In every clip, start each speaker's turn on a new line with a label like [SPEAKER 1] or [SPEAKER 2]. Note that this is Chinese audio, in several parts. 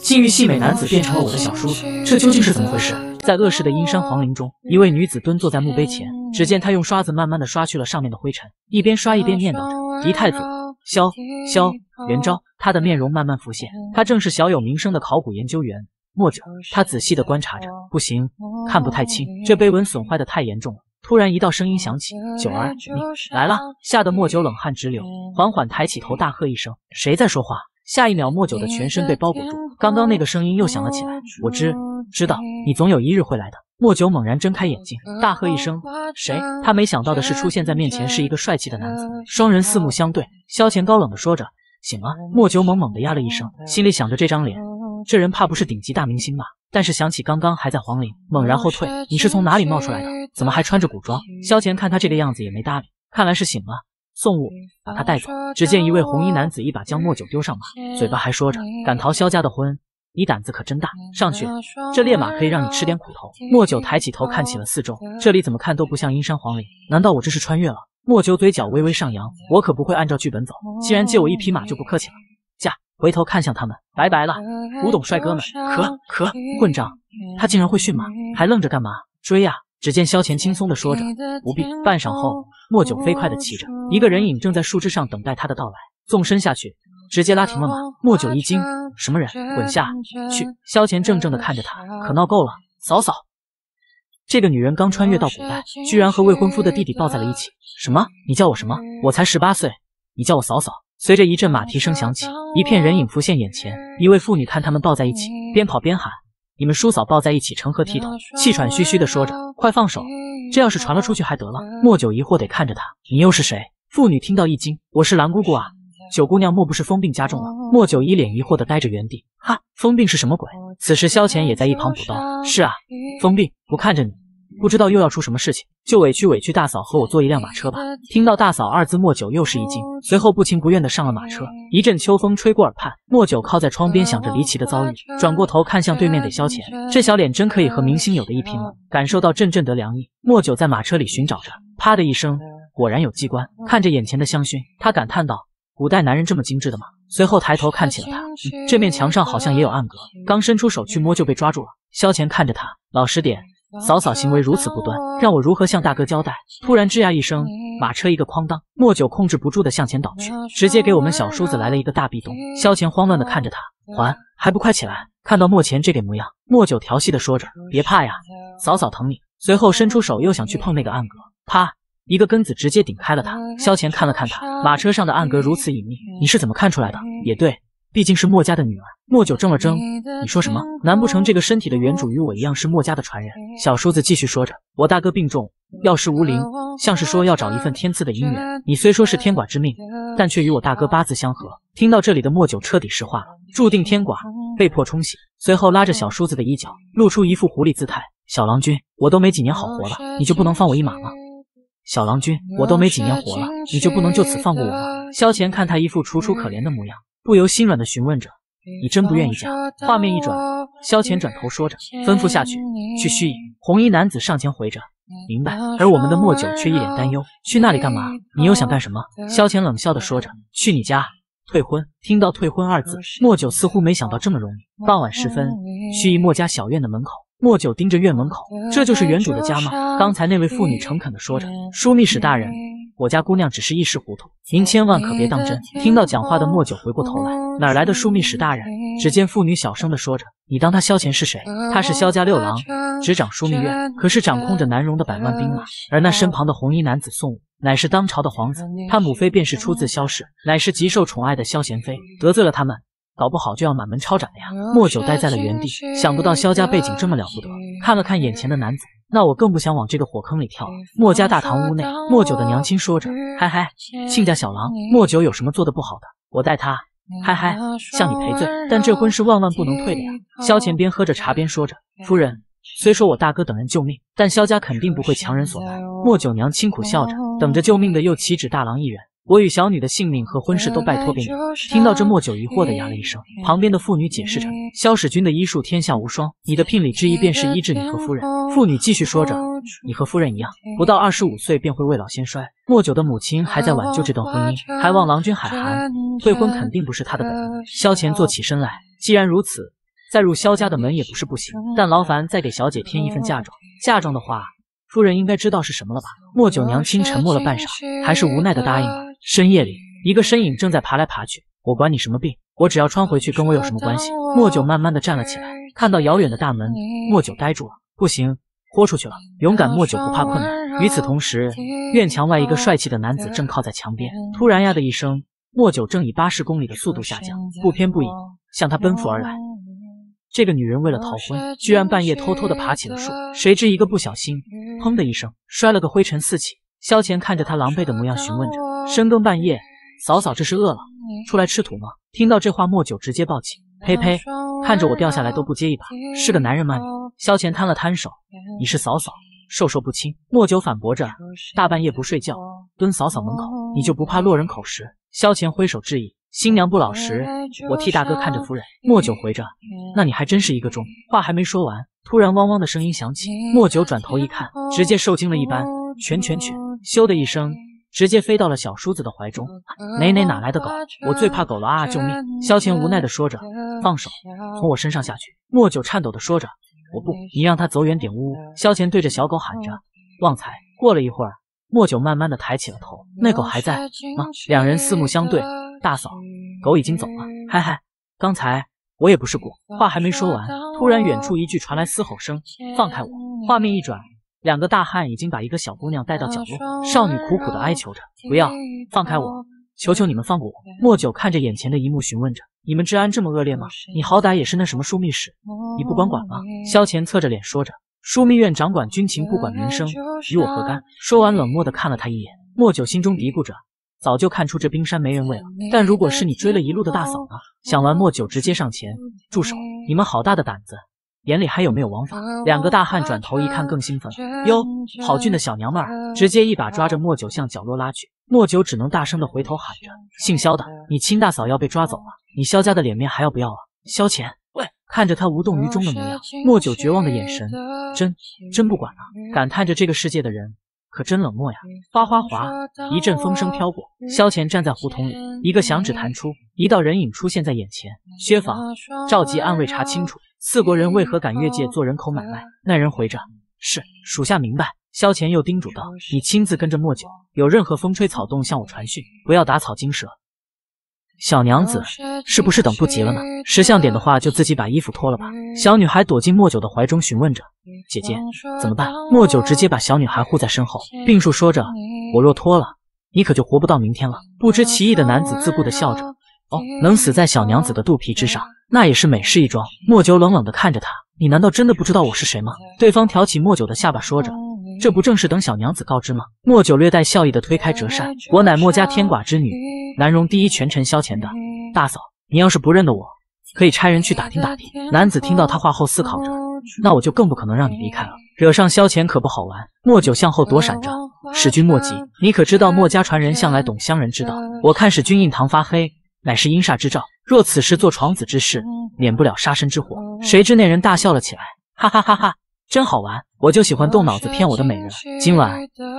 [SPEAKER 1] 禁欲系美男子变成了我的小叔子，这究竟是怎么回事？在恶世的阴山皇陵中，一位女子蹲坐在墓碑前，只见她用刷子慢慢的刷去了上面的灰尘，一边刷一边念叨着：“狄太祖萧萧元昭。”她的面容慢慢浮现，她正是小有名声的考古研究员莫九。他仔细的观察着，不行，看不太清，这碑文损坏的太严重了。突然，一道声音响起：“九儿，你来了！”吓得莫九冷汗直流，缓缓抬起头，大喝一声：“谁在说话？”下一秒，莫九的全身被包裹住，刚刚那个声音又响了起来。我知知道你总有一日会来的。莫九猛然睁开眼睛，大喝一声：“谁？”他没想到的是，出现在面前是一个帅气的男子。双人四目相对，萧乾高冷的说着：“醒了。”莫九猛猛的压了一声，心里想着这张脸，这人怕不是顶级大明星吧？但是想起刚刚还在皇陵，猛然后退，你是从哪里冒出来的？怎么还穿着古装？萧乾看他这个样子也没搭理，看来是醒了。送物，把他带走。只见一位红衣男子一把将莫九丢上马，嘴巴还说着：“敢逃萧家的婚，你胆子可真大！上去，这烈马可以让你吃点苦头。”莫九抬起头看起了四周，这里怎么看都不像阴山黄陵，难道我这是穿越了？莫九嘴角微微上扬，我可不会按照剧本走。既然借我一匹马，就不客气了。驾！回头看向他们，拜拜了，古董帅哥们！咳咳，混账，他竟然会驯马，还愣着干嘛？追呀！只见萧乾轻松地说着：“不必。”半晌后，莫九飞快地骑着，一个人影正在树枝上等待他的到来，纵身下去，直接拉停了马。莫九一惊：“什么人？滚下！”去。萧乾怔怔地看着他，可闹够了，嫂嫂。这个女人刚穿越到古代，居然和未婚夫的弟弟抱在了一起。什么？你叫我什么？我才十八岁，你叫我嫂嫂。随着一阵马蹄声响起，一片人影浮现眼前。一位妇女看他们抱在一起，边跑边喊。你们叔嫂抱在一起成何体统？气喘吁吁地说着，快放手！这要是传了出去还得了？莫九疑惑地看着他，你又是谁？妇女听到一惊，我是兰姑姑啊。九姑娘莫不是疯病加重了？莫九一脸疑惑地呆着原地，哈，疯病是什么鬼？此时萧乾也在一旁补刀，是啊，疯病，我看着你。不知道又要出什么事情，就委屈委屈大嫂和我坐一辆马车吧。听到“大嫂”二字，莫九又是一惊，随后不情不愿的上了马车。一阵秋风吹过耳畔，莫九靠在窗边想着离奇的遭遇，转过头看向对面的萧乾，这小脸真可以和明星有的一拼了。感受到阵阵的凉意，莫九在马车里寻找着，啪的一声，果然有机关。看着眼前的香薰，他感叹道：“古代男人这么精致的吗？”随后抬头看起了他，这面墙上好像也有暗格，刚伸出手去摸就被抓住了。萧乾看着他，老实点。嫂嫂行为如此不端，让我如何向大哥交代？突然吱呀一声，马车一个哐当，莫九控制不住的向前倒去，直接给我们小叔子来了一个大壁咚。萧乾慌乱的看着他，还还不快起来？看到莫乾这个模样，莫九调戏的说着，别怕呀，嫂嫂疼你。随后伸出手又想去碰那个暗格，啪，一个根子直接顶开了他。萧乾看了看他，马车上的暗格如此隐秘，你是怎么看出来的？也对。毕竟是墨家的女儿，墨九怔了怔。你说什么？难不成这个身体的原主与我一样是墨家的传人？小叔子继续说着，我大哥病重，药石无灵，像是说要找一份天赐的姻缘。你虽说是天寡之命，但却与我大哥八字相合。听到这里的墨九彻底石化了，注定天寡，被迫冲喜。随后拉着小叔子的衣角，露出一副狐狸姿态。小郎君，我都没几年好活了，你就不能放我一马吗？小郎君，我都没几年活了，你就不能就此放过我吗？萧乾看他一副楚楚可怜的模样。不由心软的询问着：“你真不愿意嫁？”画面一转，萧乾转头说着，吩咐下去，去虚影。红衣男子上前回着：“明白。”而我们的莫九却一脸担忧：“去那里干嘛？你又想干什么？”萧乾冷笑的说着：“去你家退婚。”听到退婚二字，莫九似乎没想到这么容易。傍晚时分，虚影莫家小院的门口，莫九盯着院门口：“这就是原主的家吗？”刚才那位妇女诚恳的说着：“枢密使大人。”我家姑娘只是一时糊涂，您千万可别当真。听到讲话的莫九回过头来，哪来的枢密使大人？只见妇女小声的说着：“你当他萧乾是谁？他是萧家六郎，执掌枢密院，可是掌控着南荣的百万兵马。而那身旁的红衣男子宋武，乃是当朝的皇子，他母妃便是出自萧氏，乃是极受宠爱的萧贤妃。得罪了他们，搞不好就要满门抄斩了呀！”莫九呆在了原地，想不到萧家背景这么了不得，看了看眼前的男子。那我更不想往这个火坑里跳了。墨家大堂屋内，墨九的娘亲说着：“嗨嗨，亲家小郎，墨九有什么做的不好的？我代他，嗨嗨，向你赔罪。但这婚是万万不能退的呀。”萧乾边喝着茶边说着：“夫人，虽说我大哥等人救命，但萧家肯定不会强人所难。”墨九娘亲苦笑着，等着救命的又岂止大郎一人。我与小女的性命和婚事都拜托给你。听到这，莫九疑惑的呀了一声。旁边的妇女解释着：“萧使君的医术天下无双，你的聘礼之一便是医治你和夫人。”妇女继续说着：“你和夫人一样，不到二十五岁便会未老先衰。莫九的母亲还在挽救这段婚姻，还望郎君海涵。退婚肯定不是他的本意。”萧乾坐起身来，既然如此，再入萧家的门也不是不行。但劳烦再给小姐添一份嫁妆。嫁妆的话，夫人应该知道是什么了吧？莫九娘亲沉默了半晌，还是无奈的答应了。深夜里，一个身影正在爬来爬去。我管你什么病，我只要穿回去，跟我有什么关系？莫九慢慢的站了起来，看到遥远的大门，莫九呆住了。不行，豁出去了！勇敢莫九不怕困难。与此同时，院墙外一个帅气的男子正靠在墙边，突然呀的一声，莫九正以八十公里的速度下降，不偏不倚向他奔赴而来。这个女人为了逃婚，居然半夜偷偷的爬起了树，谁知一个不小心，砰的一声，摔了个灰尘四起。萧乾看着他狼狈的模样，询问着：“深更半夜，嫂嫂这是饿了，出来吃土吗？”听到这话，莫九直接抱起：“呸呸，看着我掉下来都不接一把，是个男人吗？”你。萧乾摊了摊手：“你是嫂嫂，授受不轻。”莫九反驳着：“大半夜不睡觉，蹲嫂嫂门口，你就不怕落人口实？”萧乾挥手致意：“新娘不老实，我替大哥看着夫人。”莫九回着：“那你还真是一个钟。”话还没说完，突然汪汪的声音响起。莫九转头一看，直接受惊了一般，拳拳拳。咻的一声，直接飞到了小叔子的怀中。奶奶哪来的狗？我最怕狗了啊！救命！萧乾无奈的说着，放手，从我身上下去。莫九颤抖的说着，我不，你让他走远点。呜呜。萧乾对着小狗喊着，旺财。过了一会儿，莫九慢慢的抬起了头，那狗还在吗？两人四目相对，大嫂，狗已经走了。嗨嗨，刚才我也不是狗。话还没说完，突然远处一句传来嘶吼声，放开我！画面一转。两个大汉已经把一个小姑娘带到角落，少女苦苦的哀求着：“不要放开我，求求你们放过我。”莫九看着眼前的一幕，询问着：“你们治安这么恶劣吗？你好歹也是那什么枢密使，你不管管吗？”萧乾侧着脸说着：“枢密院掌管军情，不管民生，与我何干？”说完，冷漠的看了他一眼。莫九心中嘀咕着：“早就看出这冰山没人喂了，但如果是你追了一路的大嫂呢？”想完，莫九直接上前：“住手！你们好大的胆子！”眼里还有没有王法？两个大汉转头一看，更兴奋了。哟，好俊的小娘们儿，直接一把抓着莫九向角落拉去。莫九只能大声的回头喊着：“姓萧的，你亲大嫂要被抓走了，你萧家的脸面还要不要了？”萧乾，喂！看着他无动于衷的模样，莫九绝望的眼神，真真不管了，感叹着这个世界的人可真冷漠呀。哗哗哗，一阵风声飘过。萧乾站在胡同里，一个响指弹出，一道人影出现在眼前。薛房，召集暗卫查清楚。四国人为何敢越界做人口买卖？那人回着：“是属下明白。”萧乾又叮嘱道：“你亲自跟着莫九，有任何风吹草动向我传讯，不要打草惊蛇。”小娘子是不是等不及了呢？识相点的话就自己把衣服脱了吧。”小女孩躲进莫九的怀中询问着：“姐姐怎么办？”莫九直接把小女孩护在身后，并树说着，我若脱了，你可就活不到明天了。”不知其意的男子自顾的笑着。哦，能死在小娘子的肚皮之上，那也是美事一桩。莫九冷冷的看着他，你难道真的不知道我是谁吗？对方挑起莫九的下巴，说着：“这不正是等小娘子告知吗？”莫九略带笑意的推开折扇，我乃墨家天寡之女，南荣第一权臣萧乾的大嫂。你要是不认得我，可以差人去打听打听。男子听到他话后思考着，那我就更不可能让你离开了，惹上萧乾可不好玩。莫九向后躲闪着，使君莫急，你可知道墨家传人向来懂乡人之道？我看使君印堂发黑。乃是阴煞之兆，若此时做床子之事，免不了杀身之祸。谁知那人大笑了起来，哈哈哈哈，真好玩，我就喜欢动脑子骗我的美人。今晚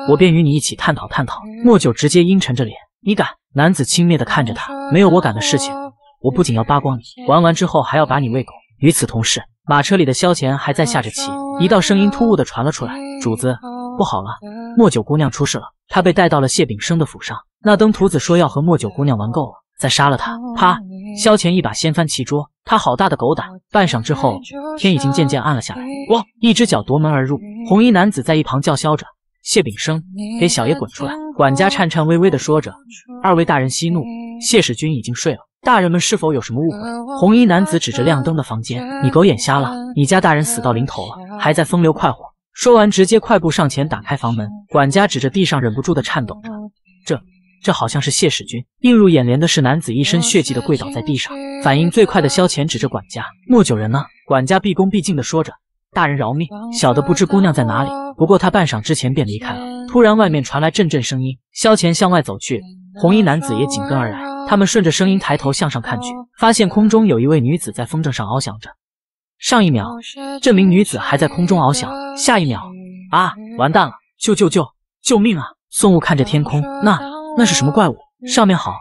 [SPEAKER 1] 我便与你一起探讨探讨。莫九直接阴沉着脸，你敢？男子轻蔑的看着他，没有我敢的事情，我不仅要扒光你，玩完之后还要把你喂狗。与此同时，马车里的萧乾还在下着棋，一道声音突兀的传了出来：主子不好了，莫九姑娘出事了，她被带到了谢炳生的府上。那登徒子说要和莫九姑娘玩够了。再杀了他！啪！萧乾一把掀翻棋桌，他好大的狗胆！半晌之后，天已经渐渐暗了下来。哇！一只脚夺门而入，红衣男子在一旁叫嚣着：“谢炳生，给小爷滚出来！”管家颤颤巍巍的说着：“二位大人息怒，谢使君已经睡了，大人们是否有什么误会？”红衣男子指着亮灯的房间：“你狗眼瞎了？你家大人死到临头了，还在风流快活！”说完，直接快步上前打开房门。管家指着地上，忍不住的颤抖着：“这……”这好像是谢使君。映入眼帘的是男子一身血迹的跪倒在地上。反应最快的萧乾指着管家：“莫九人呢？”管家毕恭毕敬的说着：“大人饶命，小的不知姑娘在哪里，不过他半晌之前便离开了。”突然，外面传来阵阵声音。萧乾向外走去，红衣男子也紧跟而来。他们顺着声音抬头向上看去，发现空中有一位女子在风筝上翱翔着。上一秒，这名女子还在空中翱翔，下一秒，啊，完蛋了！救救救！救命啊！宋雾看着天空，那。那是什么怪物？上面好，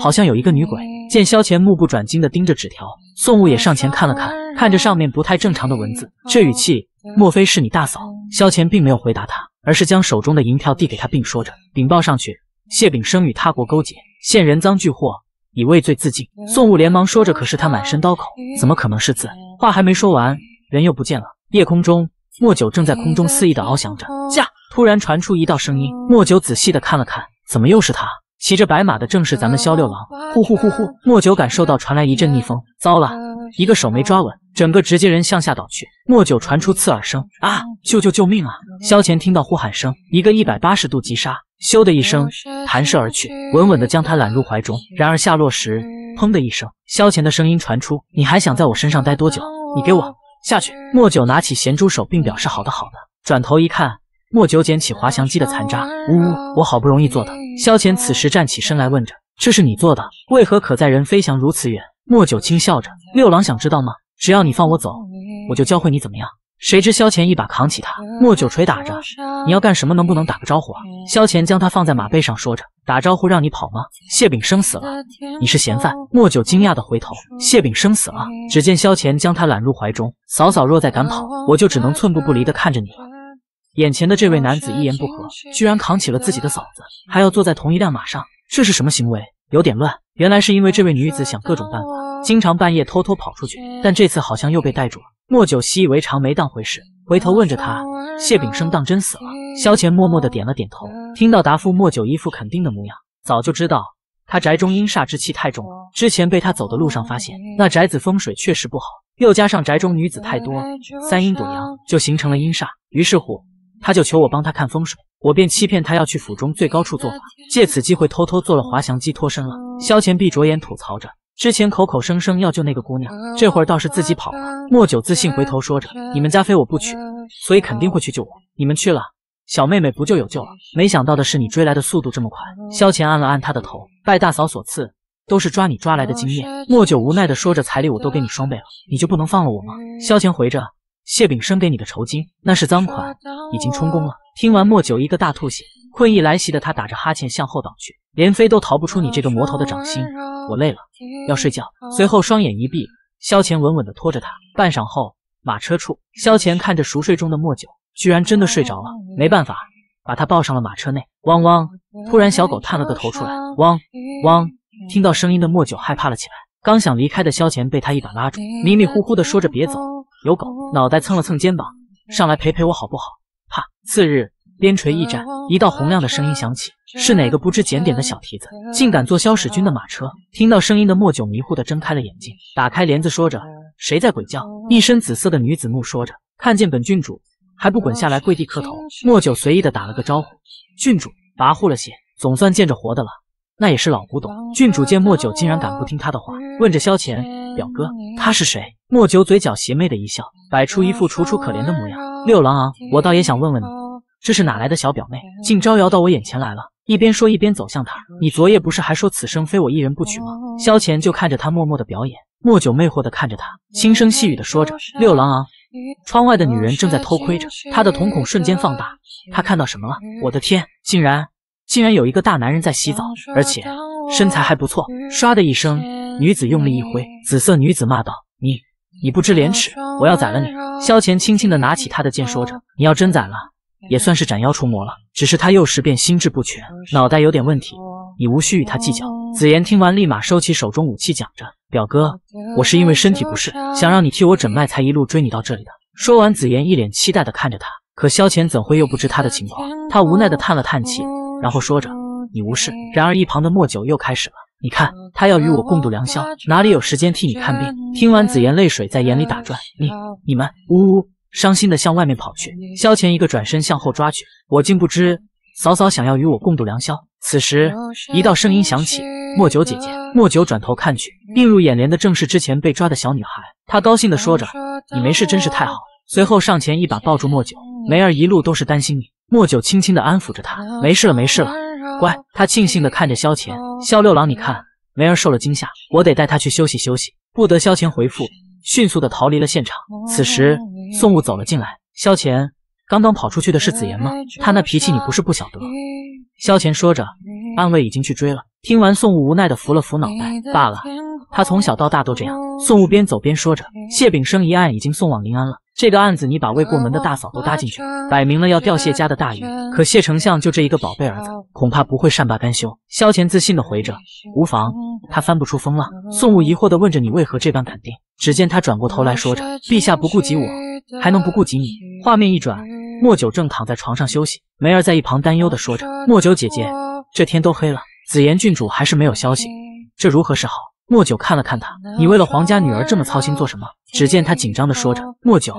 [SPEAKER 1] 好像有一个女鬼。见萧乾目不转睛的盯着纸条，宋武也上前看了看，看着上面不太正常的文字，这语气，莫非是你大嫂？萧乾并没有回答他，而是将手中的银票递给他，并说着：“禀报上去，谢炳生与他国勾结，现人赃俱获，已畏罪自尽。”宋武连忙说着：“可是他满身刀口，怎么可能是字？”话还没说完，人又不见了。夜空中，莫九正在空中肆意的翱翔着，下突然传出一道声音。莫九仔细的看了看。怎么又是他？骑着白马的正是咱们萧六郎。呼呼呼呼！莫九感受到传来一阵逆风，糟了，一个手没抓稳，整个直接人向下倒去。莫九传出刺耳声：“啊！救救救命啊！”萧乾听到呼喊声，一个一百八十度急刹，咻的一声弹射而去，稳稳地将他揽入怀中。然而下落时，砰的一声，萧乾的声音传出：“你还想在我身上待多久？你给我下去！”莫九拿起咸猪手，并表示好的好的。转头一看。莫九捡起滑翔机的残渣，呜，呜，我好不容易做的。萧乾此时站起身来问着：“这是你做的？为何可载人飞翔如此远？”莫九轻笑着：“六郎想知道吗？只要你放我走，我就教会你怎么样。”谁知萧乾一把扛起他，莫九捶打着：“你要干什么？能不能打个招呼啊？”萧乾将他放在马背上，说着：“打招呼让你跑吗？谢炳生死了，你是嫌犯。”莫九惊讶的回头：“谢炳生死了？”只见萧乾将他揽入怀中：“嫂嫂若再敢跑，我就只能寸步不离的看着你了。”眼前的这位男子一言不合，居然扛起了自己的嫂子，还要坐在同一辆马上，这是什么行为？有点乱。原来是因为这位女子想各种办法，经常半夜偷偷跑出去，但这次好像又被逮住了。莫九习以为常，没当回事，回头问着他：“谢炳生当真死了？”萧乾默默的点了点头。听到答复，莫九一副肯定的模样。早就知道他宅中阴煞之气太重了，之前被他走的路上发现，那宅子风水确实不好，又加上宅中女子太多，三阴堵阳，就形成了阴煞。于是乎。他就求我帮他看风水，我便欺骗他要去府中最高处做法，借此机会偷偷做了滑翔机脱身了。萧乾闭着眼吐槽着，之前口口声声要救那个姑娘，这会儿倒是自己跑了。莫九自信回头说着，你们家非我不娶，所以肯定会去救我，你们去了，小妹妹不就有救了？没想到的是你追来的速度这么快。萧乾按了按他的头，拜大嫂所赐，都是抓你抓来的经验。莫九无奈的说着，彩礼我都给你双倍了，你就不能放了我吗？萧乾回着。谢炳生给你的酬金，那是赃款，已经充公了。听完，莫九一个大吐血，困意来袭的他打着哈欠向后倒去，连飞都逃不出你这个魔头的掌心。我累了，要睡觉。随后双眼一闭，萧乾稳稳地拖着他。半晌后，马车处，萧乾看着熟睡中的莫九，居然真的睡着了。没办法，把他抱上了马车内。汪汪！突然小狗探了个头出来，汪汪！听到声音的莫九害怕了起来，刚想离开的萧乾被他一把拉住，迷迷糊糊地说着别走。有狗脑袋蹭了蹭肩膀，上来陪陪我好不好？啪！次日，边陲驿站，一道洪亮的声音响起：“是哪个不知检点的小蹄子，竟敢坐萧使君的马车？”听到声音的莫九迷糊的睁开了眼睛，打开帘子，说着：“谁在鬼叫？”一身紫色的女子怒说着：“看见本郡主还不滚下来跪地磕头？”莫九随意的打了个招呼：“郡主跋扈了些，总算见着活的了，那也是老古董。”郡主见莫九竟然敢不听他的话，问着萧乾。表哥，他是谁？莫九嘴角邪魅的一笑，摆出一副楚楚可怜的模样。六郎昂，我倒也想问问你，这是哪来的小表妹，竟招摇到我眼前来了？一边说一边走向他。你昨夜不是还说此生非我一人不娶吗？萧乾就看着他默默的表演。莫九魅惑的看着他，轻声细语的说着。六郎昂，窗外的女人正在偷窥着，她的瞳孔瞬间放大，她看到什么了？我的天，竟然竟然有一个大男人在洗澡，而且身材还不错。唰的一声。女子用力一挥，紫色女子骂道：“你，你不知廉耻，我要宰了你！”萧乾轻轻的拿起她的剑，说着：“你要真宰了，也算是斩妖除魔了。只是他幼时便心智不全，脑袋有点问题，你无需与他计较。”紫言听完，立马收起手中武器，讲着：“表哥，我是因为身体不适，想让你替我诊脉，才一路追你到这里的。”说完，紫言一脸期待的看着他。可萧乾怎会又不知他的情况？他无奈的叹了叹气，然后说着：“你无事。”然而一旁的莫九又开始了。你看，他要与我共度良宵，哪里有时间替你看病？听完，紫妍泪水在眼里打转，你、你们，呜呜，伤心的向外面跑去。萧乾一个转身向后抓去，我竟不知嫂嫂想要与我共度良宵。此时，一道声音响起：“莫九姐姐。”莫九转头看去，映入眼帘的正是之前被抓的小女孩。她高兴的说着：“你没事真是太好。”随后上前一把抱住莫九。梅儿一路都是担心你。莫九轻轻的安抚着她：“没事了，没事了。”乖，他庆幸的看着萧乾。萧六郎，你看梅儿受了惊吓，我得带她去休息休息。不得萧乾回复，迅速的逃离了现场。此时宋兀走了进来。萧乾，刚刚跑出去的是紫妍吗？他那脾气你不是不晓得。萧乾说着，暗卫已经去追了。听完宋兀无奈的扶了扶脑袋，罢了，他从小到大都这样。宋兀边走边说着，谢炳生一案已经送往临安了。这个案子，你把未过门的大嫂都搭进去了，摆明了要钓谢家的大鱼。可谢丞相就这一个宝贝儿子，恐怕不会善罢甘休。萧乾自信地回着，无妨，他翻不出风浪。宋兀疑惑地问着，你为何这般肯定？只见他转过头来说着，陛下不顾及我，还能不顾及你？画面一转，莫九正躺在床上休息，梅儿在一旁担忧地说着，莫九姐姐，这天都黑了，紫妍郡主还是没有消息，这如何是好？莫九看了看他，你为了皇家女儿这么操心做什么？只见他紧张的说着：“莫九，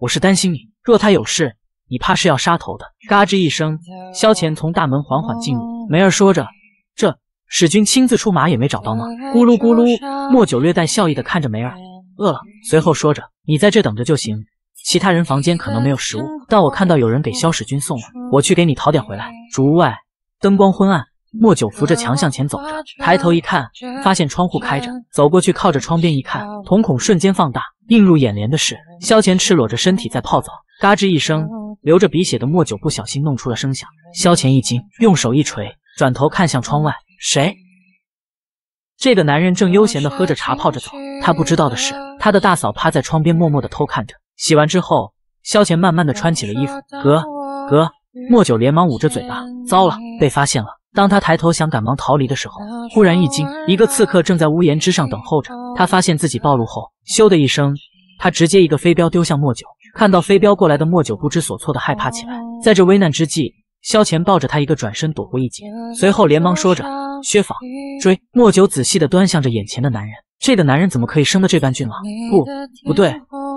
[SPEAKER 1] 我是担心你，若他有事，你怕是要杀头的。”嘎吱一声，萧乾从大门缓缓进入。梅儿说着：“这史君亲自出马也没找到吗？”咕噜咕噜，莫九略带笑意的看着梅儿，饿了，随后说着：“你在这等着就行，其他人房间可能没有食物，但我看到有人给萧史君送了，我去给你讨点回来。”主屋外灯光昏暗。莫九扶着墙向前走着，抬头一看，发现窗户开着，走过去靠着窗边一看，瞳孔瞬间放大。映入眼帘的是萧乾赤裸着身体在泡澡。嘎吱一声，流着鼻血的莫九不小心弄出了声响。萧乾一惊，用手一锤，转头看向窗外，谁？这个男人正悠闲的喝着茶，泡着澡。他不知道的是，他的大嫂趴在窗边默默的偷看着。洗完之后，萧乾慢慢的穿起了衣服。哥，哥！莫九连忙捂着嘴巴，糟了，被发现了。当他抬头想赶忙逃离的时候，忽然一惊，一个刺客正在屋檐之上等候着。他发现自己暴露后，咻的一声，他直接一个飞镖丢向莫九。看到飞镖过来的莫九不知所措的害怕起来。在这危难之际，萧乾抱着他一个转身躲过一劫，随后连忙说着：“薛纺，追！”莫九仔细的端详着眼前的男人，这个男人怎么可以生的这般俊朗？不，不对。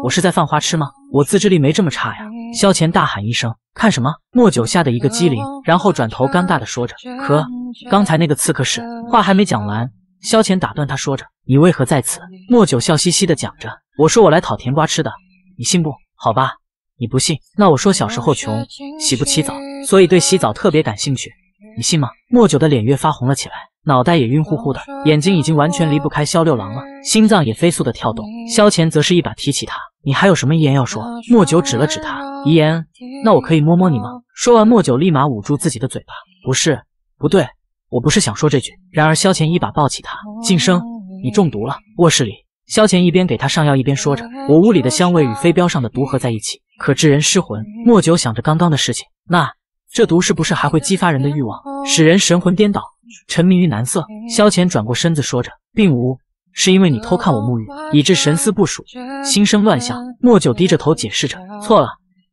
[SPEAKER 1] 我是在犯花痴吗？我自制力没这么差呀！萧乾大喊一声，看什么？莫九吓得一个机灵，然后转头尴尬的说着，可刚才那个刺客是……话还没讲完，萧乾打断他说着，你为何在此？莫九笑嘻嘻的讲着，我说我来讨甜瓜吃的，你信不？好吧，你不信，那我说小时候穷，洗不起澡，所以对洗澡特别感兴趣。你信吗？莫九的脸越发红了起来，脑袋也晕乎乎的，眼睛已经完全离不开萧六郎了，心脏也飞速的跳动。萧乾则是一把提起他，你还有什么遗言要说？莫九指了指他，遗言？那我可以摸摸你吗？说完，莫九立马捂住自己的嘴巴，不是，不对，我不是想说这句。然而萧乾一把抱起他，晋升，你中毒了。卧室里，萧乾一边给他上药，一边说着，我屋里的香味与飞镖上的毒合在一起，可致人失魂。莫九想着刚刚的事情，那。这毒是不是还会激发人的欲望，使人神魂颠倒，沉迷于男色？萧乾转过身子说着，并无，是因为你偷看我沐浴，以致神思不属，心生乱想。莫九低着头解释着，错了。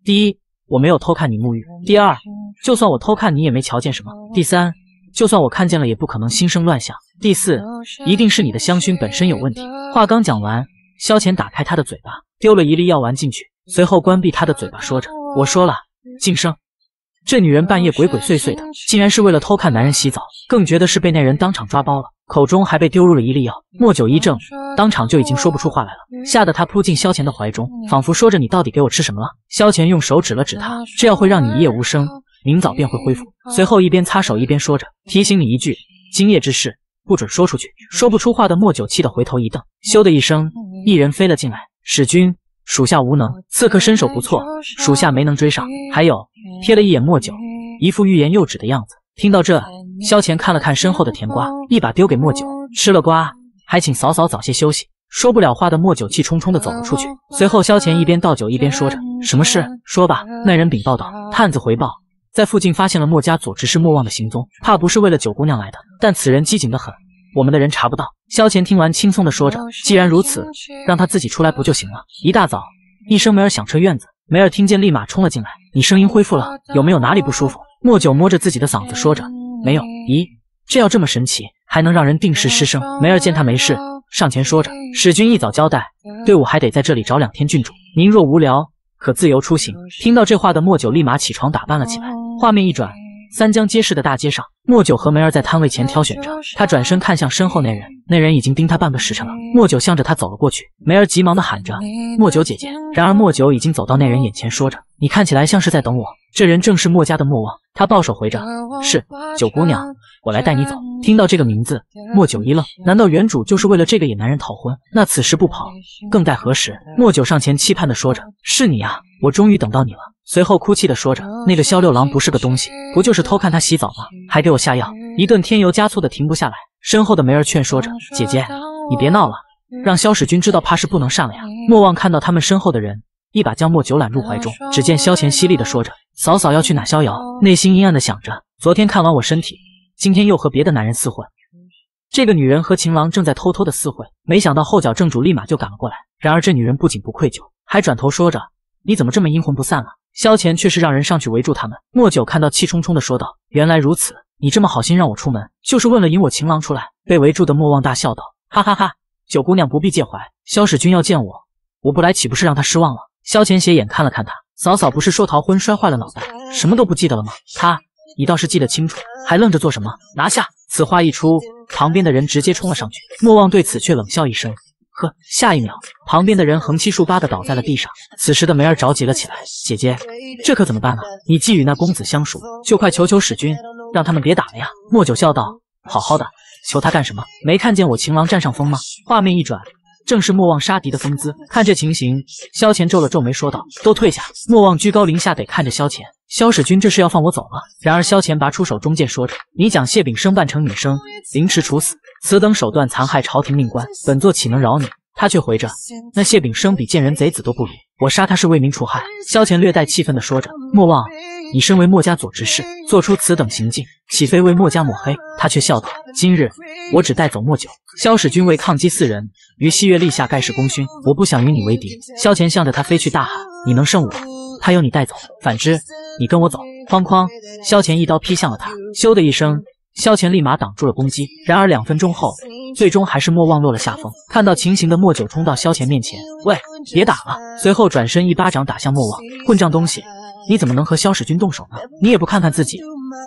[SPEAKER 1] 第一，我没有偷看你沐浴；第二，就算我偷看你，也没瞧见什么；第三，就算我看见了，也不可能心生乱想；第四，一定是你的香薰本身有问题。话刚讲完，萧乾打开他的嘴巴，丢了一粒药丸进去，随后关闭他的嘴巴，说着，我说了，晋升。”这女人半夜鬼鬼祟祟的，竟然是为了偷看男人洗澡，更觉得是被那人当场抓包了，口中还被丢入了一粒药。莫九一怔，当场就已经说不出话来了，吓得他扑进萧乾的怀中，仿佛说着：“你到底给我吃什么了？”萧乾用手指了指他，这药会让你一夜无声，明早便会恢复。随后一边擦手一边说着：“提醒你一句，今夜之事不准说出去。”说不出话的莫九气得回头一瞪，咻的一声，一人飞了进来。史君，属下无能，刺客身手不错，属下没能追上。还有，瞥了一眼莫九，一副欲言又止的样子。听到这，萧乾看了看身后的甜瓜，一把丢给莫九，吃了瓜，还请嫂嫂早些休息。说不了话的莫九气冲冲的走了出去。随后，萧乾一边倒酒一边说着：“什么事？说吧。”那人禀报道：“探子回报，在附近发现了墨家左执事莫望的行踪，怕不是为了九姑娘来的。但此人机警得很。”我们的人查不到。萧乾听完，轻松的说着：“既然如此，让他自己出来不就行了？”一大早，一声梅儿响彻院子，梅儿听见，立马冲了进来：“你声音恢复了？有没有哪里不舒服？”莫九摸着自己的嗓子，说着：“没有。”咦，这药这么神奇，还能让人定时失声？梅儿见他没事，上前说着：“史君一早交代，队伍还得在这里找两天。郡主，您若无聊，可自由出行。”听到这话的莫九立马起床打扮了起来。画面一转。三江街市的大街上，莫九和梅儿在摊位前挑选着。他转身看向身后那人，那人已经盯他半个时辰了。莫九向着他走了过去，梅儿急忙的喊着：“莫九姐姐！”然而莫九已经走到那人眼前，说着：“你看起来像是在等我。”这人正是莫家的莫望。他抱手回着：“是九姑娘，我来带你走。”听到这个名字，莫九一愣，难道原主就是为了这个野男人逃婚？那此时不跑，更待何时？莫九上前期盼的说着：“是你啊，我终于等到你了。”随后哭泣的说着：“那个萧六郎不是个东西，不就是偷看他洗澡吗？还给我下药，一顿添油加醋的停不下来。”身后的梅儿劝说着：“姐姐，你别闹了，让萧使君知道，怕是不能善了呀。”莫望看到他们身后的人，一把将莫九揽入怀中。只见萧乾犀利的说着：“嫂嫂要去哪逍遥？”内心阴暗的想着，昨天看完我身体，今天又和别的男人厮混。这个女人和情郎正在偷偷的厮混，没想到后脚正主立马就赶了过来。然而这女人不仅不愧疚，还转头说着：“你怎么这么阴魂不散了？”萧乾却是让人上去围住他们。莫九看到，气冲冲的说道：“原来如此，你这么好心让我出门，就是为了引我情郎出来。”被围住的莫望大笑道：“哈哈哈，九姑娘不必介怀，萧使君要见我，我不来岂不是让他失望了？”萧乾斜眼看了看他，嫂嫂不是说逃婚摔坏了脑袋，什么都不记得了吗？他，你倒是记得清楚，还愣着做什么？拿下！此话一出，旁边的人直接冲了上去。莫望对此却冷笑一声。呵，下一秒，旁边的人横七竖八的倒在了地上。此时的梅儿着急了起来：“姐姐，这可怎么办啊？你既与那公子相熟，就快求求使君，让他们别打了呀。”莫九笑道：“好好的，求他干什么？没看见我情郎占上风吗？”画面一转，正是莫忘杀敌的风姿。看这情形，萧乾皱了皱眉，说道：“都退下。”莫忘居高临下得看着萧乾。萧使君，这是要放我走了？然而萧乾拔出手中剑，说着：“你将谢炳生扮成女生，凌迟处死，此等手段残害朝廷命官，本座岂能饶你？”他却回着：“那谢炳生比贱人贼子都不如，我杀他是为民除害。”萧乾略带气愤的说着：“莫忘，你身为墨家左执事，做出此等行径，岂非为墨家抹黑？”他却笑道：“今日我只带走墨九。”萧使君为抗击四人，于西月立下盖世功勋，我不想与你为敌。”萧乾向着他飞去，大喊：“你能胜我？他由你带走。反之。”你跟我走！哐哐，萧乾一刀劈向了他，咻的一声，萧乾立马挡住了攻击。然而两分钟后，最终还是莫忘落了下风。看到情形的莫九冲到萧乾面前，喂，别打了！随后转身一巴掌打向莫忘，混账东西，你怎么能和萧使君动手呢？你也不看看自己，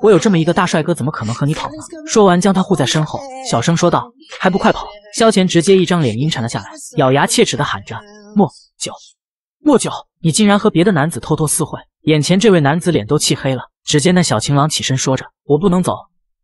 [SPEAKER 1] 我有这么一个大帅哥，怎么可能和你跑呢？说完将他护在身后，小声说道，还不快跑！萧乾直接一张脸阴沉了下来，咬牙切齿的喊着，莫九，莫九。你竟然和别的男子偷偷私会！眼前这位男子脸都气黑了。只见那小情郎起身说着：“我不能走，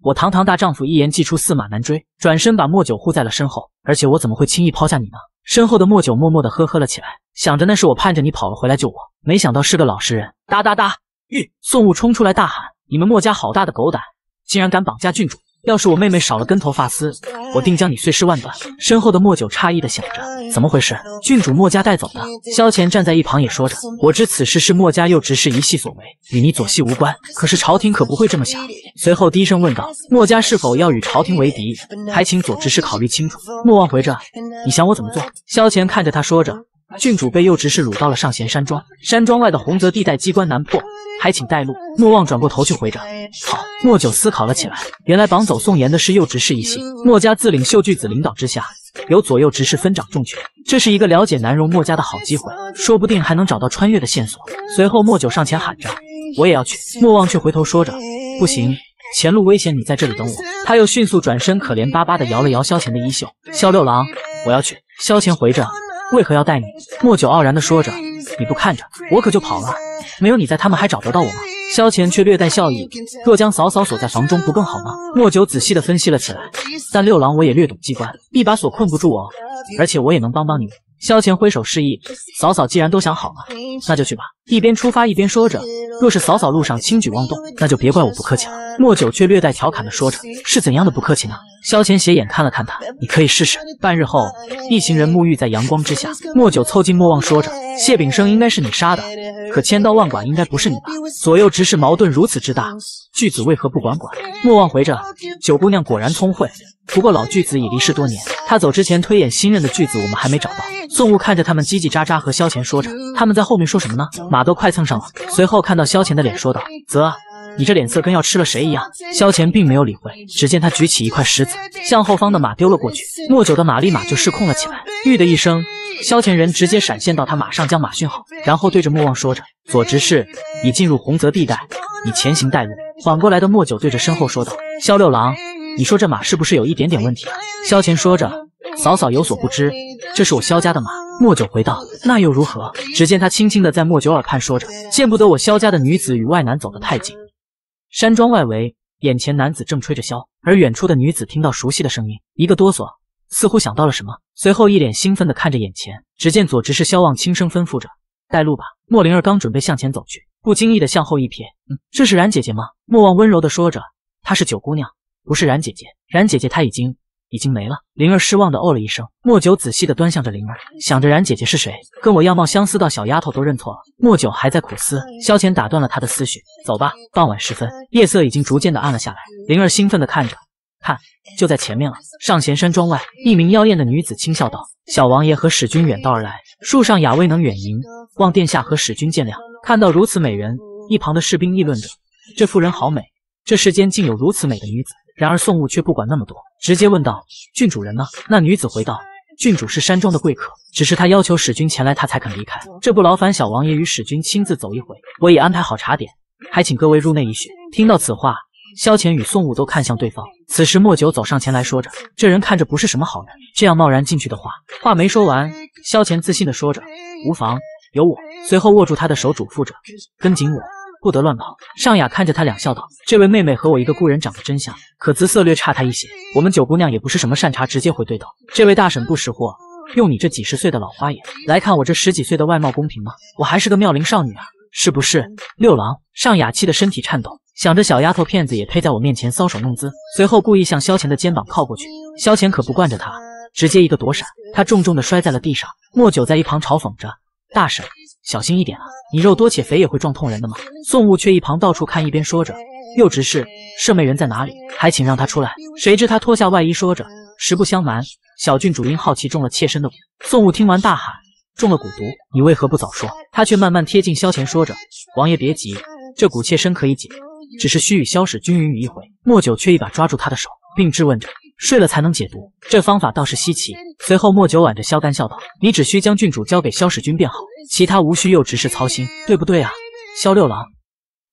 [SPEAKER 1] 我堂堂大丈夫，一言既出，驷马难追。”转身把莫九护在了身后。而且我怎么会轻易抛下你呢？身后的莫九默默的呵呵了起来，想着那是我盼着你跑了回来救我，没想到是个老实人。哒哒哒！玉宋兀冲出来大喊：“你们莫家好大的狗胆，竟然敢绑架郡主！”要是我妹妹少了根头发丝，我定将你碎尸万段。身后的莫九诧异的想着，怎么回事？郡主莫家带走的。萧乾站在一旁也说着，我知此事是莫家右执事一系所为，与你左系无关。可是朝廷可不会这么想。随后低声问道，莫家是否要与朝廷为敌？还请左执事考虑清楚。莫忘回着，你想我怎么做？萧乾看着他说着。郡主被右执事掳到了上贤山庄，山庄外的洪泽地带机关难破，还请带路。莫忘转过头去回着。好，莫九思考了起来。原来绑走宋岩的是右执事一行。墨家自领袖巨子领导之下，由左右执事分掌重权。这是一个了解南荣墨家的好机会，说不定还能找到穿越的线索。随后，莫九上前喊着：“我也要去。”莫忘却回头说着：“不行，前路危险，你在这里等我。”他又迅速转身，可怜巴巴的摇了摇萧乾的衣袖：“萧六郎，我要去。”萧乾回着。为何要带你？莫九傲然的说着，你不看着，我可就跑了。没有你在，他们还找得到我吗？萧乾却略带笑意，若将嫂嫂锁在房中，不更好吗？莫九仔细的分析了起来，但六郎，我也略懂机关，一把锁困不住我，而且我也能帮帮你萧乾挥手示意，嫂嫂既然都想好了，那就去吧。一边出发一边说着，若是嫂嫂路上轻举妄动，那就别怪我不客气了。莫九却略带调侃的说着，是怎样的不客气呢？萧乾斜眼看了看他，你可以试试。半日后，一行人沐浴在阳光之下。莫九凑近莫望，说着：“谢炳生应该是你杀的，可千刀万剐应该不是你吧？”左右执事矛盾如此之大，巨子为何不管管？莫望回着：“九姑娘果然聪慧，不过老巨子已离世多年，他走之前推演新任的巨子，我们还没找到。”宋兀看着他们叽叽喳喳，和萧乾说着：“他们在后面说什么呢？马都快蹭上了。”随后看到萧乾的脸，说道：“啧，你这脸色跟要吃了谁一样。萧乾并没有理会，只见他举起一块石子，向后方的马丢了过去。莫九的马立马就失控了起来，吁的一声，萧乾人直接闪现到他马上将马训好，然后对着莫望说着：“左执事，已进入洪泽地带，你前行带路。”缓过来的莫九对着身后说道：“萧六郎，你说这马是不是有一点点问题？”萧乾说着：“嫂嫂有所不知，这是我萧家的马。”莫九回道：“那又如何？”只见他轻轻的在莫九耳畔说着：“见不得我萧家的女子与外男走得太近。”山庄外围，眼前男子正吹着箫，而远处的女子听到熟悉的声音，一个哆嗦，似乎想到了什么，随后一脸兴奋的看着眼前。只见左执事萧望轻声吩咐着：“带路吧。”莫灵儿刚准备向前走去，不经意的向后一瞥，嗯，这是冉姐姐吗？莫望温柔的说着：“她是九姑娘，不是冉姐姐。冉姐姐她已经……”已经没了，灵儿失望的哦了一声。莫九仔细的端详着灵儿，想着冉姐姐是谁，跟我样貌相似到小丫头都认错了。莫九还在苦思，萧乾打断了他的思绪。走吧。傍晚时分，夜色已经逐渐的暗了下来。灵儿兴奋的看着，看，就在前面了。上弦山庄外，一名妖艳的女子轻笑道：“小王爷和使君远道而来，树上雅未能远迎，望殿下和使君见谅。”看到如此美人，一旁的士兵议论着：“这妇人好美，这世间竟有如此美的女子。”然而宋兀却不管那么多。直接问道：“郡主人呢？”那女子回道：“郡主是山庄的贵客，只是他要求使君前来，他才肯离开。这不劳烦小王爷与使君亲自走一回，我已安排好茶点，还请各位入内一叙。”听到此话，萧乾与宋武都看向对方。此时莫九走上前来说着：“这人看着不是什么好人，这样贸然进去的话……”话没说完，萧乾自信地说着：“无妨，有我。”随后握住他的手，嘱咐着：“跟紧我。”不得乱跑。尚雅看着他两笑道：“这位妹妹和我一个故人长得真像，可姿色略差她一些。”我们九姑娘也不是什么善茬，直接回怼道：“这位大婶不识货，用你这几十岁的老花眼来看我这十几岁的外貌，公平吗？我还是个妙龄少女啊，是不是？”六郎，尚雅气的身体颤抖，想着小丫头骗子也配在我面前搔首弄姿，随后故意向萧乾的肩膀靠过去。萧乾可不惯着他，直接一个躲闪，他重重的摔在了地上。莫九在一旁嘲讽着：“大婶。”小心一点啊！你肉多且肥，也会撞痛人的吗？宋雾却一旁到处看，一边说着，又直视舍妹人在哪里，还请让她出来。谁知他脱下外衣，说着实不相瞒，小郡主因好奇中了妾身的蛊。宋雾听完大喊：中了蛊毒！你为何不早说？他却慢慢贴近萧乾，说着：王爷别急，这蛊妾身可以解，只是需与萧使均匀于一回。莫九却一把抓住他的手，并质问着。睡了才能解毒，这方法倒是稀奇。随后莫九挽着萧干笑道：“你只需将郡主交给萧使君便好，其他无需又执事操心，对不对啊，萧六郎？”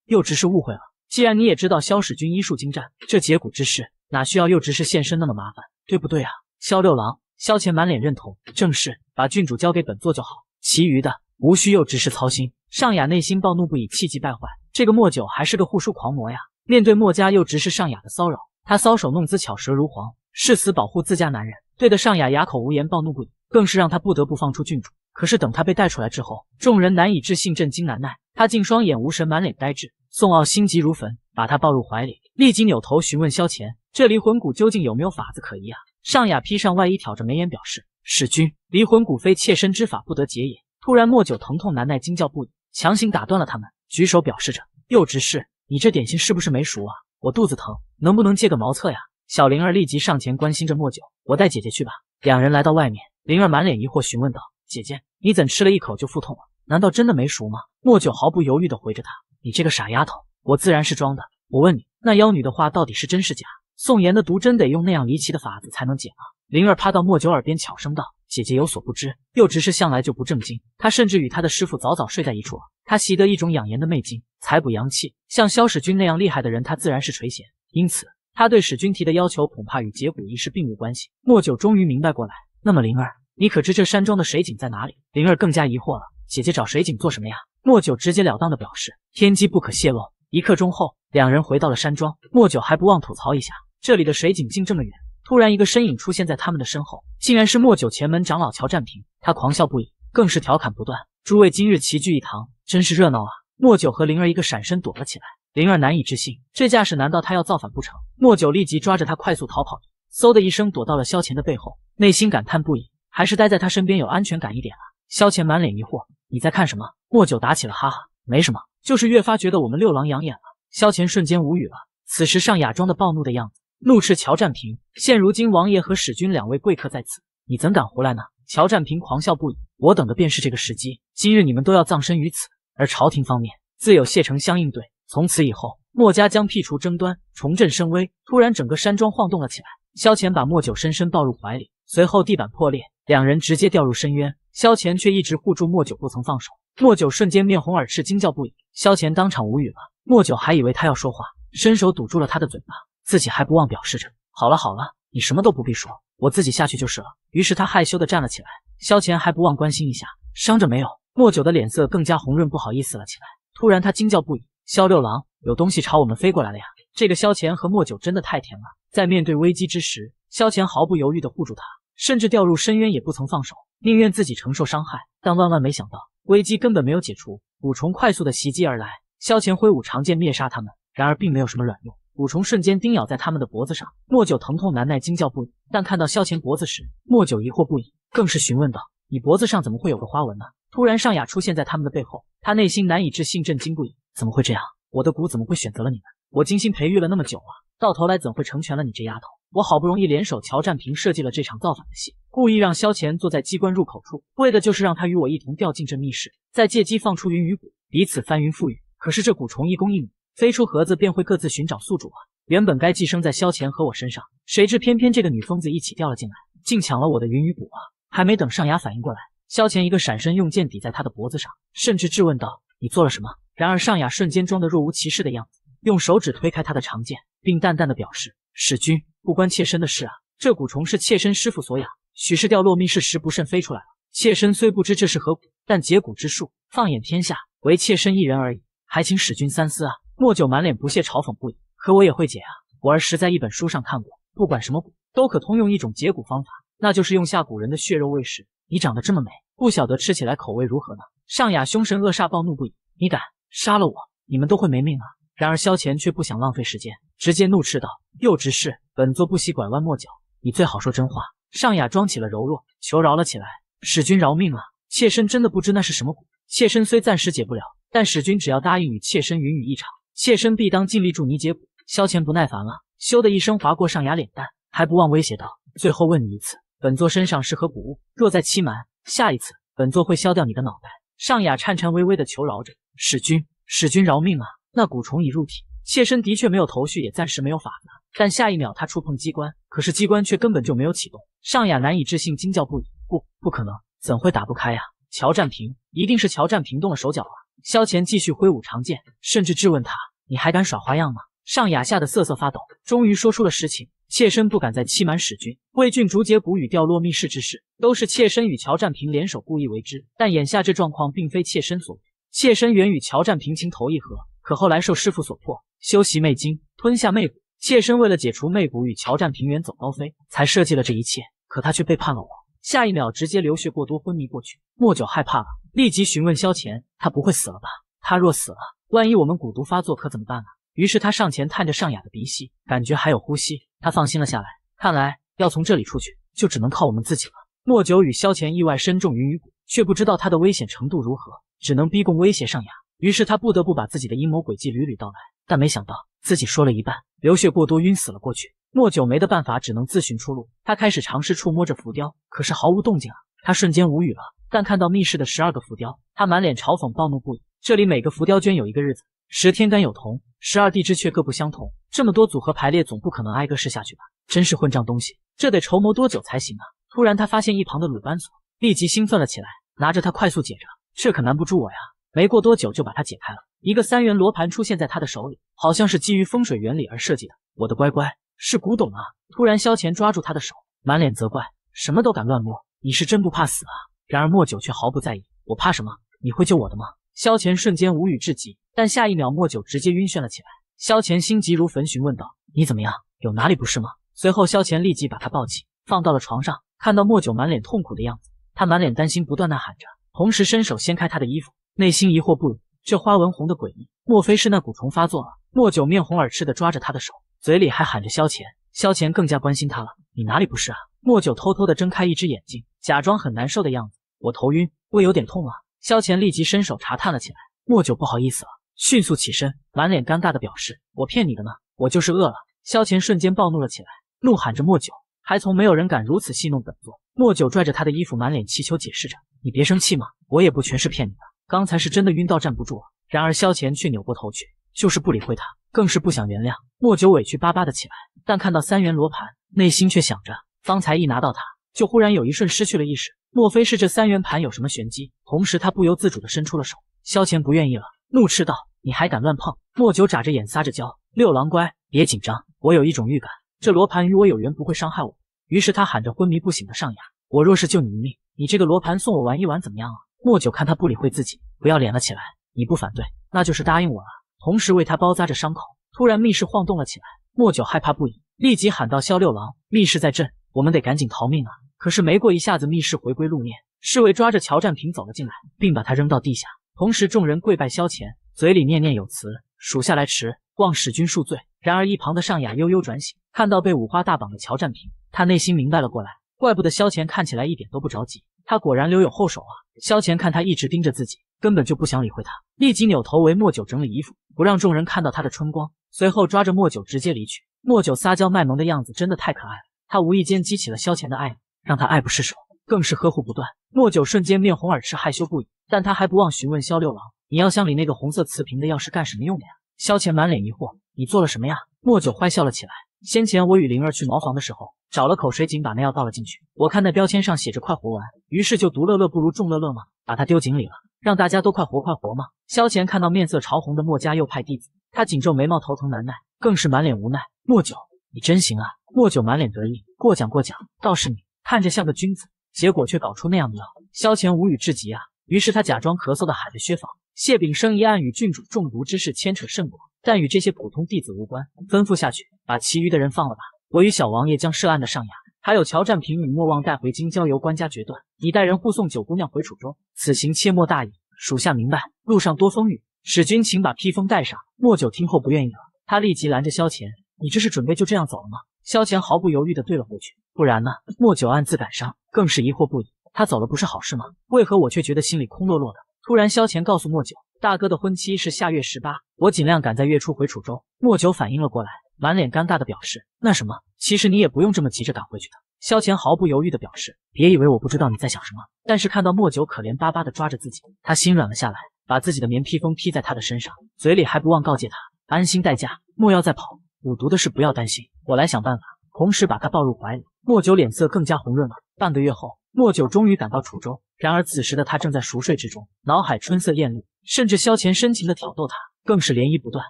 [SPEAKER 1] 又执事误会了，既然你也知道萧使君医术精湛，这解骨之事哪需要又执事现身那么麻烦，对不对啊，萧六郎？”萧乾满脸认同：“正是，把郡主交给本座就好，其余的无需又执事操心。”尚雅内心暴怒不已，气急败坏，这个莫九还是个护书狂魔呀！面对墨家又执事尚雅的骚扰，他搔首弄姿，巧舌如簧。誓死保护自家男人，对得尚雅哑口无言，暴怒不已，更是让他不得不放出郡主。可是等他被带出来之后，众人难以置信，震惊难耐，他竟双眼无神，满脸呆滞。宋傲心急如焚，把他抱入怀里，立即扭头询问萧乾：“这离魂蛊究竟有没有法子可疑啊？”尚雅披上外衣，挑着眉眼表示：“使君，离魂蛊非妾身之法不得解也。”突然，莫九疼痛难耐，惊叫不已，强行打断了他们，举手表示着：“幼执事，你这点心是不是没熟啊？我肚子疼，能不能借个茅厕呀？”小灵儿立即上前关心着莫九，我带姐姐去吧。两人来到外面，灵儿满脸疑惑询问道：“姐姐，你怎吃了一口就腹痛了？难道真的没熟吗？”莫九毫不犹豫地回着她：“你这个傻丫头，我自然是装的。我问你，那妖女的话到底是真是假？宋妍的毒真得用那样离奇的法子才能解吗？”灵儿趴到莫九耳边悄声道：“姐姐有所不知，又执事向来就不正经，他甚至与他的师傅早早睡在一处。他习得一种养颜的媚精，才补阳气。像萧使君那样厉害的人，他自然是垂涎，因此。”他对史君提的要求恐怕与解骨一事并无关系。莫九终于明白过来。那么灵儿，你可知这山庄的水井在哪里？灵儿更加疑惑了。姐姐找水井做什么呀？莫九直截了当的表示：天机不可泄露。一刻钟后，两人回到了山庄。莫九还不忘吐槽一下这里的水井竟这么远。突然，一个身影出现在他们的身后，竟然是莫九前门长老乔占平。他狂笑不已，更是调侃不断。诸位今日齐聚一堂，真是热闹啊！莫九和灵儿一个闪身躲了起来。灵儿难以置信，这架势难道他要造反不成？莫九立即抓着他快速逃跑，嗖的一声躲到了萧乾的背后，内心感叹不已，还是待在他身边有安全感一点啊。萧乾满脸疑惑，你在看什么？莫九打起了哈哈，没什么，就是越发觉得我们六郎养眼了。萧乾瞬间无语了。此时上雅庄的暴怒的样子，怒斥乔占平：现如今王爷和史君两位贵客在此，你怎敢胡来呢？乔占平狂笑不已，我等的便是这个时机，今日你们都要葬身于此。而朝廷方面自有谢成相应对。从此以后，墨家将辟除争端，重振声威。突然，整个山庄晃动了起来。萧乾把墨九深深抱入怀里，随后地板破裂，两人直接掉入深渊。萧乾却一直护住墨九，不曾放手。墨九瞬间面红耳赤，惊叫不已。萧乾当场无语了。墨九还以为他要说话，伸手堵住了他的嘴巴，自己还不忘表示着：“好了好了，你什么都不必说，我自己下去就是了。”于是他害羞地站了起来。萧乾还不忘关心一下：“伤着没有？”墨九的脸色更加红润，不好意思了起来。突然，他惊叫不已。萧六郎，有东西朝我们飞过来了呀！这个萧乾和莫九真的太甜了，在面对危机之时，萧乾毫不犹豫的护住他，甚至掉入深渊也不曾放手，宁愿自己承受伤害。但万万没想到，危机根本没有解除，蛊虫快速的袭击而来，萧乾挥舞长剑灭杀他们，然而并没有什么卵用，蛊虫瞬间叮咬在他们的脖子上，莫九疼痛难耐，惊叫不已。但看到萧乾脖子时，莫九疑惑不已，更是询问道：“你脖子上怎么会有个花纹呢？”突然，上雅出现在他们的背后，他内心难以置信，震惊不已。怎么会这样？我的蛊怎么会选择了你们？我精心培育了那么久啊，到头来怎会成全了你这丫头？我好不容易联手乔占平设计了这场造反的戏，故意让萧乾坐在机关入口处，为的就是让他与我一同掉进这密室，再借机放出云雨蛊，彼此翻云覆雨。可是这蛊虫一公一母飞出盒子便会各自寻找宿主啊，原本该寄生在萧乾和我身上，谁知偏偏这个女疯子一起掉了进来，竟抢了我的云雨蛊啊！还没等上牙反应过来，萧乾一个闪身，用剑抵在她的脖子上，甚至质问道：“你做了什么？”然而尚雅瞬间装得若无其事的样子，用手指推开他的长剑，并淡淡的表示：“使君，不关妾身的事啊。这蛊虫是妾身师傅所养，许是掉落密室时不慎飞出来了。妾身虽不知这是何蛊，但解蛊之术，放眼天下，唯妾身一人而已。还请使君三思啊。”莫九满脸不屑，嘲讽不已。可我也会解啊！我儿时在一本书上看过，不管什么蛊，都可通用一种解蛊方法，那就是用下蛊人的血肉喂食。你长得这么美，不晓得吃起来口味如何呢？尚雅凶神恶煞，暴怒不已。你敢！杀了我，你们都会没命啊！然而萧乾却不想浪费时间，直接怒斥道：“幼稚事，本座不惜拐弯抹角，你最好说真话。”尚雅装起了柔弱，求饶了起来：“使君饶命啊，妾身真的不知那是什么蛊，妾身虽暂时解不了，但使君只要答应与妾身云雨一场，妾身必当尽力助你解蛊。”萧乾不耐烦了，咻的一声划过尚雅脸蛋，还不忘威胁道：“最后问你一次，本座身上是何蛊物？若再欺瞒，下一次本座会削掉你的脑袋。”尚雅颤颤巍巍的求饶着。史君，史君饶命啊！那蛊虫已入体，妾身的确没有头绪，也暂时没有法子。但下一秒，他触碰机关，可是机关却根本就没有启动。尚雅难以置信，惊叫不已，不，不可能，怎会打不开呀？乔占平，一定是乔占平动了手脚啊！萧乾继续挥舞长剑，甚至质问他，你还敢耍花样吗？尚雅吓得瑟瑟发抖，终于说出了实情，妾身不敢再欺瞒史君。魏俊竹节谷与掉落密室之事，都是妾身与乔占平联手故意为之。但眼下这状况，并非妾身所为。妾身原与乔战平情投意合，可后来受师父所迫，修习魅经，吞下魅骨。妾身为了解除魅骨，与乔战平远走高飞，才设计了这一切。可他却背叛了我，下一秒直接流血过多，昏迷过去。莫九害怕了，立即询问萧乾：“他不会死了吧？他若死了，万一我们蛊毒发作，可怎么办呢？”于是他上前探着尚雅的鼻息，感觉还有呼吸，他放心了下来。看来要从这里出去，就只能靠我们自己了。莫九与萧乾意外身中云雨蛊，却不知道他的危险程度如何。只能逼供威胁尚雅，于是他不得不把自己的阴谋诡计屡屡道来，但没想到自己说了一半，流血过多晕死了过去。莫九梅的办法只能自寻出路，他开始尝试触摸着浮雕，可是毫无动静啊！他瞬间无语了。但看到密室的十二个浮雕，他满脸嘲讽，暴怒不已。这里每个浮雕均有一个日子，十天干有同，十二地支却各不相同。这么多组合排列，总不可能挨个试下去吧？真是混账东西！这得筹谋多久才行啊？突然他发现一旁的鲁班锁，立即兴奋了起来，拿着它快速解着。这可难不住我呀！没过多久就把它解开了。一个三元罗盘出现在他的手里，好像是基于风水原理而设计的。我的乖乖，是古董啊！突然，萧乾抓住他的手，满脸责怪：“什么都敢乱摸，你是真不怕死啊？”然而，莫九却毫不在意：“我怕什么？你会救我的吗？”萧乾瞬间无语至极，但下一秒，莫九直接晕眩了起来。萧乾心急如焚，询问道：“你怎么样？有哪里不适吗？”随后，萧乾立即把他抱起，放到了床上。看到莫九满脸痛苦的样子，他满脸担心，不断呐喊着。同时伸手掀开他的衣服，内心疑惑不已。这花纹红的诡异，莫非是那蛊虫发作了？莫九面红耳赤的抓着他的手，嘴里还喊着萧乾。萧乾更加关心他了：“你哪里不是啊？”莫九偷偷的睁开一只眼睛，假装很难受的样子：“我头晕，胃有点痛啊。”萧乾立即伸手查探了起来。莫九不好意思了，迅速起身，满脸尴尬的表示：“我骗你的呢，我就是饿了。”萧乾瞬间暴怒了起来，怒喊着：“莫九，还从没有人敢如此戏弄本座！”莫九拽着他的衣服，满脸乞求，解释着：“你别生气嘛，我也不全是骗你的，刚才是真的晕到站不住。”了。”然而萧乾却扭过头去，就是不理会他，更是不想原谅。莫九委屈巴巴的起来，但看到三元罗盘，内心却想着，方才一拿到它，就忽然有一瞬失去了意识，莫非是这三元盘有什么玄机？同时他不由自主的伸出了手。萧乾不愿意了，怒斥道：“你还敢乱碰？”莫九眨着眼撒着娇：“六郎乖，别紧张，我有一种预感，这罗盘与我有缘，不会伤害我。”于是他喊着昏迷不醒的尚雅：“我若是救你一命，你这个罗盘送我玩一玩怎么样啊？”莫九看他不理会自己，不要脸了起来：“你不反对，那就是答应我了。”同时为他包扎着伤口。突然密室晃动了起来，莫九害怕不已，立即喊道：“萧六郎，密室在震，我们得赶紧逃命啊！”可是没过一下子，密室回归路面，侍卫抓着乔占平走了进来，并把他扔到地下。同时众人跪拜萧乾，嘴里念念有词：“属下来迟，望使君恕罪。”然而一旁的尚雅悠悠转醒，看到被五花大绑的乔占平。他内心明白了过来，怪不得萧乾看起来一点都不着急，他果然留有后手啊！萧乾看他一直盯着自己，根本就不想理会他，立即扭头为莫九整理衣服，不让众人看到他的春光。随后抓着莫九直接离去。莫九撒娇卖萌的样子真的太可爱了，他无意间激起了萧乾的爱慕，让他爱不释手，更是呵护不断。莫九瞬间面红耳赤，害羞不已，但他还不忘询问萧六郎：“你药箱里那个红色瓷瓶的药是干什么用的呀？”萧乾满脸疑惑：“你做了什么呀？”莫九坏笑了起来：“先前我与灵儿去茅房的时候。”找了口水井，把那药倒了进去。我看那标签上写着“快活丸”，于是就“独乐乐不如众乐乐”嘛，把它丢井里了，让大家都快活快活嘛。萧乾看到面色潮红的墨家右派弟子，他紧皱眉毛，头疼难耐，更是满脸无奈。墨九，你真行啊！墨九满脸得意，过奖过奖。倒是你，看着像个君子，结果却搞出那样的药。萧乾无语至极啊！于是他假装咳嗽的喊着：“薛房，谢炳生一案与郡主中毒之事牵扯甚广，但与这些普通弟子无关。吩咐下去，把其余的人放了吧。”我与小王爷将涉案的上雅，还有乔占平，与莫忘带回京，交由官家决断。你带人护送九姑娘回楚州，此行切莫大意。属下明白，路上多风雨，史君请把披风带上。莫九听后不愿意了，他立即拦着萧乾：“你这是准备就这样走了吗？”萧乾毫不犹豫地对了回去：“不然呢？”莫九暗自感伤，更是疑惑不已。他走了不是好事吗？为何我却觉得心里空落落的？突然，萧乾告诉莫九：“大哥的婚期是下月十八，我尽量赶在月初回楚州。”莫九反应了过来。满脸尴尬的表示：“那什么，其实你也不用这么急着赶回去的。”萧乾毫不犹豫的表示：“别以为我不知道你在想什么。”但是看到莫九可怜巴巴的抓着自己，他心软了下来，把自己的棉披风披在他的身上，嘴里还不忘告诫他：“安心待驾，莫要再跑。五毒的事不要担心，我来想办法。”同时把他抱入怀里。莫九脸色更加红润了。半个月后，莫九终于赶到楚州，然而此时的他正在熟睡之中，脑海春色艳丽，甚至萧乾深情的挑逗他，更是涟漪不断，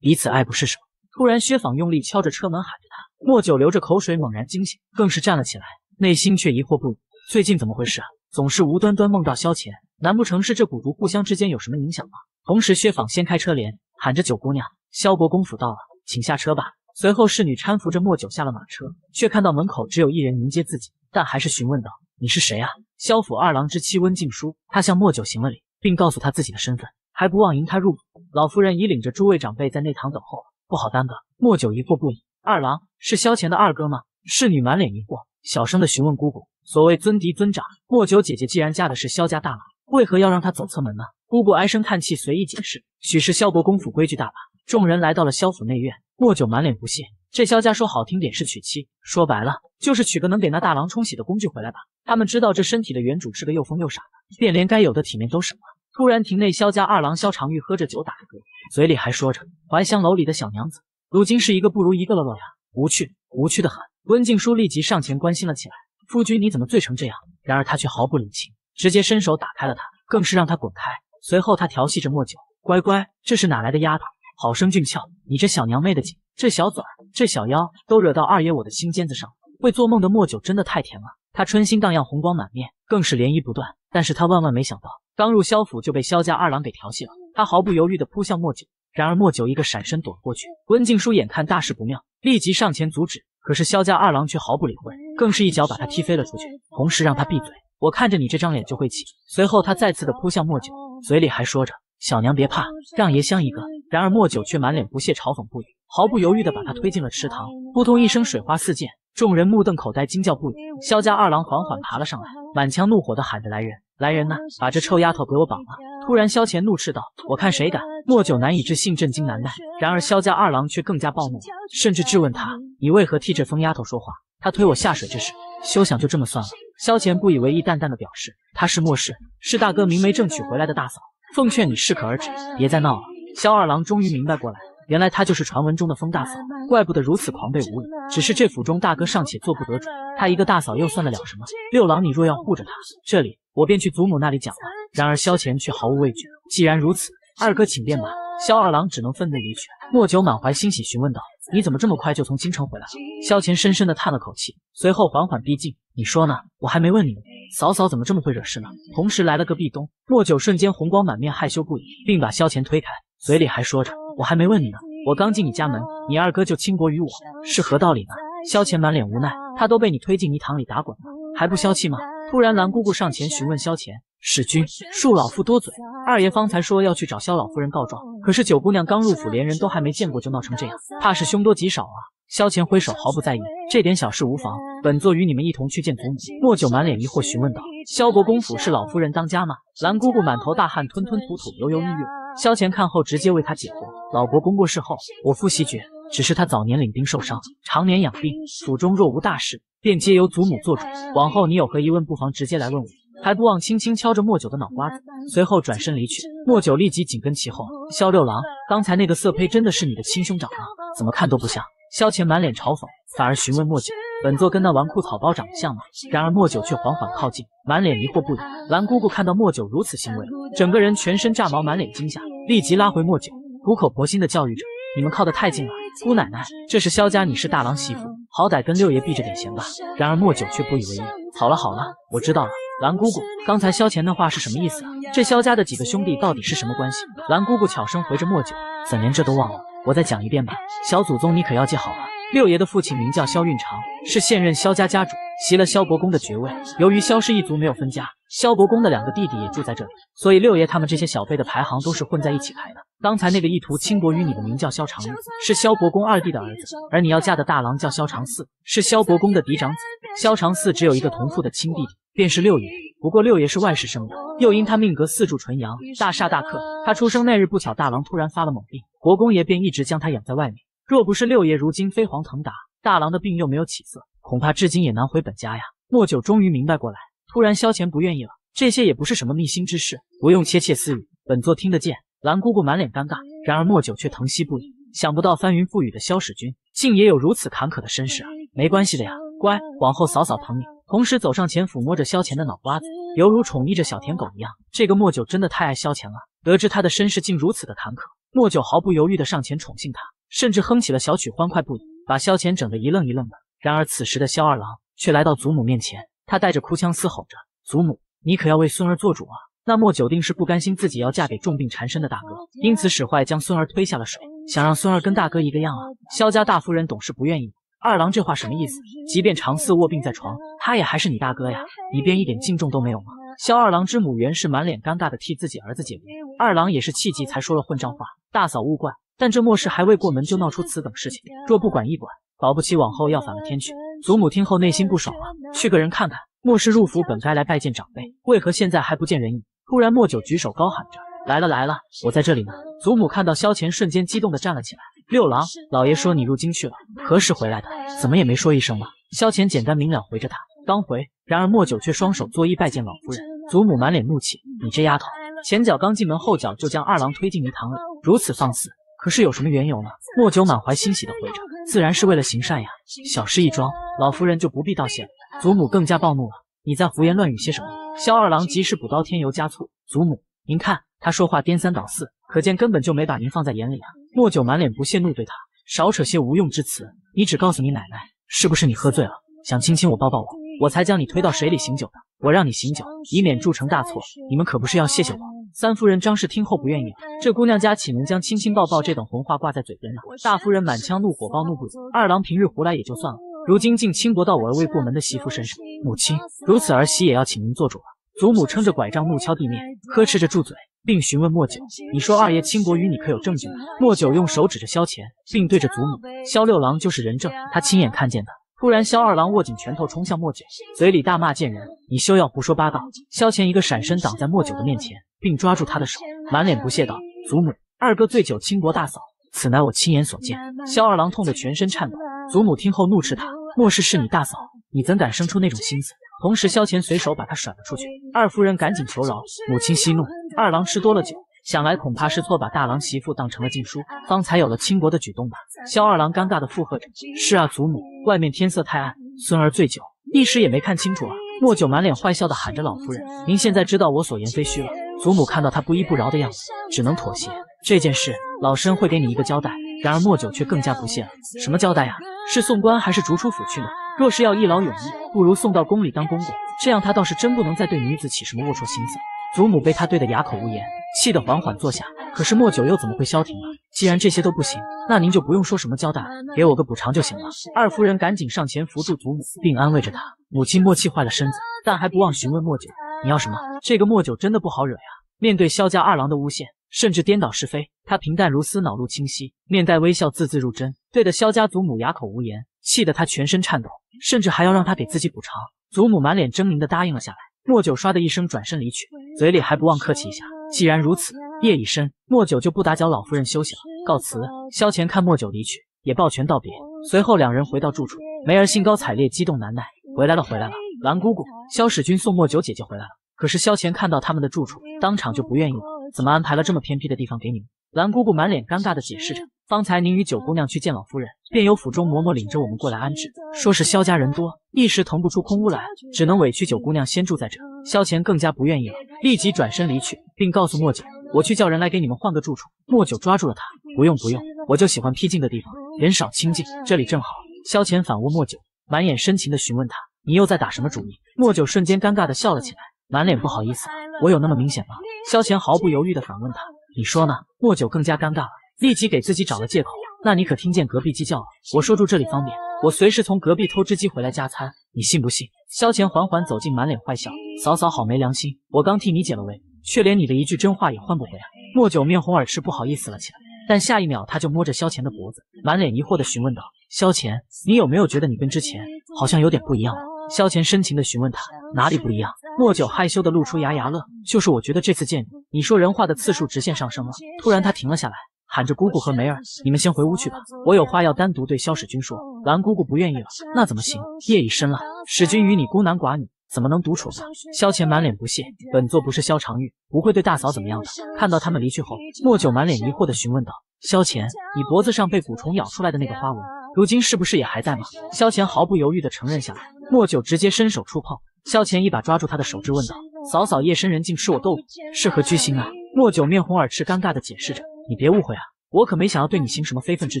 [SPEAKER 1] 彼此爱不释手。突然，薛纺用力敲着车门，喊着他。莫九流着口水，猛然惊醒，更是站了起来，内心却疑惑不已。最近怎么回事啊？总是无端端梦到萧乾，难不成是这蛊毒互相之间有什么影响吗？同时，薛纺掀开车帘，喊着：“九姑娘，萧国公府到了，请下车吧。”随后，侍女搀扶着莫九下了马车，却看到门口只有一人迎接自己，但还是询问道：“你是谁啊？”萧府二郎之妻温静姝，她向莫九行了礼，并告诉他自己的身份，还不忘迎他入府。老夫人已领着诸位长辈在内堂等候。不好耽搁，莫九疑惑不已。二郎是萧乾的二哥吗？侍女满脸疑惑，小声的询问姑姑。所谓尊嫡尊长，莫九姐姐既然嫁的是萧家大郎，为何要让他走侧门呢？姑姑唉声叹气，随意解释，许是萧国公府规矩大吧。众人来到了萧府内院，莫九满脸不屑。这萧家说好听点是娶妻，说白了就是娶个能给那大郎冲洗的工具回来吧。他们知道这身体的原主是个又疯又傻的，便连该有的体面都省了。突然，亭内萧家二郎萧长玉喝着酒，打着嗝，嘴里还说着：“怀香楼里的小娘子，如今是一个不如一个了呀，无趣，无趣的很。”温静书立即上前关心了起来：“夫君，你怎么醉成这样？”然而他却毫不领情，直接伸手打开了他，更是让他滚开。随后他调戏着莫九：“乖乖，这是哪来的丫头？好生俊俏，你这小娘妹的紧，这小嘴儿，这小腰，都惹到二爷我的心尖子上。”会做梦的莫九真的太甜了，他春心荡漾，红光满面，更是涟漪不断。但是他万万没想到。刚入萧府就被萧家二郎给调戏了，他毫不犹豫地扑向莫九，然而莫九一个闪身躲了过去。温静书眼看大事不妙，立即上前阻止，可是萧家二郎却毫不理会，更是一脚把他踢飞了出去，同时让他闭嘴。我看着你这张脸就会气。随后他再次的扑向莫九，嘴里还说着：“小娘别怕，让爷香一个。”然而莫九却满脸不屑，嘲讽不已，毫不犹豫地把他推进了池塘，扑通一声，水花四溅，众人目瞪口呆，惊叫不已。萧家二郎缓缓爬了上来，满腔怒火地喊着：“来人！”来人呐，把这臭丫头给我绑了！突然，萧乾怒斥道：“我看谁敢！”莫九难以置信，震惊难耐。然而，萧家二郎却更加暴怒，甚至质问他：“你为何替这疯丫头说话？她推我下水之事，休想就这么算了！”萧乾不以为意，淡淡的表示：“她是莫氏，是大哥明媒正娶回来的大嫂。奉劝你适可而止，别再闹了。”萧二郎终于明白过来。原来她就是传闻中的风大嫂，怪不得如此狂悖无礼。只是这府中大哥尚且做不得主，她一个大嫂又算得了什么？六郎，你若要护着她，这里我便去祖母那里讲了。然而萧乾却毫无畏惧。既然如此，二哥请便吧。萧二郎只能愤怒离去。莫九满怀欣喜询问道：“你怎么这么快就从京城回来了？”萧乾深深地叹了口气，随后缓缓逼近：“你说呢？我还没问你，呢。”嫂嫂怎么这么会惹事呢？”同时来了个壁咚。莫九瞬间红光满面，害羞不已，并把萧乾推开，嘴里还说着。我还没问你呢，我刚进你家门，你二哥就倾国于我，是何道理呢？萧乾满脸无奈，他都被你推进泥塘里打滚了，还不消气吗？突然，蓝姑姑上前询问萧乾：“使君，恕老夫多嘴，二爷方才说要去找萧老夫人告状，可是九姑娘刚入府，连人都还没见过，就闹成这样，怕是凶多吉少啊。”萧乾挥手，毫不在意这点小事无妨，本座与你们一同去见祖母。莫九满脸疑惑询问道：“萧国公府是老夫人当家吗？”蓝姑姑满头大汗，吞吞吐吐，犹犹豫豫。萧乾看后，直接为他解惑：“老国公过世后，我父袭爵，只是他早年领兵受伤，常年养病，府中若无大事，便皆由祖母做主。往后你有何疑问，不妨直接来问我，还不忘轻轻敲着莫九的脑瓜子。随后转身离去，莫九立即紧跟其后。萧六郎，刚才那个色胚真的是你的亲兄长吗？怎么看都不像。”萧乾满脸嘲讽，反而询问莫九：“本座跟那纨绔草包长得像吗？”然而莫九却缓缓靠近，满脸疑惑不已。蓝姑姑看到莫九如此行为，整个人全身炸毛，满脸惊吓，立即拉回莫九，苦口婆心的教育着：“你们靠得太近了，姑奶奶，这是萧家，你是大郎媳妇，好歹跟六爷避着点嫌吧。”然而莫九却不以为意：“好了好了，我知道了。蓝姑姑，刚才萧乾那话是什么意思？这萧家的几个兄弟到底是什么关系？”蓝姑姑悄声回着莫九：“怎连这都忘了？”我再讲一遍吧，小祖宗你可要记好了。六爷的父亲名叫萧运长，是现任萧家家主，袭了萧国公的爵位。由于萧氏一族没有分家，萧国公的两个弟弟也住在这里，所以六爷他们这些小辈的排行都是混在一起排的。刚才那个意图轻薄于你的名叫萧长玉，是萧国公二弟的儿子，而你要嫁的大郎叫萧长嗣，是萧国公的嫡长子。萧长嗣只有一个同父的亲弟弟。便是六爷，不过六爷是外室生的，又因他命格四柱纯阳，大煞大克。他出生那日不巧，大郎突然发了猛病，国公爷便一直将他养在外面。若不是六爷如今飞黄腾达，大郎的病又没有起色，恐怕至今也难回本家呀。莫九终于明白过来，突然萧乾不愿意了。这些也不是什么秘心之事，不用窃窃私语，本座听得见。蓝姑姑满脸尴尬，然而莫九却疼惜不已。想不到翻云覆雨的萧使君，竟也有如此坎坷的身世啊。没关系的呀，乖，往后嫂嫂疼你。同时走上前抚摸着萧乾的脑瓜子，犹如宠溺着小舔狗一样。这个莫九真的太爱萧乾了。得知他的身世竟如此的坎坷，莫九毫不犹豫的上前宠幸他，甚至哼起了小曲，欢快不已，把萧乾整得一愣一愣的。然而此时的萧二郎却来到祖母面前，他带着哭腔嘶吼着：“祖母，你可要为孙儿做主啊！那莫九定是不甘心自己要嫁给重病缠身的大哥，因此使坏将孙儿推下了水，想让孙儿跟大哥一个样啊！”萧家大夫人懂事不愿意，二郎这话什么意思？即便长嗣卧病在床。他也还是你大哥呀，你便一点敬重都没有吗？萧二郎之母原是满脸尴尬的替自己儿子解围，二郎也是气急才说了混账话。大嫂勿怪，但这末世还未过门就闹出此等事情，若不管一管，保不齐往后要反了天去。祖母听后内心不爽啊，去个人看看。末世入府本该来拜见长辈，为何现在还不见人影？突然莫九举手高喊着，来了来了，我在这里呢。祖母看到萧乾瞬间激动的站了起来。六郎，老爷说你入京去了，何时回来的？怎么也没说一声吗？萧乾简单明了回着他。刚回，然而莫九却双手作揖拜见老夫人。祖母满脸怒气：“你这丫头，前脚刚进门，后脚就将二郎推进泥塘里，如此放肆，可是有什么缘由呢？”莫九满怀欣喜的回着：“自然是为了行善呀，小事一桩，老夫人就不必道谢了。”祖母更加暴怒了：“你在胡言乱语些什么？”萧二郎及时补刀添油加醋：“祖母，您看他说话颠三倒四，可见根本就没把您放在眼里啊。”莫九满脸不屑怒怼他：“少扯些无用之词，你只告诉你奶奶，是不是你喝醉了，想亲亲我抱抱我？”我才将你推到水里醒酒的，我让你醒酒，以免铸成大错。你们可不是要谢谢我。三夫人张氏听后不愿意了，这姑娘家岂能将亲亲抱抱这等红话挂在嘴边呢？大夫人满腔怒火，暴怒不已。二郎平日胡来也就算了，如今竟轻薄到我儿未过门的媳妇身上。母亲，如此儿媳也要请您做主了。祖母撑着拐杖，怒敲地面，呵斥着住嘴，并询问莫九：“你说二爷轻薄于你，可有证据吗？”莫九用手指着萧乾，并对着祖母：“萧六郎就是人证，他亲眼看见的。”突然，萧二郎握紧拳头冲向莫九，嘴里大骂贱人：“你休要胡说八道！”萧乾一个闪身挡在莫九的面前，并抓住他的手，满脸不屑道：“祖母，二哥醉酒轻薄大嫂，此乃我亲眼所见。”萧二郎痛得全身颤抖。祖母听后怒斥他：“莫氏是你大嫂，你怎敢生出那种心思？”同时，萧乾随手把他甩了出去。二夫人赶紧求饶：“母亲息怒，二郎吃多了酒。”想来恐怕是错把大郎媳妇当成了禁书，方才有了倾国的举动吧。萧二郎尴尬地附和着：“是啊，祖母，外面天色太暗，孙儿醉酒，一时也没看清楚啊。”莫九满脸坏笑地喊着：“老夫人，您现在知道我所言非虚了。”祖母看到他不依不饶的样子，只能妥协。这件事，老身会给你一个交代。然而莫九却更加不屑了：“什么交代呀？是送官还是逐出府去呢？若是要一劳永逸，不如送到宫里当公公，这样他倒是真不能再对女子起什么龌龊心思。”祖母被他怼得哑口无言，气得缓缓坐下。可是莫九又怎么会消停呢？既然这些都不行，那您就不用说什么交代，给我个补偿就行了。二夫人赶紧上前扶住祖母，并安慰着她。母亲莫气坏了身子，但还不忘询问莫九：“你要什么？”这个莫九真的不好惹呀！面对萧家二郎的诬陷，甚至颠倒是非，他平淡如斯，脑路清晰，面带微笑，字字入针，对的萧家祖母哑口无言，气得他全身颤抖，甚至还要让他给自己补偿。祖母满脸狰狞的答应了下来。莫九唰的一声转身离去，嘴里还不忘客气一下。既然如此，夜已深，莫九就不打搅老夫人休息了，告辞。萧乾看莫九离去，也抱拳道别。随后两人回到住处，梅儿兴高采烈，激动难耐，回来了，回来了，兰姑姑，萧使君送莫九姐姐回来了。可是萧乾看到他们的住处，当场就不愿意了，怎么安排了这么偏僻的地方给你们？兰姑姑满脸尴尬的解释着，方才您与九姑娘去见老夫人，便有府中嬷嬷领着我们过来安置，说是萧家人多。一时腾不出空屋来，只能委屈九姑娘先住在这。萧乾更加不愿意了，立即转身离去，并告诉莫九：“我去叫人来给你们换个住处。”莫九抓住了他：“不用不用，我就喜欢僻静的地方，人少清静，这里正好。”萧乾反问莫九，满眼深情的询问他：“你又在打什么主意？”莫九瞬间尴尬的笑了起来，满脸不好意思：“我有那么明显吗？”萧乾毫不犹豫的反问他：“你说呢？”莫九更加尴尬了，立即给自己找了借口：“那你可听见隔壁鸡叫了？我说住这里方便。”我随时从隔壁偷只鸡回来加餐，你信不信？萧乾缓缓走近，满脸坏笑：“嫂嫂好没良心，我刚替你解了围，却连你的一句真话也换不回啊！”莫九面红耳赤，不好意思了起来。但下一秒，他就摸着萧乾的脖子，满脸疑惑地询问道：“萧乾，你有没有觉得你跟之前好像有点不一样了？”萧乾深情地询问他哪里不一样。莫九害羞地露出牙牙乐：“就是我觉得这次见你，你说人话的次数直线上升了。”突然，他停了下来。喊着姑姑和梅儿，你们先回屋去吧，我有话要单独对萧使君说。兰姑姑不愿意了，那怎么行？夜已深了，使君与你孤男寡女，怎么能独处呢？萧乾满脸不屑，本座不是萧长玉，不会对大嫂怎么样的。看到他们离去后，莫九满脸疑惑的询问道：“萧乾，你脖子上被蛊虫咬出来的那个花纹，如今是不是也还在吗？”萧乾毫不犹豫的承认下来。莫九直接伸手触碰，萧乾一把抓住他的手指，问道：“嫂嫂，夜深人静吃我豆腐，是何居心啊？”莫九面红耳赤，尴尬的解释着。你别误会啊，我可没想要对你行什么非分之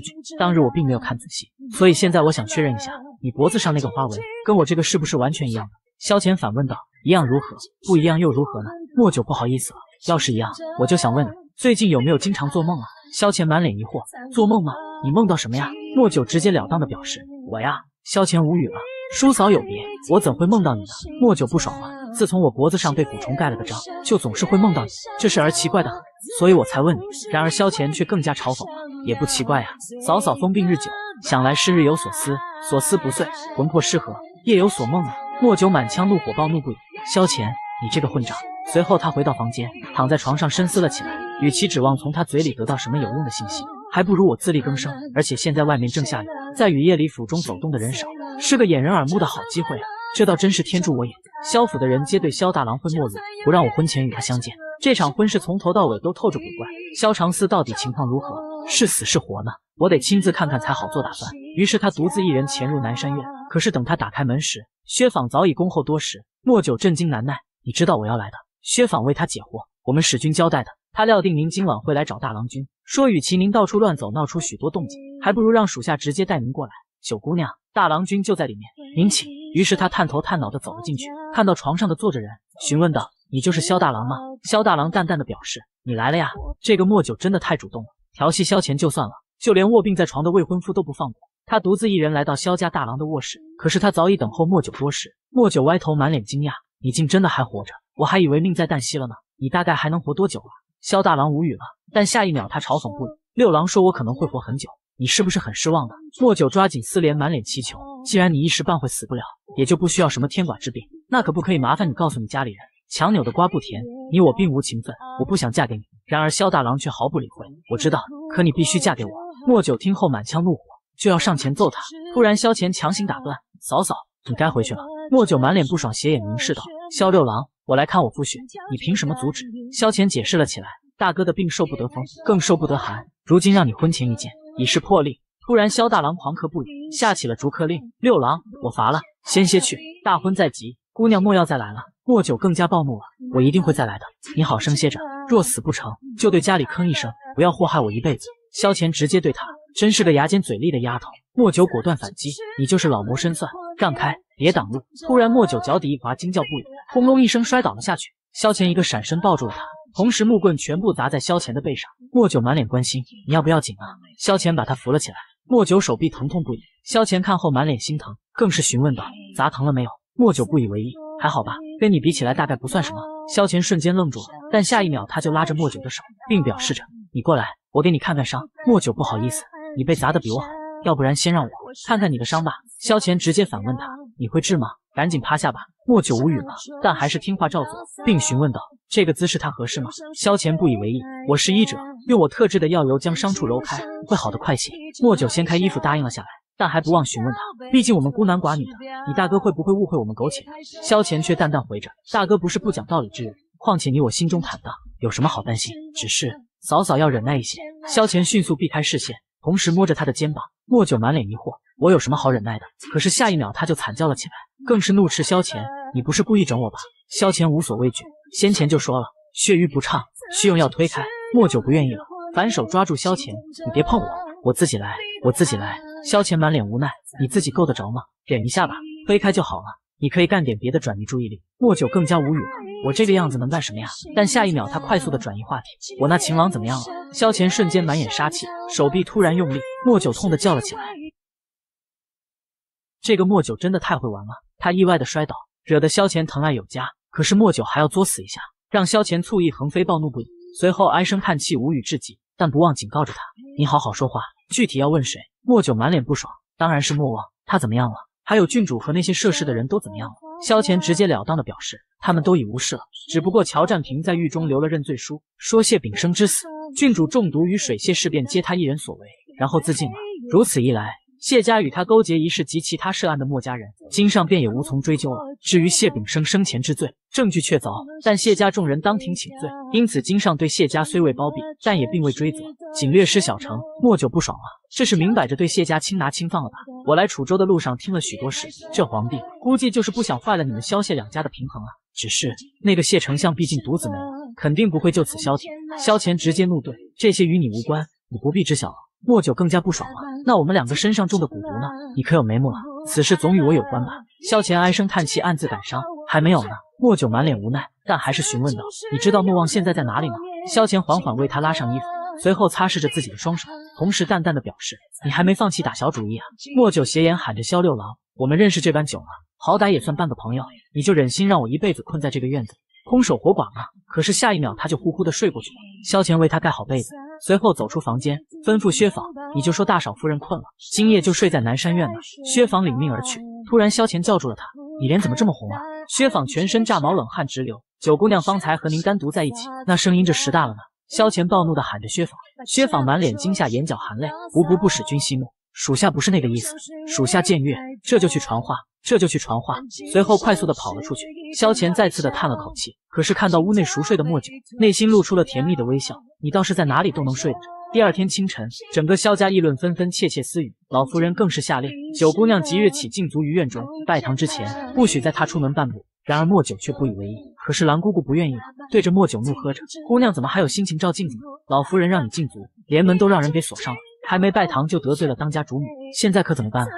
[SPEAKER 1] 举。当日我并没有看仔细，所以现在我想确认一下，你脖子上那个花纹跟我这个是不是完全一样的？萧乾反问道，一样如何？不一样又如何呢？莫九不好意思了，要是一样，我就想问你，最近有没有经常做梦啊？萧乾满脸疑惑，做梦吗？你梦到什么呀？莫九直截了当的表示，我呀。萧乾无语了，叔嫂有别，我怎会梦到你呢？莫九不爽了，自从我脖子上被蛊虫盖了个章，就总是会梦到你，这事儿奇怪的很。所以我才问你，然而萧乾却更加嘲讽了，也不奇怪啊。嫂嫂风病日久，想来是日有所思，所思不遂，魂魄失和，夜有所梦啊。莫九满腔怒火，暴怒不已。萧乾，你这个混账！随后他回到房间，躺在床上深思了起来。与其指望从他嘴里得到什么有用的信息，还不如我自力更生。而且现在外面正下雨，在雨夜里府中走动的人少，是个掩人耳目的好机会啊。这倒真是天助我也！萧府的人皆对萧大郎会莫如不让我婚前与他相见，这场婚事从头到尾都透着古怪。萧长思到底情况如何？是死是活呢？我得亲自看看才好做打算。于是他独自一人潜入南山院，可是等他打开门时，薛纺早已恭候多时。莫九震惊难耐，你知道我要来的？薛纺为他解惑，我们使君交代的，他料定您今晚会来找大郎君，说与其您到处乱走闹出许多动静，还不如让属下直接带您过来。九姑娘，大郎君就在里面，您请。于是他探头探脑的走了进去，看到床上的坐着人，询问道：“你就是萧大郎吗？”萧大郎淡淡的表示：“你来了呀，这个莫九真的太主动了，调戏萧乾就算了，就连卧病在床的未婚夫都不放过。”他独自一人来到萧家大郎的卧室，可是他早已等候莫九多时。莫九歪头，满脸惊讶：“你竟真的还活着，我还以为命在旦夕了呢。你大概还能活多久啊？”萧大郎无语了，但下一秒他嘲讽不已：“六郎说，我可能会活很久。”你是不是很失望的？莫九抓紧丝莲，满脸祈求。既然你一时半会死不了，也就不需要什么天管治病。那可不可以麻烦你告诉你家里人？强扭的瓜不甜，你我并无情分，我不想嫁给你。然而萧大郎却毫不理会。我知道，可你必须嫁给我。莫九听后满腔怒火，就要上前揍他。突然，萧乾强行打断：“嫂嫂，你该回去了。”莫九满脸不爽，斜眼凝视道：“萧六郎，我来看我夫婿，你凭什么阻止？”萧乾解释了起来：“大哥的病受不得风，更受不得寒。如今让你婚前一见。”已是破例，突然萧大郎狂咳不已，下起了逐客令。六郎，我乏了，先歇去。大婚在即，姑娘莫要再来了。莫九更加暴怒了，我一定会再来的。你好生歇着，若死不成就对家里吭一声，不要祸害我一辈子。萧乾直接对他，真是个牙尖嘴利的丫头。莫九果断反击，你就是老谋深算，让开，别挡路。突然莫九脚底一滑，惊叫不已，轰隆一声摔倒了下去。萧乾一个闪身抱住了他。同时，木棍全部砸在萧乾的背上。莫九满脸关心：“你要不要紧啊？”萧乾把他扶了起来。莫九手臂疼痛不已。萧乾看后满脸心疼，更是询问道：“砸疼了没有？”莫九不以为意：“还好吧，跟你比起来大概不算什么。”萧乾瞬间愣住了，但下一秒他就拉着莫九的手，并表示着：“你过来，我给你看看伤。”莫九不好意思：“你被砸的比我狠，要不然先让我看看你的伤吧。”萧乾直接反问他：“你会治吗？赶紧趴下吧。”莫九无语了，但还是听话照做，并询问道：“这个姿势他合适吗？”萧乾不以为意：“我是医者，用我特制的药油将伤处揉开，会好得快些。”莫九掀开衣服答应了下来，但还不忘询问他：“毕竟我们孤男寡女的，你大哥会不会误会我们苟且？”萧乾却淡淡回着：“大哥不是不讲道理之人，况且你我心中坦荡，有什么好担心？只是嫂嫂要忍耐一些。”萧乾迅速避开视线，同时摸着他的肩膀。莫九满脸疑惑：“我有什么好忍耐的？”可是下一秒他就惨叫了起来，更是怒斥萧乾。你不是故意整我吧？萧乾无所畏惧，先前就说了，血瘀不畅，需用药推开。莫九不愿意了，反手抓住萧乾，你别碰我，我自己来，我自己来。萧乾满脸无奈，你自己够得着吗？忍一下吧，推开就好了。你可以干点别的，转移注意力。莫九更加无语了，我这个样子能干什么呀？但下一秒，他快速的转移话题，我那情郎怎么样了？萧乾瞬间满眼杀气，手臂突然用力，莫九痛的叫了起来。这个莫九真的太会玩了，他意外的摔倒。惹得萧乾疼爱有加，可是莫九还要作死一下，让萧乾醋意横飞，暴怒不已。随后唉声叹气，无语至极，但不忘警告着他：“你好好说话，具体要问谁？”莫九满脸不爽：“当然是莫忘，他怎么样了？还有郡主和那些涉事的人都怎么样了？”萧乾直截了当的表示：“他们都已无事了，只不过乔占平在狱中留了认罪书，说谢炳生之死、郡主中毒与水泄事变皆他一人所为，然后自尽了。如此一来。”谢家与他勾结一事及其他涉案的墨家人，金上便也无从追究了。至于谢炳生生前之罪，证据确凿，但谢家众人当庭请罪，因此金上对谢家虽未包庇，但也并未追责，仅略施小惩。莫九不爽了，这是明摆着对谢家轻拿轻放了吧？我来楚州的路上听了许多事，这皇帝估计就是不想坏了你们萧谢两家的平衡啊。只是那个谢丞相毕竟独子没有，肯定不会就此消停。萧乾直接怒怼：这些与你无关，你不必知晓。莫九更加不爽了。那我们两个身上中的蛊毒呢？你可有眉目了？此事总与我有关吧？萧乾唉声叹气，暗自感伤。还没有呢。莫九满脸无奈，但还是询问道：“你知道莫忘现在在哪里吗？”萧乾缓缓为他拉上衣服，随后擦拭着自己的双手，同时淡淡的表示：“你还没放弃打小主意啊？”莫九斜眼喊着：“萧六郎，我们认识这般久了，好歹也算半个朋友，你就忍心让我一辈子困在这个院子里？”空手活寡嘛，可是下一秒他就呼呼的睡过去了。萧乾为他盖好被子，随后走出房间，吩咐薛仿，你就说大少夫人困了，今夜就睡在南山院了。”薛仿领命而去。突然，萧乾叫住了他：“你脸怎么这么红啊？”薛仿全身炸毛，冷汗直流。九姑娘方才和您单独在一起，那声音这时大了呢？萧乾暴怒的喊着薛仿，薛仿满脸惊吓，眼角含泪：“无不不使君息怒，属下不是那个意思，属下僭越，这就去传话。”这就去传话，随后快速的跑了出去。萧乾再次的叹了口气，可是看到屋内熟睡的墨九，内心露出了甜蜜的微笑。你倒是在哪里都能睡着。第二天清晨，整个萧家议论纷纷，窃窃私语。老夫人更是下令，九姑娘即日起禁足于院中，拜堂之前不许再踏出门半步。然而墨九却不以为意。可是蓝姑姑不愿意了，对着墨九怒喝着，姑娘怎么还有心情照镜子？呢？老夫人让你禁足，连门都让人给锁上了，还没拜堂就得罪了当家主母，现在可怎么办啊？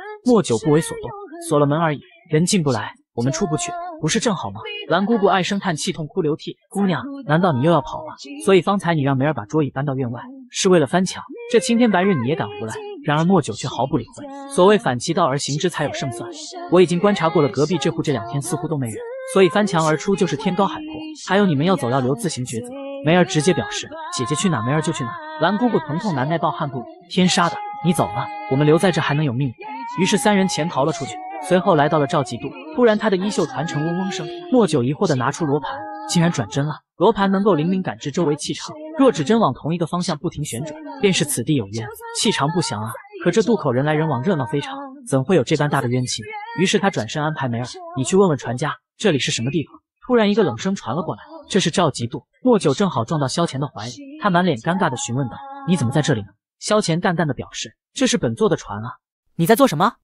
[SPEAKER 1] 九不为所动。锁了门而已，人进不来，我们出不去，不是正好吗？蓝姑姑唉声叹气，痛哭流涕。姑娘，难道你又要跑了？所以方才你让梅儿把桌椅搬到院外，是为了翻墙。这青天白日，你也敢胡来？然而莫九却毫不理会。所谓反其道而行之，才有胜算。我已经观察过了，隔壁这户这两天似乎都没人，所以翻墙而出就是天高海阔。还有你们要走要留，自行抉择。梅儿直接表示，姐姐去哪，梅儿就去哪。蓝姑姑疼痛难耐，暴汗不已。天杀的，你走了，我们留在这还能有命？于是三人潜逃了出去。随后来到了赵集渡，突然他的衣袖传成嗡嗡声。莫九疑惑的拿出罗盘，竟然转针了。罗盘能够灵敏感知周围气场，若指针往同一个方向不停旋转，便是此地有冤，气场不详啊。可这渡口人来人往，热闹非常，怎会有这般大的冤情？于是他转身安排梅儿，你去问问船家，这里是什么地方。突然一个冷声传了过来，这是赵集渡。莫九正好撞到萧乾的怀里，他满脸尴尬的询问道：“你怎么在这里呢？”萧乾淡淡的表示：“这是本座的船啊，你在做什么？”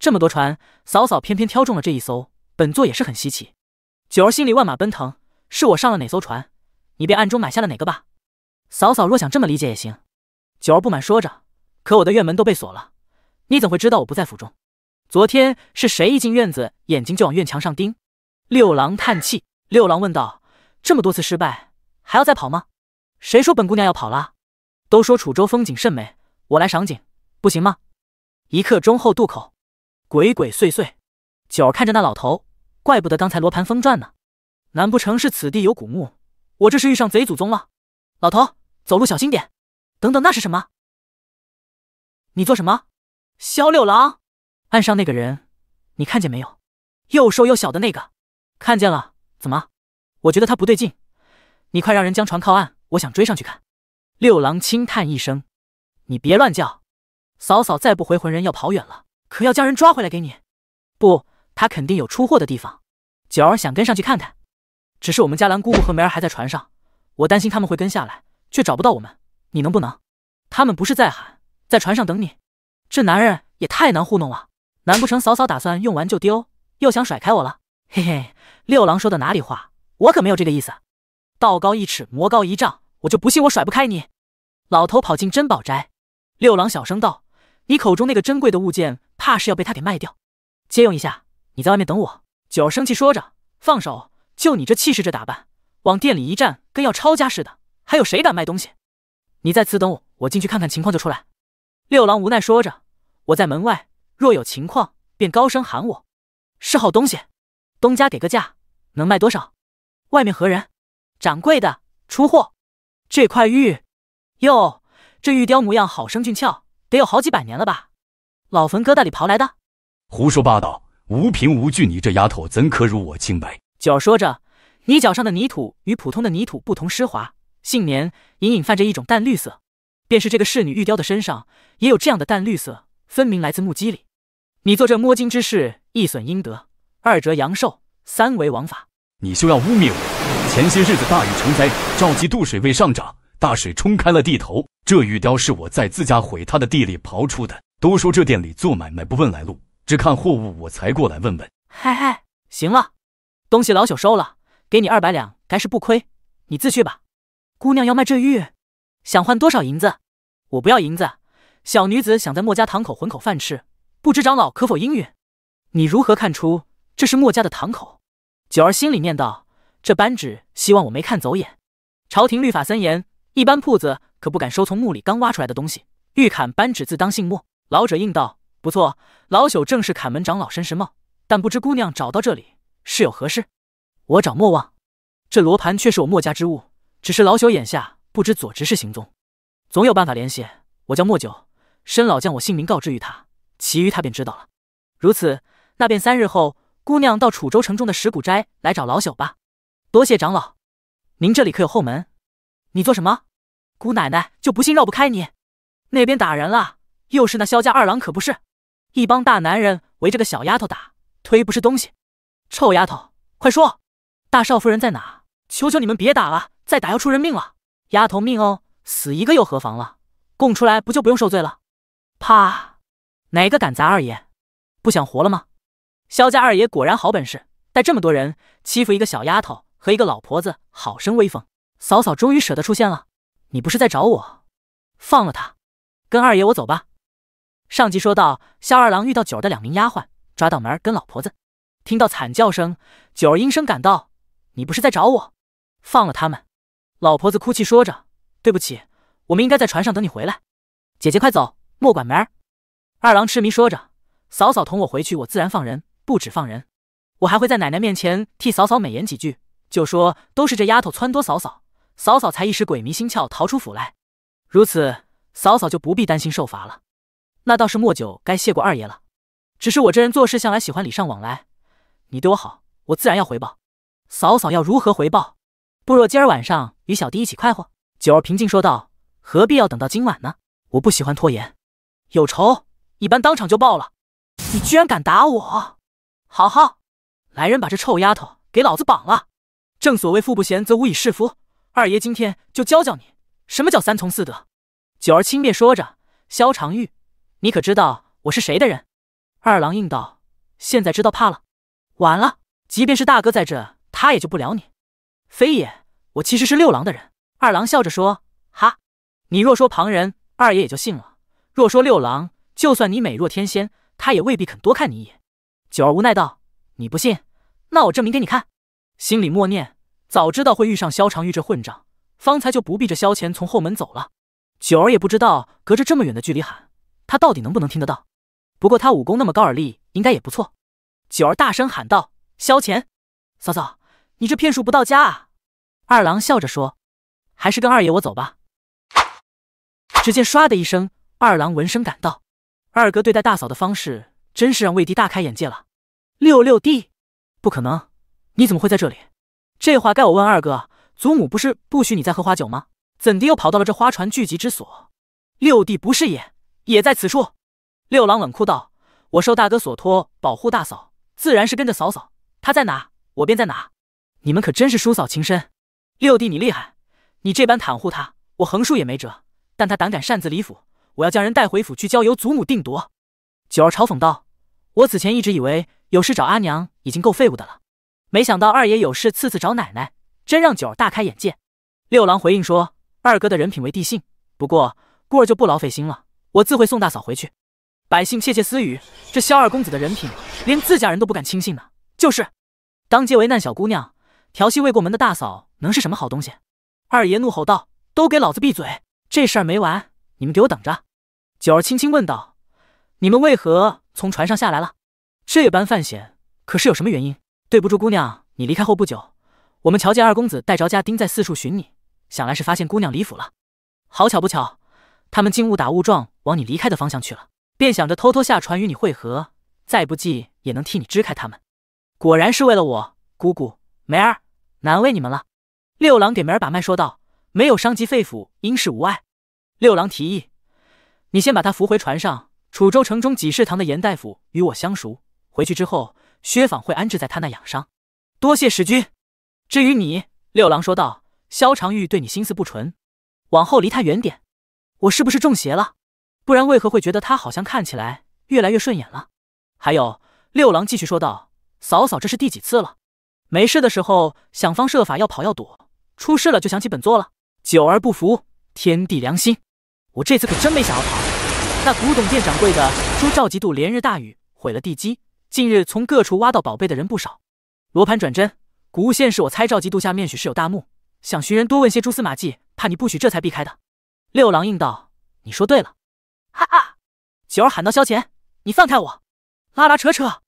[SPEAKER 1] 这么多船，嫂嫂偏偏挑中了这一艘，本座也是很稀奇。九儿心里万马奔腾，是我上了哪艘船，你便暗中买下了哪个吧。嫂嫂若想这么理解也行。九儿不满说着，可我的院门都被锁了，你怎会知道我不在府中？昨天是谁一进院子，眼睛就往院墙上盯？六郎叹气，六郎问道：“这么多次失败，还要再跑吗？”谁说本姑娘要跑了？都说楚州风景甚美，我来赏景，不行吗？一刻钟后渡口。鬼鬼祟祟，九儿看着那老头，怪不得刚才罗盘疯转呢。难不成是此地有古墓？我这是遇上贼祖宗了。老头，走路小心点。等等，那是什么？你做什么？萧六郎，岸上那个人，你看见没有？又瘦又小的那个，看见了。怎么？我觉得他不对劲。你快让人将船靠岸，我想追上去看。六郎轻叹一声：“你别乱叫，嫂嫂再不回魂，人要跑远了。”可要将人抓回来给你，不，他肯定有出货的地方。九儿想跟上去看看，只是我们家兰姑姑和梅儿还在船上，我担心他们会跟下来，却找不到我们。你能不能？他们不是在喊，在船上等你。这男人也太难糊弄了，难不成嫂嫂打算用完就丢，又想甩开我了？嘿嘿，六郎说的哪里话？我可没有这个意思。道高一尺，魔高一丈，我就不信我甩不开你。老头跑进珍宝斋，六郎小声道：“你口中那个珍贵的物件。”怕是要被他给卖掉，借用一下，你在外面等我。”九儿生气说着，“放手！就你这气势，这打扮，往店里一站，跟要抄家似的，还有谁敢卖东西？”“你在此等我，我进去看看情况就出来。”六郎无奈说着，“我在门外，若有情况便高声喊我。”“是好东西，东家给个价，能卖多少？”“外面何人？”“掌柜的，出货。”“这块玉，哟，这玉雕模样好生俊俏，得有好几百年了吧？”老坟疙瘩里刨来的，胡说八道，无凭无据。你这丫头怎可辱我清白？九儿说着，你脚上的泥土与普通的泥土不同，湿滑，性年隐隐泛着一种淡绿色。便是这个侍女玉雕的身上也有这样的淡绿色，分明来自木基里。你做这摸金之事，一损阴德，二折阳寿，三违王法。你休要污蔑我。前些日子大雨成灾，召集渡水位上涨，大水冲开了地头。这玉雕是我在自家毁塌的地里刨出的。都说这店里做买卖不问来路，只看货物，我才过来问问。嘿嘿，行了，东西老朽收了，给你二百两，该是不亏。你自去吧。姑娘要卖这玉，想换多少银子？我不要银子，小女子想在莫家堂口混口饭吃，不知长老可否应允？你如何看出这是莫家的堂口？九儿心里念道：这扳指，希望我没看走眼。朝廷律法森严，一般铺子可不敢收从墓里刚挖出来的东西。玉砍扳指自当姓莫。老者应道：“不错，老朽正是坎门长老申时茂。但不知姑娘找到这里是有何事？我找莫忘，这罗盘却是我墨家之物。只是老朽眼下不知左执事行踪，总有办法联系。我叫莫九，申老将我姓名告知于他，其余他便知道了。如此，那便三日后，姑娘到楚州城中的石谷斋来找老朽吧。多谢长老，您这里可有后门？你做什么？姑奶奶就不信绕不开你。那边打人了。”又是那萧家二郎，可不是一帮大男人围着个小丫头打，推不是东西。臭丫头，快说，大少夫人在哪？求求你们别打了，再打要出人命了。丫头命哦，死一个又何妨了？供出来不就不用受罪了？怕哪个敢砸二爷？不想活了吗？萧家二爷果然好本事，带这么多人欺负一个小丫头和一个老婆子，好生威风。嫂嫂终于舍得出现了，你不是在找我？放了他，跟二爷我走吧。上集说到，肖二郎遇到九儿的两名丫鬟，抓到门儿跟老婆子，听到惨叫声，九儿应声赶到。你不是在找我？放了他们！老婆子哭泣说着：“对不起，我们应该在船上等你回来。”姐姐快走，莫管门。”儿。二郎痴迷说着：“嫂嫂同我回去，我自然放人。不止放人，我还会在奶奶面前替嫂嫂美言几句，就说都是这丫头撺掇嫂嫂，嫂嫂才一时鬼迷心窍逃出府来。如此，嫂嫂就不必担心受罚了。”那倒是莫九该谢过二爷了，只是我这人做事向来喜欢礼尚往来，你对我好，我自然要回报。嫂嫂要如何回报？不若今儿晚上与小弟一起快活。九儿平静说道：“何必要等到今晚呢？我不喜欢拖延，有仇一般当场就报了。”你居然敢打我！好好，来人把这臭丫头给老子绑了！正所谓父不贤则无以事夫，二爷今天就教教你什么叫三从四德。九儿轻蔑说着：“萧长玉。”你可知道我是谁的人？二郎应道：“现在知道怕了，晚了。即便是大哥在这，他也救不了你。”非也，我其实是六郎的人。”二郎笑着说：“哈，你若说旁人，二爷也就信了；若说六郎，就算你美若天仙，他也未必肯多看你一眼。”九儿无奈道：“你不信，那我证明给你看。”心里默念：“早知道会遇上萧长玉这混账，方才就不避着萧乾从后门走了。”九儿也不知道隔着这么远的距离喊。他到底能不能听得到？不过他武功那么高，而立，应该也不错。九儿大声喊道：“萧乾，嫂嫂，你这骗术不到家啊！”二郎笑着说：“还是跟二爷我走吧。”只见唰的一声，二郎闻声赶到。二哥对待大嫂的方式，真是让魏帝大开眼界了。六六弟，不可能，你怎么会在这里？这话该我问二哥。祖母不是不许你再喝花酒吗？怎地又跑到了这花船聚集之所？六弟不是也？也在此处，六郎冷酷道：“我受大哥所托保护大嫂，自然是跟着嫂嫂。她在哪，我便在哪。你们可真是叔嫂情深。”六弟你厉害，你这般袒护他，我横竖也没辙。但他胆敢擅自离府，我要将人带回府去交由祖母定夺。”九儿嘲讽道：“我此前一直以为有事找阿娘已经够废物的了，没想到二爷有事次次找奶奶，真让九儿大开眼界。”六郎回应说：“二哥的人品为地性，不过过儿就不劳费心了。”我自会送大嫂回去。百姓窃窃私语，这萧二公子的人品，连自家人都不敢轻信呢。就是，当街为难小姑娘，调戏未过门的大嫂，能是什么好东西？二爷怒吼道：“都给老子闭嘴！这事儿没完，你们给我等着！”九儿轻轻问道：“你们为何从船上下来了？这般犯险，可是有什么原因？”对不住姑娘，你离开后不久，我们瞧见二公子带着家丁在四处寻你，想来是发现姑娘离府了。好巧不巧。他们竟误打误撞往你离开的方向去了，便想着偷偷下船与你会合，再不济也能替你支开他们。果然是为了我姑姑梅儿，难为你们了。六郎给梅儿把脉，说道：“没有伤及肺腑，应是无碍。”六郎提议：“你先把他扶回船上。楚州城中济世堂的严大夫与我相熟，回去之后，薛纺会安置在他那养伤。”多谢使君。至于你，六郎说道：“萧长玉对你心思不纯，往后离他远点。”我是不是中邪了？不然为何会觉得他好像看起来越来越顺眼了？还有六郎继续说道：“嫂嫂，这是第几次了？没事的时候想方设法要跑要躲，出事了就想起本座了。”久而不服，天地良心，我这次可真没想要跑。”那古董店掌柜的说：“赵吉度连日大雨毁了地基，近日从各处挖到宝贝的人不少。罗盘转针，古物现世，我猜赵吉度下面许是有大墓，想寻人多问些蛛丝马迹，怕你不许，这才避开的。”六郎应道：“你说对了。”哈哈，九儿喊道：“萧乾，你放开我！拉拉扯扯，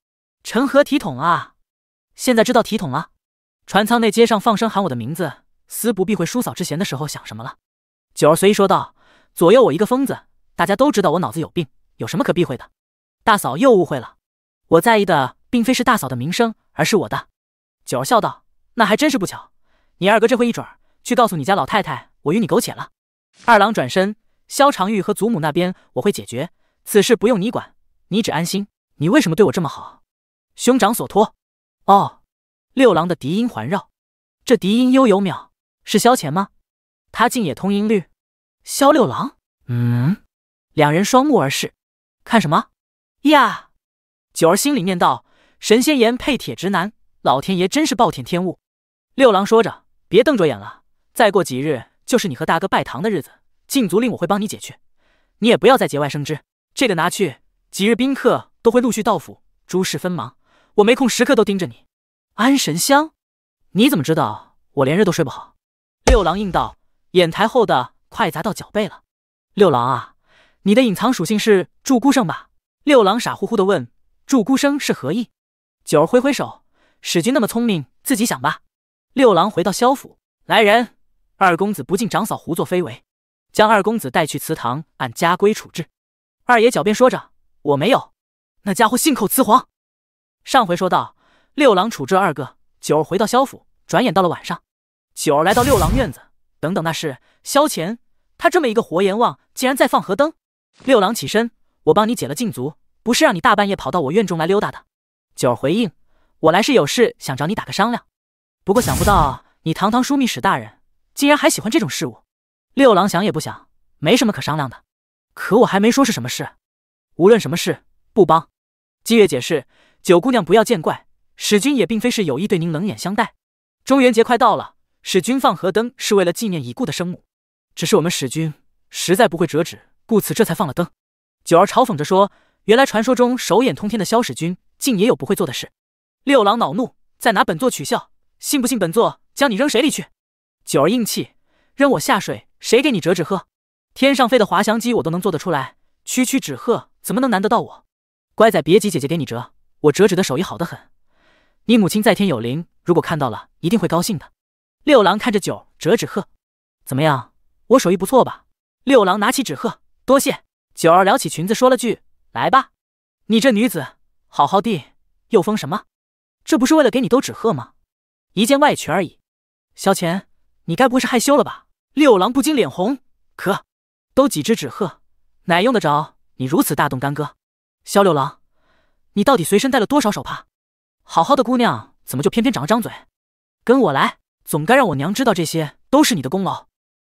[SPEAKER 1] 成何体统啊！”现在知道体统了。船舱内，街上放声喊我的名字，司不避讳叔嫂之嫌的时候，想什么了？九儿随意说道：“左右我一个疯子，大家都知道我脑子有病，有什么可避讳的？大嫂又误会了。我在意的并非是大嫂的名声，而是我的。”九儿笑道：“那还真是不巧，你二哥这回一准儿去告诉你家老太太，我与你苟且了。”二郎转身，萧长玉和祖母那边我会解决，此事不用你管，你只安心。你为什么对我这么好？兄长所托。哦，六郎的笛音环绕，这笛音悠有妙，是萧乾吗？他竟也通音律。萧六郎，嗯。两人双目而视，看什么呀？九儿心里念道：神仙岩配铁直男，老天爷真是暴殄天物。六郎说着，别瞪着眼了，再过几日。就是你和大哥拜堂的日子，禁足令我会帮你解去，你也不要再节外生枝。这个拿去，几日宾客都会陆续到府，诸事纷忙，我没空时刻都盯着你。安神香，你怎么知道我连日都睡不好？六郎应道：“演台后的快砸到脚背了。”六郎啊，你的隐藏属性是筑孤生吧？六郎傻乎乎的问：“筑孤生是何意？”九儿挥挥手：“史君那么聪明，自己想吧。”六郎回到萧府，来人。二公子不敬长嫂，胡作非为，将二公子带去祠堂，按家规处置。二爷狡辩说着：“我没有，那家伙信口雌黄。”上回说到六郎处置二哥九儿回到萧府，转眼到了晚上，九儿来到六郎院子，等等，那是萧乾。他这么一个活阎王，竟然在放河灯。六郎起身：“我帮你解了禁足，不是让你大半夜跑到我院中来溜达的。”九儿回应：“我来是有事想找你打个商量，不过想不到你堂堂枢密使大人。”竟然还喜欢这种事物，六郎想也不想，没什么可商量的。可我还没说是什么事，无论什么事，不帮。霁月解释：“九姑娘不要见怪，使君也并非是有意对您冷眼相待。中元节快到了，使君放河灯是为了纪念已故的生母。只是我们使君实在不会折纸，故此这才放了灯。”九儿嘲讽着说：“原来传说中手眼通天的萧使君，竟也有不会做的事。”六郎恼怒：“再拿本座取笑，信不信本座将你扔水里去？”九儿硬气，扔我下水，谁给你折纸鹤？天上飞的滑翔机我都能做得出来，区区纸鹤怎么能难得到我？乖仔，别急，姐姐给你折。我折纸的手艺好得很，你母亲在天有灵，如果看到了，一定会高兴的。六郎看着九折纸鹤，怎么样？我手艺不错吧？六郎拿起纸鹤，多谢九儿撩起裙子，说了句：“来吧，你这女子，好好地，又封什么？这不是为了给你兜纸鹤吗？一件外裙而已。”萧乾。你该不会是害羞了吧？六郎不禁脸红。可都几只纸鹤，哪用得着你如此大动干戈？萧六郎，你到底随身带了多少手帕？好好的姑娘，怎么就偏偏长了张嘴？跟我来，总该让我娘知道这些都是你的功劳。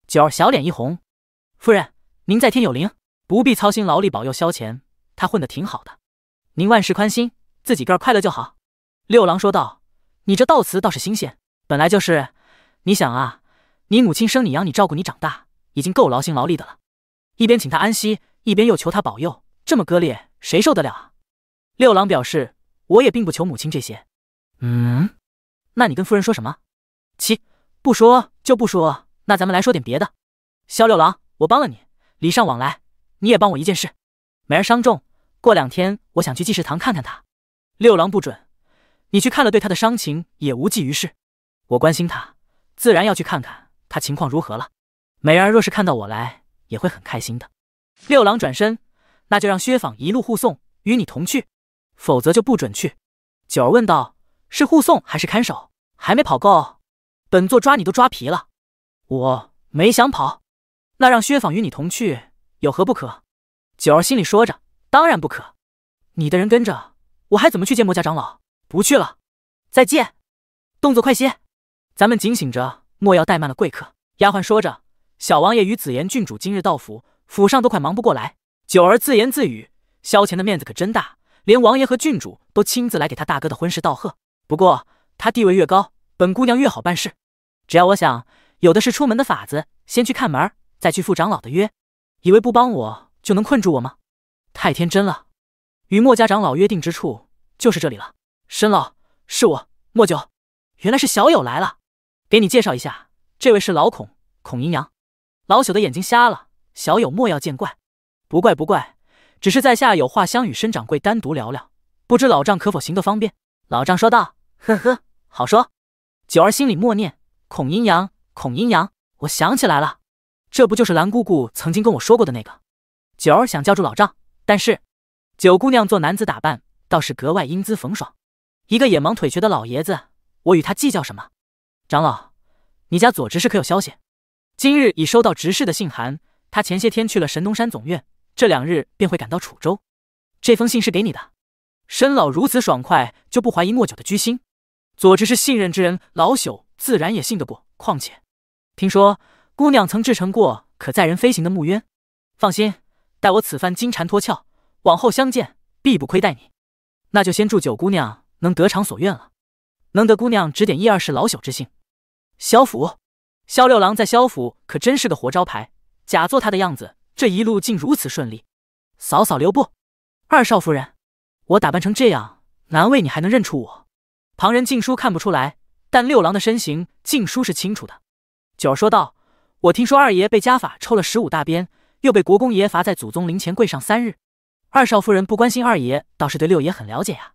[SPEAKER 1] 九儿小脸一红。夫人，您在天有灵，不必操心劳力，保佑萧乾，他混得挺好的。您万事宽心，自己个儿快乐就好。六郎说道：“你这悼词倒是新鲜，本来就是。”你想啊，你母亲生你养你照顾你长大，已经够劳心劳力的了。一边请他安息，一边又求他保佑，这么割裂，谁受得了啊？六郎表示，我也并不求母亲这些。嗯，那你跟夫人说什么？七不说就不说。那咱们来说点别的。萧六郎，我帮了你，礼尚往来，你也帮我一件事。美儿伤重，过两天我想去济世堂看看她。六郎不准，你去看了对她的伤情也无济于事。我关心她。自然要去看看他情况如何了。美儿若是看到我来，也会很开心的。六郎转身，那就让薛纺一路护送，与你同去，否则就不准去。九儿问道：“是护送还是看守？”还没跑够，本座抓你都抓皮了。我没想跑，那让薛纺与你同去有何不可？九儿心里说着：“当然不可，你的人跟着，我还怎么去见魔家长老？”不去了，再见，动作快些。咱们警醒着，莫要怠慢了贵客。丫鬟说着：“小王爷与紫妍郡主今日到府，府上都快忙不过来。”九儿自言自语：“萧乾的面子可真大，连王爷和郡主都亲自来给他大哥的婚事道贺。不过他地位越高，本姑娘越好办事。只要我想，有的是出门的法子。先去看门，再去赴长老的约。以为不帮我就能困住我吗？太天真了。与墨家长老约定之处就是这里了。申老，是我，墨九。原来是小友来了。”给你介绍一下，这位是老孔，孔阴阳。老朽的眼睛瞎了，小友莫要见怪。不怪不怪，只是在下有话想与申掌柜单独聊聊，不知老丈可否行得方便？老丈说道：“呵呵，好说。”九儿心里默念：“孔阴阳，孔阴阳，我想起来了，这不就是蓝姑姑曾经跟我说过的那个？”九儿想叫住老丈，但是九姑娘做男子打扮，倒是格外英姿风爽。一个眼盲腿瘸的老爷子，我与他计较什么？长老，你家左执事可有消息？今日已收到执事的信函，他前些天去了神农山总院，这两日便会赶到楚州。这封信是给你的。申老如此爽快，就不怀疑莫九的居心。左执事信任之人，老朽自然也信得过。况且，听说姑娘曾制成过可载人飞行的木鸢。放心，待我此番金蝉脱壳，往后相见，必不亏待你。那就先祝九姑娘能得偿所愿了。能得姑娘指点一二，是老朽之幸。萧府，萧六郎在萧府可真是个活招牌。假作他的样子，这一路竟如此顺利。嫂嫂留步，二少夫人，我打扮成这样，难为你还能认出我。旁人静书看不出来，但六郎的身形，静书是清楚的。九儿说道：“我听说二爷被家法抽了十五大鞭，又被国公爷罚在祖宗灵前跪上三日。二少夫人不关心二爷，倒是对六爷很了解呀。”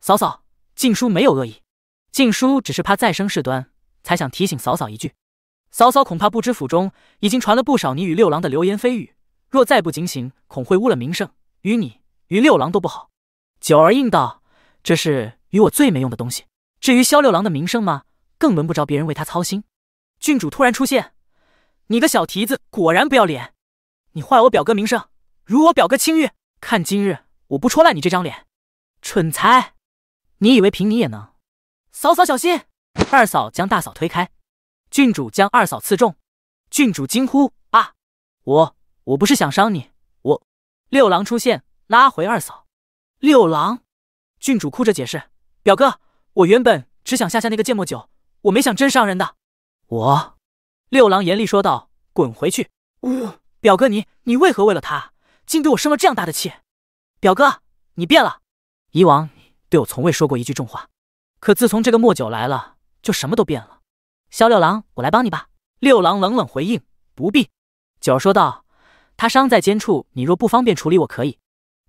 [SPEAKER 1] 嫂嫂，静姝没有恶意，静姝只是怕再生事端。才想提醒嫂嫂一句，嫂嫂恐怕不知府中已经传了不少你与六郎的流言蜚语，若再不警醒，恐会污了名声，于你于六郎都不好。九儿应道：“这是与我最没用的东西。至于萧六郎的名声吗？更轮不着别人为他操心。”郡主突然出现，你个小蹄子果然不要脸！你坏我表哥名声，辱我表哥清誉，看今日我不戳烂你这张脸！蠢才，你以为凭你也能？嫂嫂小心！二嫂将大嫂推开，郡主将二嫂刺中，郡主惊呼：“啊！我我不是想伤你，我……”六郎出现，拉回二嫂。六郎，郡主哭着解释：“表哥，我原本只想下下那个芥末酒，我没想真伤人的。”我，六郎严厉说道：“滚回去！”呜，表哥，你你为何为了他，竟对我生了这样大的气？表哥，你变了，以往对我从未说过一句重话，可自从这个墨九来了。就什么都变了。萧六郎，我来帮你吧。六郎冷冷回应：“不必。”九儿说道：“他伤在肩处，你若不方便处理，我可以。”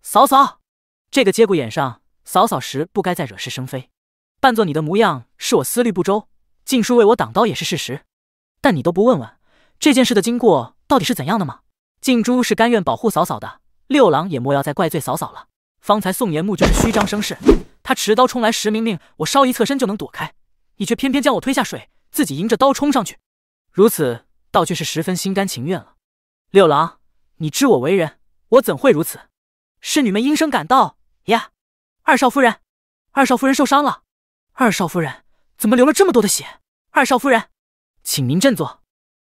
[SPEAKER 1] 嫂嫂，这个节骨眼上，嫂嫂时不该再惹是生非。扮作你的模样是我思虑不周，静姝为我挡刀也是事实。但你都不问问这件事的经过到底是怎样的吗？静姝是甘愿保护嫂嫂的，六郎也莫要再怪罪嫂嫂了。方才宋延就是虚张声势，他持刀冲来时，明明我稍一侧身就能躲开。你却偏偏将我推下水，自己迎着刀冲上去，如此倒却是十分心甘情愿了。六郎，你知我为人，我怎会如此？侍女们应声赶到呀，二少夫人，二少夫人受伤了，二少夫人怎么流了这么多的血？二少夫人，请您振作。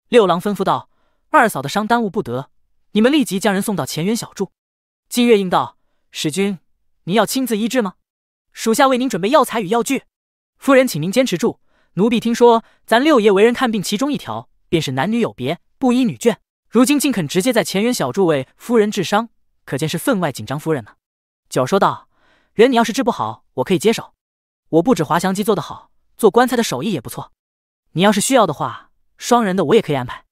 [SPEAKER 1] 六郎吩咐道：“二嫂的伤耽误不得，你们立即将人送到前园小住。”金月应道：“使君，您要亲自医治吗？属下为您准备药材与药具。”夫人，请您坚持住。奴婢听说，咱六爷为人看病，其中一条便是男女有别，不依女眷。如今竟肯直接在前院小住为夫人治伤，可见是分外紧张夫人呢。九儿说道：“人你要是治不好，我可以接手。我不止滑翔机做得好，做棺材的手艺也不错。你要是需要的话，双人的我也可以安排。”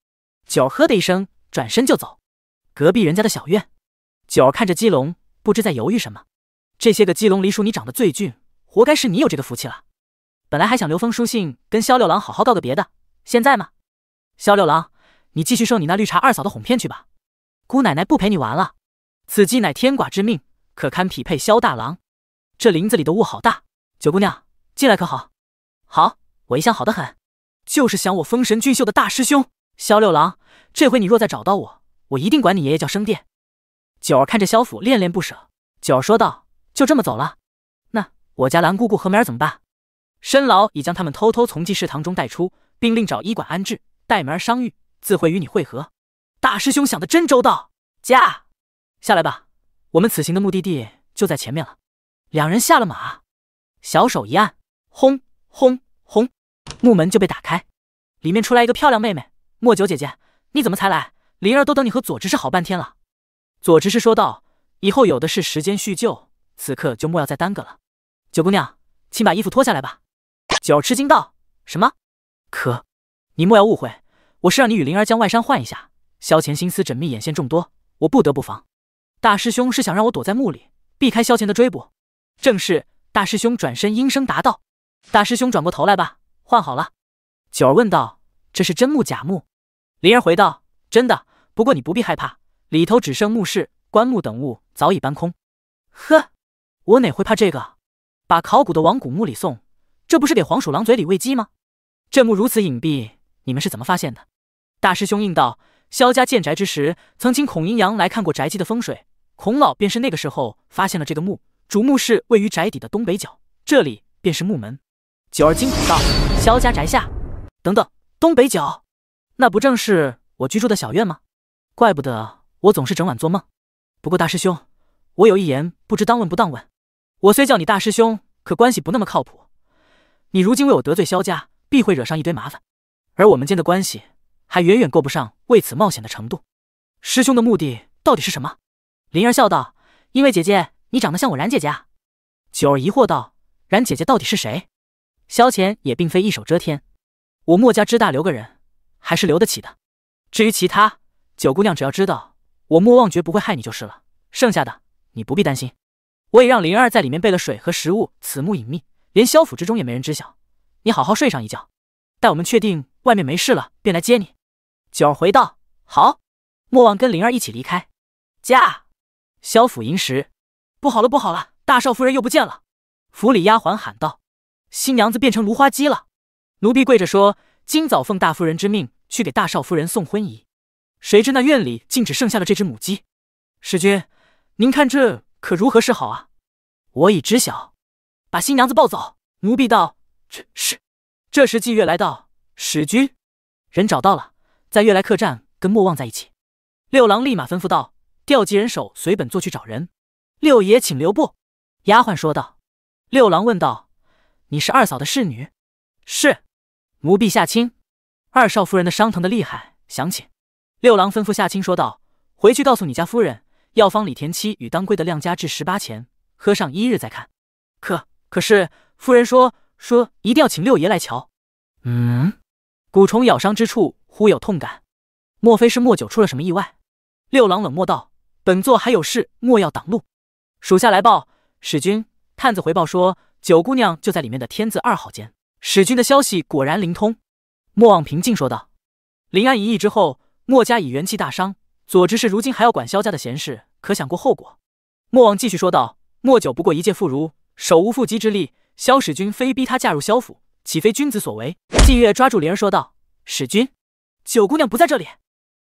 [SPEAKER 1] 九儿呵的一声，转身就走。隔壁人家的小院，九儿看着鸡笼，不知在犹豫什么。这些个鸡笼梨树，你长得最俊，活该是你有这个福气了。本来还想留封书信跟萧六郎好好告个别，的现在吗？萧六郎，你继续受你那绿茶二嫂的哄骗去吧，姑奶奶不陪你玩了。此鸡乃天寡之命，可堪匹配萧大郎。这林子里的雾好大，九姑娘进来可好？好，我一向好的很，就是想我丰神俊秀的大师兄萧六郎。这回你若再找到我，我一定管你爷爷叫生殿。九儿看着萧府恋恋不舍，九儿说道：“就这么走了？那我家蓝姑姑和梅儿怎么办？”申老已将他们偷偷从济世堂中带出，并另找医馆安置，待门儿伤愈，自会与你会合。大师兄想的真周到。驾，下来吧，我们此行的目的地就在前面了。两人下了马，小手一按，轰轰轰，木门就被打开，里面出来一个漂亮妹妹。莫九姐姐，你怎么才来？灵儿都等你和左执事好半天了。左执事说道：“以后有的是时间叙旧，此刻就莫要再耽搁了。”九姑娘，请把衣服脱下来吧。九儿吃惊道：“什么？可你莫要误会，我是让你与灵儿将外衫换一下。萧乾心思缜密，眼线众多，我不得不防。大师兄是想让我躲在墓里，避开萧乾的追捕。”正是大师兄转身应声答道：“大师兄转过头来吧，换好了。”九儿问道：“这是真墓假墓？”灵儿回道：“真的。不过你不必害怕，里头只剩墓室、棺木等物，早已搬空。呵，我哪会怕这个？把考古的往古墓里送。”这不是给黄鼠狼嘴里喂鸡吗？这墓如此隐蔽，你们是怎么发现的？大师兄应道：“萧家建宅之时，曾请孔阴阳来看过宅基的风水，孔老便是那个时候发现了这个墓。主墓室位于宅底的东北角，这里便是墓门。”九儿惊恐道：“萧家宅下，等等，东北角，那不正是我居住的小院吗？怪不得我总是整晚做梦。不过大师兄，我有一言，不知当问不当问。我虽叫你大师兄，可关系不那么靠谱。”你如今为我得罪萧家，必会惹上一堆麻烦，而我们间的关系还远远够不上为此冒险的程度。师兄的目的到底是什么？灵儿笑道：“因为姐姐你长得像我然姐姐。”啊。九儿疑惑道：“然姐姐到底是谁？”萧乾也并非一手遮天，我墨家之大，留个人还是留得起的。至于其他，九姑娘只要知道我莫忘绝不会害你就是了，剩下的你不必担心。我也让灵儿在里面备了水和食物，此木隐秘。连萧府之中也没人知晓，你好好睡上一觉，待我们确定外面没事了，便来接你。九儿回道：“好，莫忘跟灵儿一起离开。”驾！萧府迎时，不好了，不好了，大少夫人又不见了！府里丫鬟喊道：“新娘子变成芦花鸡了！”奴婢跪着说：“今早奉大夫人之命去给大少夫人送婚仪，谁知那院里竟只剩下了这只母鸡。”使君，您看这可如何是好啊？我已知晓。把新娘子抱走，奴婢道：“这是。”这时霁月来到，使君，人找到了，在悦来客栈跟莫望在一起。六郎立马吩咐道：“调集人手，随本座去找人。”六爷请留步，丫鬟说道。六郎问道：“你是二嫂的侍女？”“是。”奴婢夏青。二少夫人的伤疼的厉害，想请六郎吩咐夏青说道：“回去告诉你家夫人，药方李田七与当归的量加至十八钱，喝上一日再看。”可。可是夫人说说一定要请六爷来瞧，嗯，蛊虫咬伤之处忽有痛感，莫非是莫九出了什么意外？六郎冷漠道：“本座还有事，莫要挡路。”属下来报，史君。探子回报说，九姑娘就在里面的天字二号间。史君的消息果然灵通，莫望平静说道：“临安一役之后，莫家已元气大伤，左执事如今还要管萧家的闲事，可想过后果？”莫望继续说道：“莫九不过一介妇孺。”手无缚鸡之力，萧使君非逼她嫁入萧府，岂非君子所为？霁月抓住灵儿说道：“使君，九姑娘不在这里。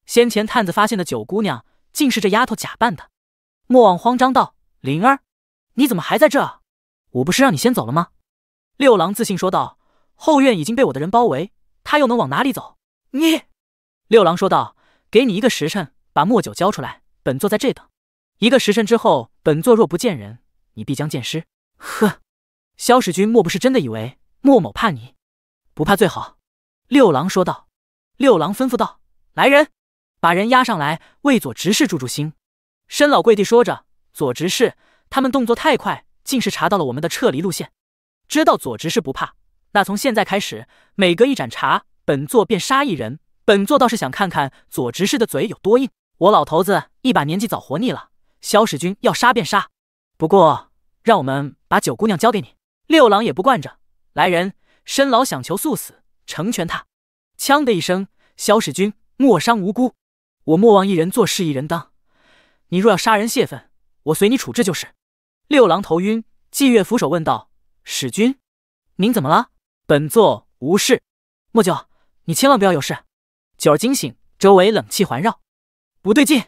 [SPEAKER 1] 先前探子发现的九姑娘，竟是这丫头假扮的。”莫忘慌张道：“灵儿，你怎么还在这？我不是让你先走了吗？”六郎自信说道：“后院已经被我的人包围，她又能往哪里走？”你，六郎说道：“给你一个时辰，把莫九交出来，本座在这等。一个时辰之后，本座若不见人，你必将见尸。”呵，萧使君，莫不是真的以为莫某怕你？不怕最好。六郎说道。六郎吩咐道：“来人，把人押上来。”为左执事，助助心。申老跪地说着：“左执事，他们动作太快，竟是查到了我们的撤离路线。知道左执事不怕，那从现在开始，每隔一盏茶，本座便杀一人。本座倒是想看看左执事的嘴有多硬。我老头子一把年纪，早活腻了。萧使君要杀便杀，不过……”让我们把九姑娘交给你，六郎也不惯着。来人，申老想求速死，成全他。枪的一声，萧使君莫伤无辜，我莫忘一人做事一人当。你若要杀人泄愤，我随你处置就是。六郎头晕，季月扶手问道：“使君，您怎么了？”本座无事。莫九，你千万不要有事。九儿惊醒，周围冷气环绕，不对劲，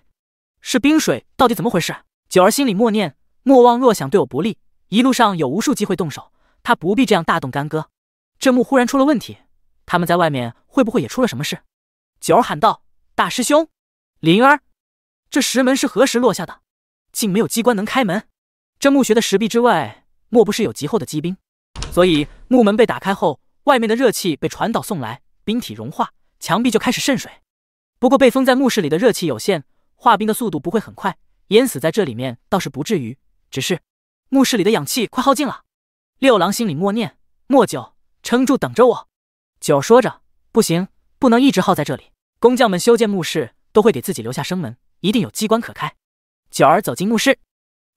[SPEAKER 1] 是冰水，到底怎么回事？九儿心里默念。莫忘，若想对我不利，一路上有无数机会动手，他不必这样大动干戈。这墓忽然出了问题，他们在外面会不会也出了什么事？九儿喊道：“大师兄，灵儿，这石门是何时落下的？竟没有机关能开门。这墓穴的石壁之外，莫不是有极厚的积冰，所以墓门被打开后，外面的热气被传导送来，冰体融化，墙壁就开始渗水。不过被封在墓室里的热气有限，化冰的速度不会很快，淹死在这里面倒是不至于。”只是，墓室里的氧气快耗尽了。六郎心里默念：“莫九，撑住，等着我。”九儿说着：“不行，不能一直耗在这里。工匠们修建墓室都会给自己留下生门，一定有机关可开。”九儿走进墓室，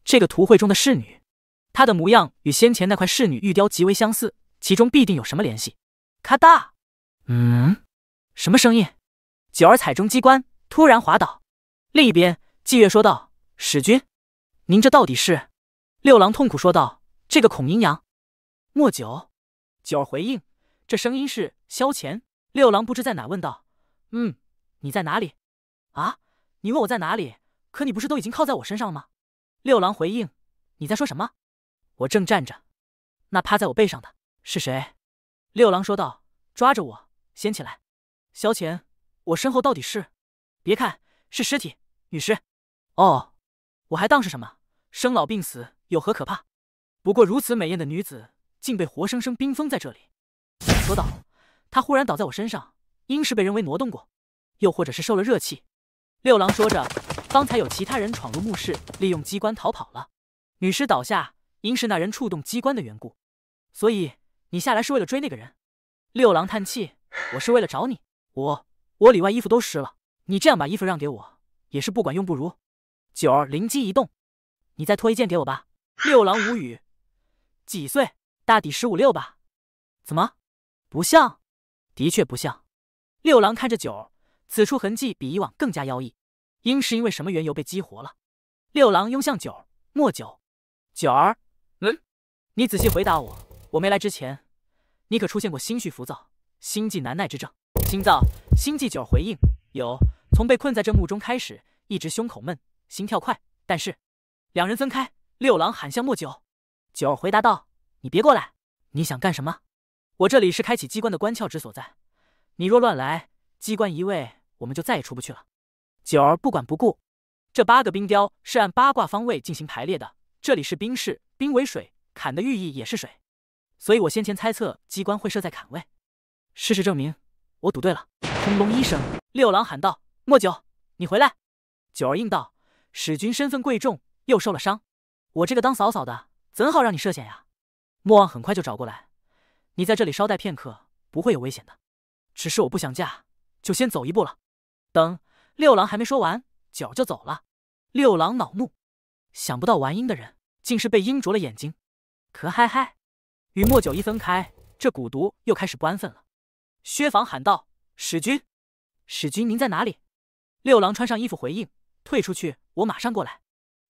[SPEAKER 1] 这个图绘中的侍女，她的模样与先前那块侍女玉雕极为相似，其中必定有什么联系。咔哒，嗯，什么声音？九儿踩中机关，突然滑倒。另一边，霁月说道：“史君。”您这到底是？六郎痛苦说道：“这个孔阴阳。”莫九九儿回应：“这声音是萧乾。”六郎不知在哪问道：“嗯，你在哪里？啊，你问我在哪里？可你不是都已经靠在我身上了吗？”六郎回应：“你在说什么？我正站着。那趴在我背上的是谁？”六郎说道：“抓着我，掀起来。”萧乾：“我身后到底是？别看是尸体，女尸。哦，我还当是什么？”生老病死有何可怕？不过如此美艳的女子，竟被活生生冰封在这里。”说道。她忽然倒在我身上，应是被人为挪动过，又或者是受了热气。”六郎说着，方才有其他人闯入墓室，利用机关逃跑了。女尸倒下，应是那人触动机关的缘故。所以你下来是为了追那个人？”六郎叹气：“我是为了找你。我我里外衣服都湿了，你这样把衣服让给我，也是不管用。不如九儿灵机一动。”你再脱一件给我吧。六郎无语。几岁？大抵十五六吧。怎么？不像？的确不像。六郎看着九儿，此处痕迹比以往更加妖异，应是因为什么缘由被激活了？六郎拥向九儿。莫九。九儿。嗯。你仔细回答我。我没来之前，你可出现过心绪浮躁、心悸难耐之症？心躁、心悸。九儿回应：有。从被困在这墓中开始，一直胸口闷，心跳快。但是。两人分开，六郎喊向莫九，九儿回答道：“你别过来，你想干什么？我这里是开启机关的关窍之所在，你若乱来，机关移位，我们就再也出不去了。”九儿不管不顾，这八个冰雕是按八卦方位进行排列的，这里是冰室，冰为水，坎的寓意也是水，所以我先前猜测机关会设在坎位，事实证明我赌对了。轰隆一声，六郎喊道：“莫九，你回来！”九儿应道：“使君身份贵重。”又受了伤，我这个当嫂嫂的怎好让你涉险呀？莫忘很快就找过来，你在这里稍待片刻，不会有危险的。只是我不想嫁，就先走一步了。等六郎还没说完，脚就走了。六郎恼怒，想不到玩鹰的人竟是被鹰啄了眼睛。可嗨嗨，与莫九一分开，这蛊毒又开始不安分了。薛房喊道：“史君，史君，您在哪里？”六郎穿上衣服回应：“退出去，我马上过来。”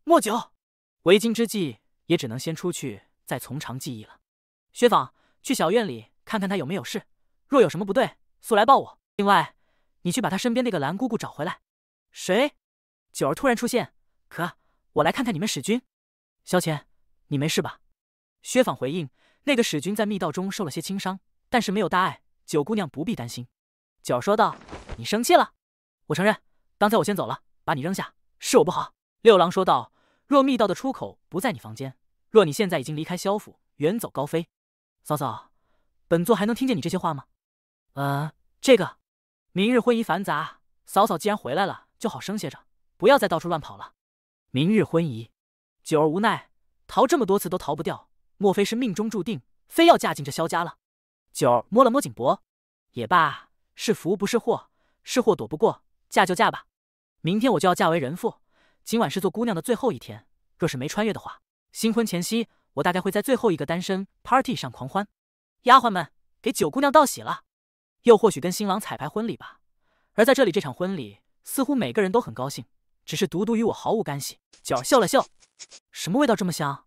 [SPEAKER 1] 莫九，为今之计也只能先出去，再从长计议了。薛纺，去小院里看看他有没有事。若有什么不对，速来报我。另外，你去把他身边那个蓝姑姑找回来。谁？九儿突然出现。可我来看看你们史君。萧乾，你没事吧？薛纺回应，那个史君在密道中受了些轻伤，但是没有大碍。九姑娘不必担心。九儿说道：“你生气了？我承认，刚才我先走了，把你扔下，是我不好。”六郎说道。若密道的出口不在你房间，若你现在已经离开萧府，远走高飞，嫂嫂，本座还能听见你这些话吗？呃，这个，明日婚仪繁杂，嫂嫂既然回来了，就好生些着，不要再到处乱跑了。明日婚仪，九儿无奈，逃这么多次都逃不掉，莫非是命中注定，非要嫁进这萧家了？九儿摸了摸颈脖，也罢，是福不是祸，是祸躲不过，嫁就嫁吧，明天我就要嫁为人妇。今晚是做姑娘的最后一天，若是没穿越的话，新婚前夕我大概会在最后一个单身 party 上狂欢。丫鬟们，给九姑娘道喜了。又或许跟新郎彩排婚礼吧。而在这里，这场婚礼似乎每个人都很高兴，只是独独与我毫无干系。九嗅了嗅，什么味道这么香？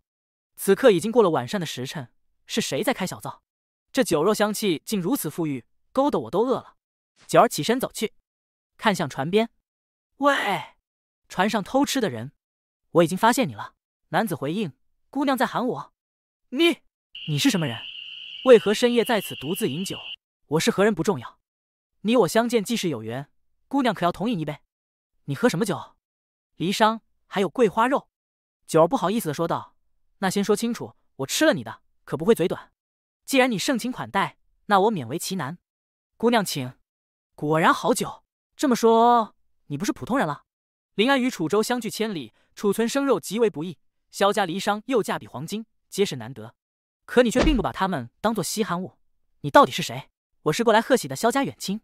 [SPEAKER 1] 此刻已经过了晚膳的时辰，是谁在开小灶？这酒肉香气竟如此馥郁，勾得我都饿了。九起身走去，看向船边，喂。船上偷吃的人，我已经发现你了。男子回应：“姑娘在喊我。”你，你是什么人？为何深夜在此独自饮酒？我是何人不重要，你我相见既是有缘，姑娘可要同饮一杯？你喝什么酒？离殇，还有桂花肉。九儿不好意思的说道：“那先说清楚，我吃了你的，可不会嘴短。既然你盛情款待，那我勉为其难。姑娘请。”果然好酒。这么说，你不是普通人了？临安与楚州相距千里，储存生肉极为不易。萧家离商又价比黄金，皆是难得。可你却并不把他们当做稀罕物，你到底是谁？我是过来贺喜的萧家远亲。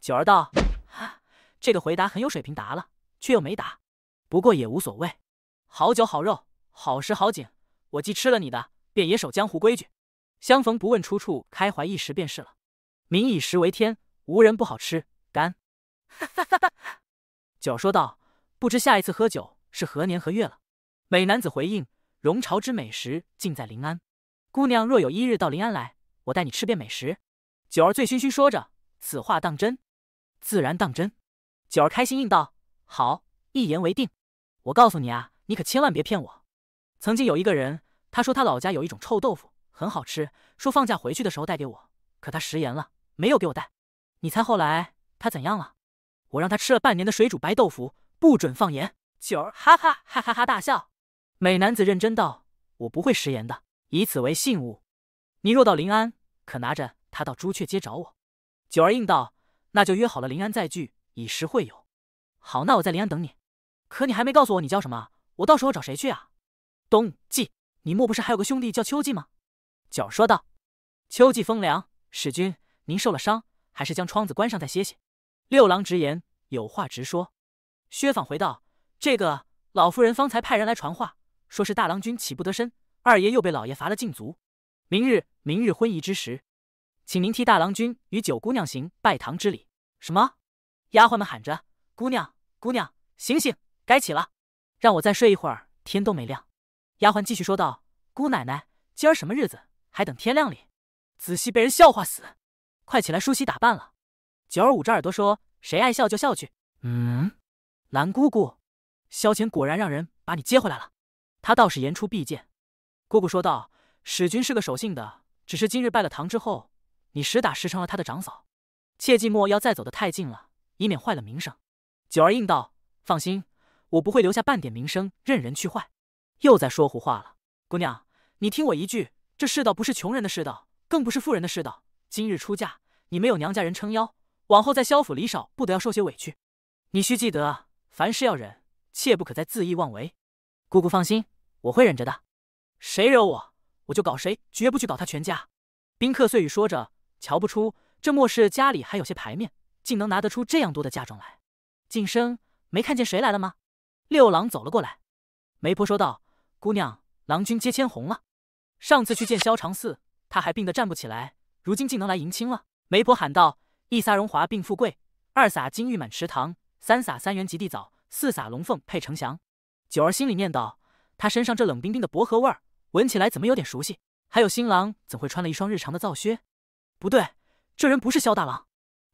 [SPEAKER 1] 九儿道：“哈，这个回答很有水平，答了却又没答，不过也无所谓。好酒好肉，好食好景，我既吃了你的，便也守江湖规矩。相逢不问出处，开怀一时便是了。民以食为天，无人不好吃干。”哈哈哈！九说道。不知下一次喝酒是何年何月了。美男子回应：“荣朝之美食尽在临安，姑娘若有一日到临安来，我带你吃遍美食。”九儿醉醺醺说着：“此话当真？”“自然当真。”九儿开心应道：“好，一言为定。”我告诉你啊，你可千万别骗我。曾经有一个人，他说他老家有一种臭豆腐很好吃，说放假回去的时候带给我，可他食言了，没有给我带。你猜后来他怎样了？我让他吃了半年的水煮白豆腐。不准放盐，九儿哈哈哈哈哈大笑。美男子认真道：“我不会食言的，以此为信物。你若到临安，可拿着它到朱雀街找我。”九儿应道：“那就约好了，临安再聚，以时会友。好，那我在临安等你。可你还没告诉我你叫什么，我到时候找谁去啊？”冬季，你莫不是还有个兄弟叫秋季吗？”九儿说道。“秋季风凉，使君您受了伤，还是将窗子关上再歇歇。”六郎直言：“有话直说。”薛纺回道：“这个老夫人方才派人来传话，说是大郎君起不得身，二爷又被老爷罚了禁足。明日，明日婚仪之时，请您替大郎君与九姑娘行拜堂之礼。”什么？丫鬟们喊着：“姑娘，姑娘，醒醒，该起了！让我再睡一会儿，天都没亮。”丫鬟继续说道：“姑奶奶，今儿什么日子？还等天亮哩？仔细被人笑话死！快起来梳洗打扮了。”九儿捂着耳朵说：“谁爱笑就笑去。”嗯。兰姑姑，萧乾果然让人把你接回来了。他倒是言出必践。姑姑说道：“史君是个守信的，只是今日拜了堂之后，你实打实成了他的长嫂，切记莫要再走得太近了，以免坏了名声。”九儿应道：“放心，我不会留下半点名声，任人去坏。”又在说胡话了，姑娘，你听我一句，这世道不是穷人的世道，更不是富人的世道。今日出嫁，你没有娘家人撑腰，往后在萧府里少不得要受些委屈，你须记得。凡事要忍，切不可再恣意妄为。姑姑放心，我会忍着的。谁惹我，我就搞谁，绝不去搞他全家。宾客碎语说着，瞧不出这莫氏家里还有些牌面，竟能拿得出这样多的嫁妆来。晋生，没看见谁来了吗？六郎走了过来。媒婆说道：“姑娘，郎君接千红了。上次去见萧长四，他还病得站不起来，如今竟能来迎亲了。”媒婆喊道：“一撒荣华并富贵，二撒金玉满池塘。”三撒三元及地枣，四撒龙凤配呈祥。九儿心里念叨，他身上这冷冰冰的薄荷味儿，闻起来怎么有点熟悉？还有新郎怎会穿了一双日常的皂靴？不对，这人不是萧大郎。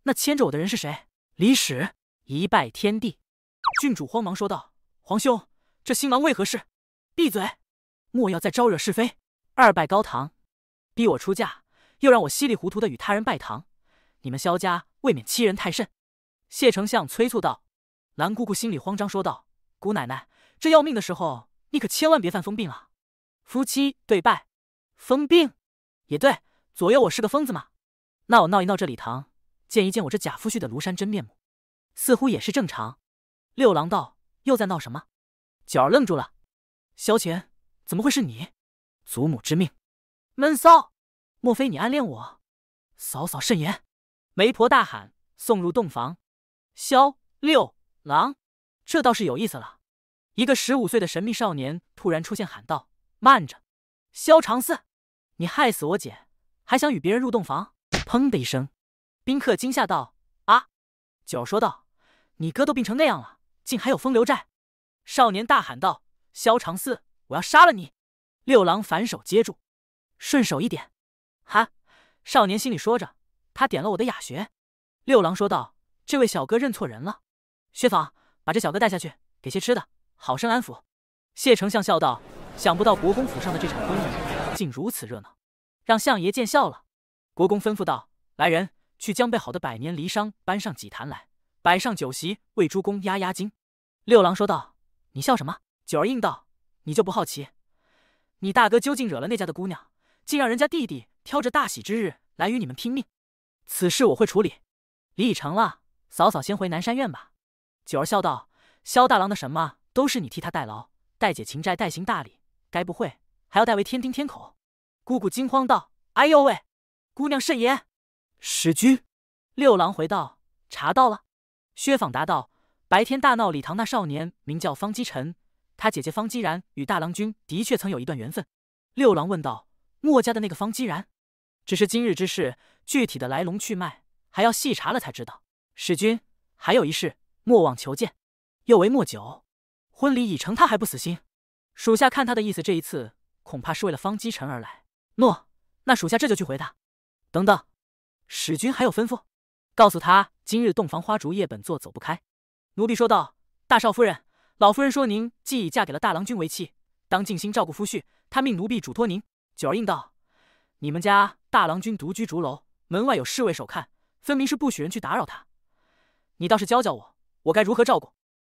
[SPEAKER 1] 那牵着我的人是谁？李史。一拜天地，郡主慌忙说道：“皇兄，这新郎为何事？”闭嘴，莫要再招惹是非。二拜高堂，逼我出嫁，又让我稀里糊涂的与他人拜堂，你们萧家未免欺人太甚。谢丞相催促道：“蓝姑姑心里慌张，说道：‘姑奶奶，这要命的时候，你可千万别犯疯病啊！’夫妻对拜，疯病也对。左右我是个疯子嘛，那我闹一闹这礼堂，见一见我这假夫婿的庐山真面目，似乎也是正常。”六郎道：“又在闹什么？”九儿愣住了：“萧乾，怎么会是你？祖母之命，闷骚，莫非你暗恋我？嫂嫂慎言！”媒婆大喊：“送入洞房！”萧六郎，这倒是有意思了。一个十五岁的神秘少年突然出现，喊道：“慢着，萧长四，你害死我姐，还想与别人入洞房？”砰的一声，宾客惊吓道：“啊！”九说道：“你哥都病成那样了，竟还有风流债？”少年大喊道：“萧长四，我要杀了你！”六郎反手接住，顺手一点，哈！少年心里说着，他点了我的哑穴。六郎说道。这位小哥认错人了，薛坊把这小哥带下去，给些吃的，好生安抚。谢丞相笑道：“想不到国公府上的这场婚礼竟如此热闹，让相爷见笑了。”国公吩咐道：“来人，去将备好的百年梨商搬上几坛来，摆上酒席，为诸公压压惊。”六郎说道：“你笑什么？”九儿应道：“你就不好奇，你大哥究竟惹了那家的姑娘，竟让人家弟弟挑着大喜之日来与你们拼命？此事我会处理，李已成了。”嫂嫂先回南山院吧。九儿笑道：“萧大郎的什么都是你替他代劳，代解情债，代行大礼，该不会还要代为天丁天口？”姑姑惊慌道：“哎呦喂，姑娘慎言。”史君六郎回道：“查到了。”薛纺答道：“白天大闹礼堂那少年名叫方基尘，他姐姐方基然与大郎君的确曾有一段缘分。”六郎问道：“墨家的那个方基然？只是今日之事，具体的来龙去脉还要细查了才知道。”使君，还有一事莫忘求见。又为莫久，婚礼已成，他还不死心。属下看他的意思，这一次恐怕是为了方姬辰而来。诺，那属下这就去回他。等等，使君还有吩咐，告诉他今日洞房花烛夜，本座走不开。奴婢说道：“大少夫人，老夫人说您既已嫁给了大郎君为妻，当尽心照顾夫婿。她命奴婢嘱托您。”九儿应道：“你们家大郎君独居竹楼，门外有侍卫守看，分明是不许人去打扰他。”你倒是教教我，我该如何照顾？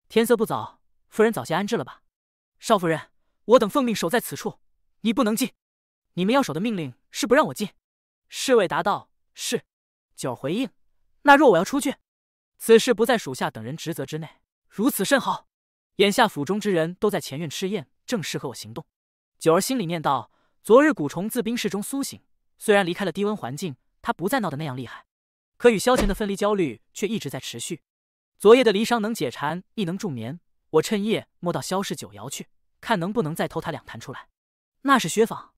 [SPEAKER 1] 天色不早，夫人早些安置了吧。少夫人，我等奉命守在此处，你不能进。你们要守的命令是不让我进。侍卫答道：“是。”九儿回应：“那若我要出去，此事不在属下等人职责之内。如此甚好。眼下府中之人都在前院吃宴，正适合我行动。”九儿心里念道：“昨日蛊虫自冰室中苏醒，虽然离开了低温环境，它不再闹得那样厉害。”可与萧乾的分离焦虑却一直在持续。昨夜的离殇能解馋，亦能助眠。我趁夜摸到萧氏九窑去，看能不能再偷他两坛出来。那是薛坊。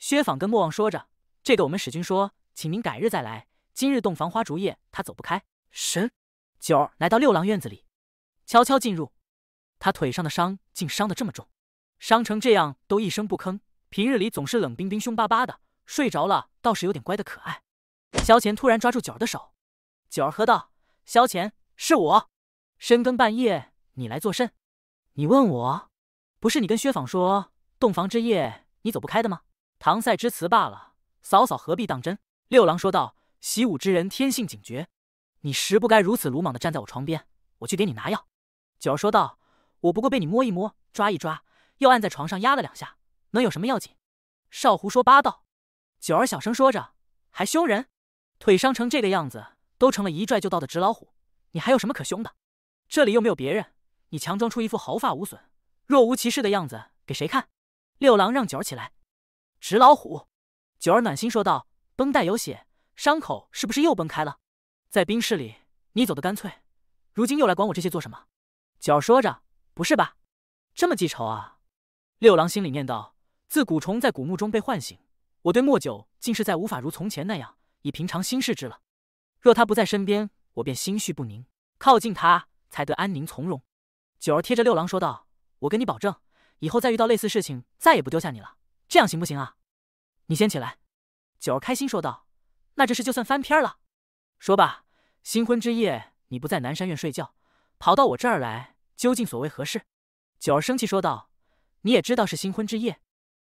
[SPEAKER 1] 薛坊跟莫忘说着：“这个我们使君说，请您改日再来。今日洞房花烛夜，他走不开。”神九儿来到六郎院子里，悄悄进入。他腿上的伤竟伤得这么重，伤成这样都一声不吭。平日里总是冷冰冰、凶巴巴的，睡着了倒是有点乖的可爱。萧乾突然抓住九儿的手，九儿喝道：“萧乾，是我。深更半夜你来作甚？你问我，不是你跟薛纺说洞房之夜你走不开的吗？搪塞之词罢了，嫂嫂何必当真？”六郎说道：“习武之人天性警觉，你实不该如此鲁莽的站在我床边。我去给你拿药。”九儿说道：“我不过被你摸一摸，抓一抓，又按在床上压了两下，能有什么要紧？少胡说八道！”九儿小声说着，还凶人。腿伤成这个样子，都成了一拽就到的纸老虎，你还有什么可凶的？这里又没有别人，你强装出一副毫发无损、若无其事的样子给谁看？六郎让九儿起来。纸老虎，九儿暖心说道：“绷带有血，伤口是不是又崩开了？”在冰室里，你走得干脆，如今又来管我这些做什么？九儿说着：“不是吧，这么记仇啊？”六郎心里念道：“自蛊虫在古墓中被唤醒，我对墨九，竟是再无法如从前那样。”以平常心视之了。若他不在身边，我便心绪不宁；靠近他，才得安宁从容。九儿贴着六郎说道：“我跟你保证，以后再遇到类似事情，再也不丢下你了。这样行不行啊？”你先起来。”九儿开心说道：“那这事就算翻篇了。”说吧，新婚之夜你不在南山院睡觉，跑到我这儿来，究竟所为何事？”九儿生气说道：“你也知道是新婚之夜，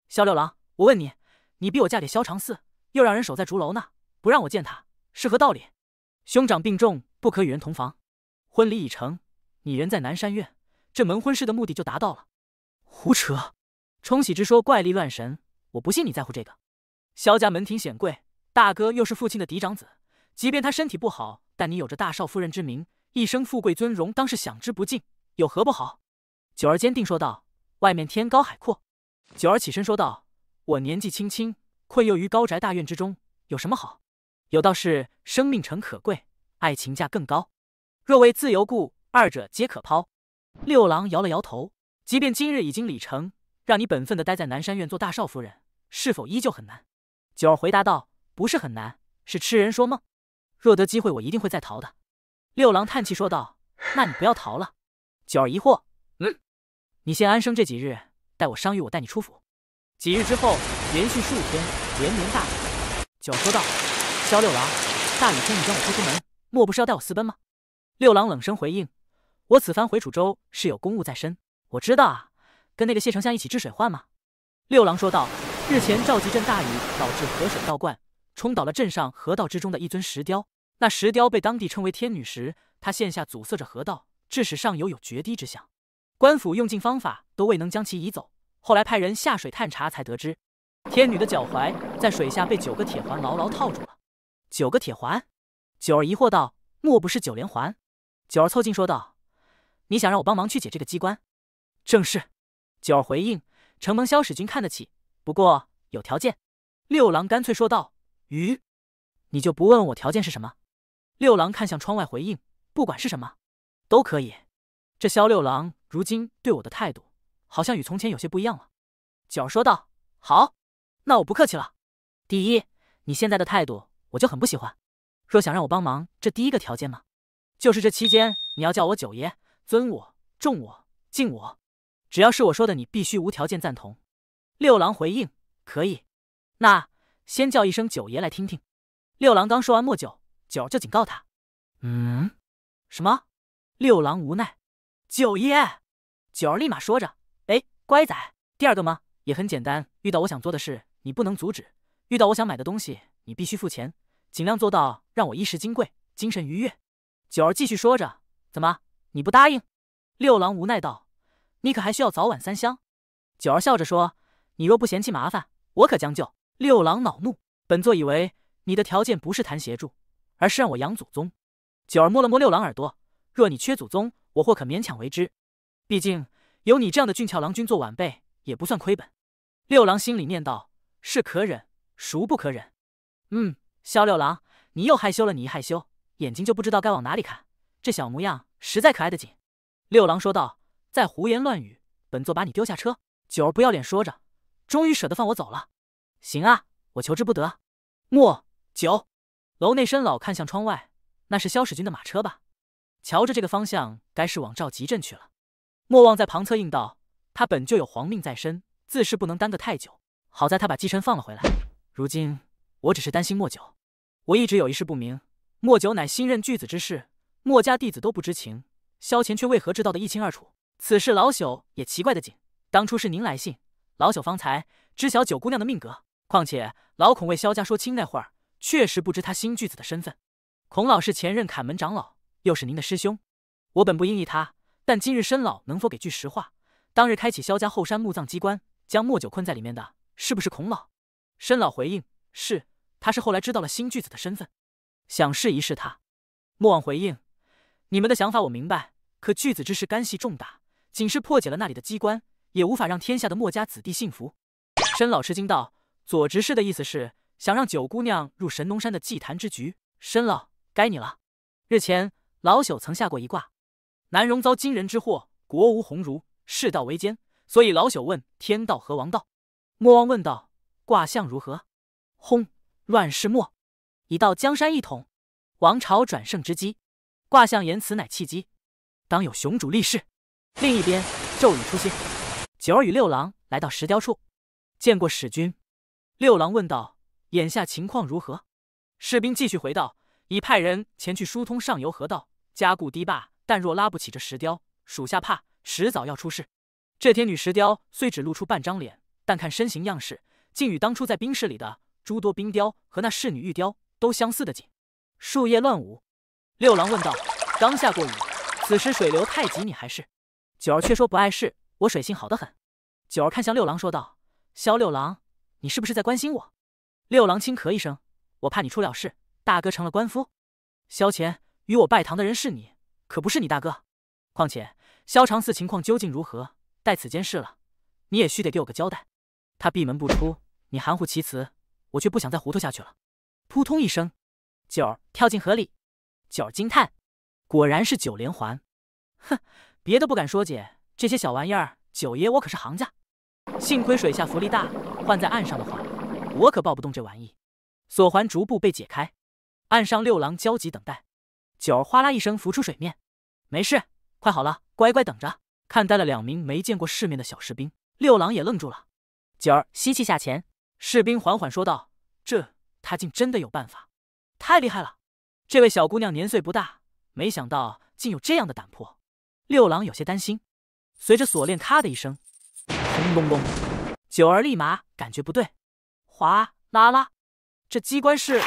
[SPEAKER 1] 萧六郎，我问你，你逼我嫁给萧长四，又让人守在竹楼呢？”不让我见他，是何道理？兄长病重，不可与人同房。婚礼已成，你人在南山院，这门婚事的目的就达到了。胡扯！冲喜之说，怪力乱神，我不信你在乎这个。萧家门庭显贵，大哥又是父亲的嫡长子，即便他身体不好，但你有着大少夫人之名，一生富贵尊荣，当是享之不尽，有何不好？九儿坚定说道：“外面天高海阔。”九儿起身说道：“我年纪轻轻，困囿于高宅大院之中，有什么好？”有道是，生命诚可贵，爱情价更高。若为自由故，二者皆可抛。六郎摇了摇头，即便今日已经礼成，让你本分的待在南山院做大少夫人，是否依旧很难？九儿回答道：“不是很难，是痴人说梦。若得机会，我一定会再逃的。”六郎叹气说道：“那你不要逃了。”九儿疑惑：“嗯，你先安生这几日，待我伤愈，我带你出府。”几日之后，连续数天连绵大雨。九儿说道。萧六郎，大雨天你将我拖出门，莫不是要带我私奔吗？六郎冷声回应：“我此番回楚州是有公务在身。”我知道啊，跟那个谢丞相一起治水患吗？六郎说道：“日前召集镇大雨导致河水倒灌，冲倒了镇上河道之中的一尊石雕。那石雕被当地称为天女石，它线下阻塞着河道，致使上游有决堤之象。官府用尽方法都未能将其移走，后来派人下水探查才得知，天女的脚踝在水下被九个铁环牢牢套住了。”九个铁环，九儿疑惑道：“莫不是九连环？”九儿凑近说道：“你想让我帮忙去解这个机关？”“正是。”九儿回应：“承蒙萧使君看得起，不过有条件。”六郎干脆说道：“鱼，你就不问我条件是什么？”六郎看向窗外回应：“不管是什么，都可以。”这萧六郎如今对我的态度，好像与从前有些不一样了。”九儿说道：“好，那我不客气了。第一，你现在的态度。”我就很不喜欢，若想让我帮忙，这第一个条件吗？就是这期间你要叫我九爷，尊我、重我、敬我，只要是我说的，你必须无条件赞同。六郎回应可以，那先叫一声九爷来听听。六郎刚说完莫九，九儿就警告他，嗯？什么？六郎无奈，九爷。九儿立马说着，哎，乖仔。第二个吗？也很简单，遇到我想做的事，你不能阻止；遇到我想买的东西，你必须付钱。尽量做到让我衣食金贵，精神愉悦。九儿继续说着：“怎么，你不答应？”六郎无奈道：“你可还需要早晚三香？”九儿笑着说：“你若不嫌弃麻烦，我可将就。”六郎恼怒：“本座以为你的条件不是谈协助，而是让我养祖宗。”九儿摸了摸六郎耳朵：“若你缺祖宗，我或可勉强为之。毕竟有你这样的俊俏郎君做晚辈，也不算亏本。”六郎心里念道：“是可忍，孰不可忍？”嗯。萧六郎，你又害羞了。你一害羞，眼睛就不知道该往哪里看。这小模样实在可爱的紧。六郎说道：“再胡言乱语，本座把你丢下车。”九儿不要脸，说着，终于舍得放我走了。行啊，我求之不得。莫九楼内，申老看向窗外，那是萧使君的马车吧？瞧着这个方向，该是往赵集镇去了。莫忘在旁侧应道：“他本就有皇命在身，自是不能耽搁太久。好在他把姬身放了回来，如今。”我只是担心莫九，我一直有一事不明：莫九乃新任巨子之事，墨家弟子都不知情，萧乾却为何知道的一清二楚？此事老朽也奇怪的紧。当初是您来信，老朽方才知晓九姑娘的命格。况且老孔为萧家说亲那会儿，确实不知他新巨子的身份。孔老是前任坎门长老，又是您的师兄，我本不应意他。但今日申老能否给句实话？当日开启萧家后山墓葬机关，将莫九困在里面的是不是孔老？申老回应。是，他是后来知道了新巨子的身份，想试一试他。莫忘回应，你们的想法我明白，可巨子之事干系重大，仅是破解了那里的机关，也无法让天下的墨家子弟信服。申老吃惊道：“左执事的意思是想让九姑娘入神农山的祭坛之局。”申老，该你了。日前老朽曾下过一卦，南荣遭惊人之祸，国无鸿儒，世道维艰，所以老朽问天道和王道。莫忘问道：“卦象如何？”轰！乱世末，已到江山一统、王朝转胜之机。卦象言，辞乃契机，当有雄主立世。另一边，骤雨初歇，九儿与六郎来到石雕处，见过史君。六郎问道：“眼下情况如何？”士兵继续回道：“已派人前去疏通上游河道，加固堤坝，但若拉不起这石雕，属下怕迟早要出事。”这天女石雕虽只露出半张脸，但看身形样式，竟与当初在兵室里的。诸多冰雕和那侍女玉雕都相似的紧，树叶乱舞。六郎问道：“刚下过雨，此时水流太急，你还是……”九儿却说：“不碍事，我水性好得很。”九儿看向六郎说道：“萧六郎，你是不是在关心我？”六郎轻咳一声：“我怕你出了事，大哥成了官夫。”萧乾与我拜堂的人是你，可不是你大哥。况且萧长嗣情况究竟如何，待此间事了，你也须得给我个交代。他闭门不出，你含糊其辞。我却不想再糊涂下去了，扑通一声，九儿跳进河里。九儿惊叹：“果然是九连环！”哼，别的不敢说，姐这些小玩意儿，九爷我可是行家。幸亏水下浮力大，换在岸上的话，我可抱不动这玩意。锁环逐步被解开，岸上六郎焦急等待。九儿哗啦一声浮出水面：“没事，快好了，乖乖等着。”看呆了两名没见过世面的小士兵，六郎也愣住了。九儿吸气下潜。士兵缓缓说道：“这，他竟真的有办法，太厉害了！这位小姑娘年岁不大，没想到竟有这样的胆魄。”六郎有些担心。随着锁链咔的一声，轰隆隆，九儿立马感觉不对，哗啦啦，这机关是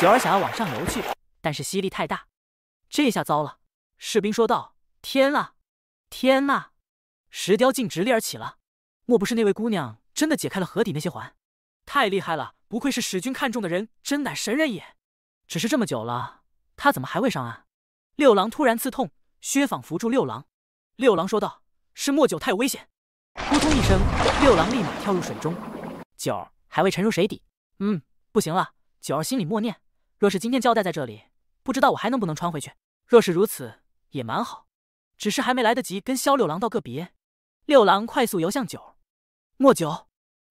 [SPEAKER 1] 九儿想要往上游去，但是吸力太大，这下糟了！士兵说道：“天啊，天呐！”石雕竟直立而起了，莫不是那位姑娘？”真的解开了河底那些环，太厉害了！不愧是史君看中的人，真乃神人也。只是这么久了，他怎么还未上岸？六郎突然刺痛，薛仿扶住六郎。六郎说道：“是莫九太危险。”扑通一声，六郎立马跳入水中。九儿还未沉入水底，嗯，不行了。九儿心里默念：“若是今天交代在这里，不知道我还能不能穿回去。若是如此，也蛮好。只是还没来得及跟萧六郎道个别，六郎快速游向九，莫九。”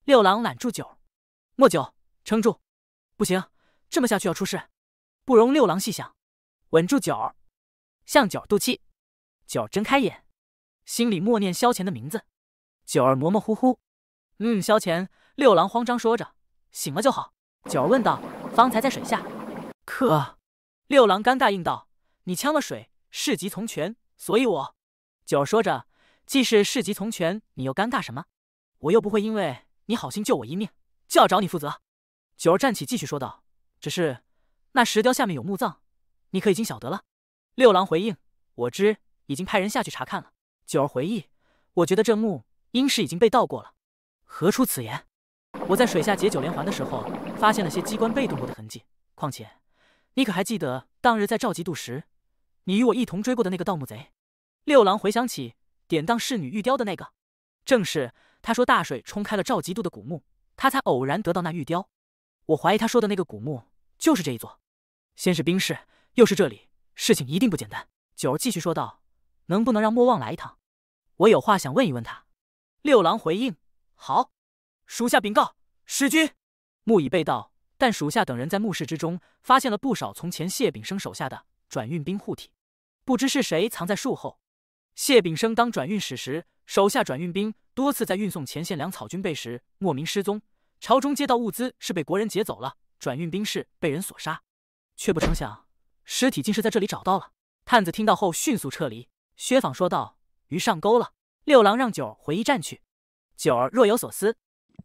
[SPEAKER 1] 六郎揽住九，莫九，撑住，不行，这么下去要出事，不容六郎细想，稳住九，向九肚气，九睁开眼，心里默念萧乾的名字，九儿模模糊糊，嗯，萧乾。六郎慌张说着，醒了就好。九儿问道：“方才在水下，可？”六郎尴尬应道：“你呛了水，事急从权，所以我。”九儿说着：“既是事急从权，你又尴尬什么？我又不会因为。”你好心救我一命，就要找你负责。九儿站起，继续说道：“只是那石雕下面有墓葬，你可已经晓得了？”六郎回应：“我知，已经派人下去查看了。”九儿回忆：“我觉得这墓应是已经被盗过了。何出此言？我在水下解九连环的时候，发现了些机关被动过的痕迹。况且，你可还记得当日，在召集渡时，你与我一同追过的那个盗墓贼？”六郎回想起典当侍女玉雕的那个，正是。他说：“大水冲开了赵吉度的古墓，他才偶然得到那玉雕。我怀疑他说的那个古墓就是这一座。先是兵士，又是这里，事情一定不简单。”九儿继续说道：“能不能让莫忘来一趟？我有话想问一问他。”六郎回应：“好，属下禀告师君，墓已被盗，但属下等人在墓室之中发现了不少从前谢炳生手下的转运兵护体，不知是谁藏在树后。谢炳生当转运使时。”手下转运兵多次在运送前线粮草军备时莫名失踪，朝中接到物资是被国人劫走了，转运兵士被人所杀，却不成想尸体竟是在这里找到了。探子听到后迅速撤离。薛纺说道：“鱼上钩了。”六郎让九儿回驿站去。九儿若有所思。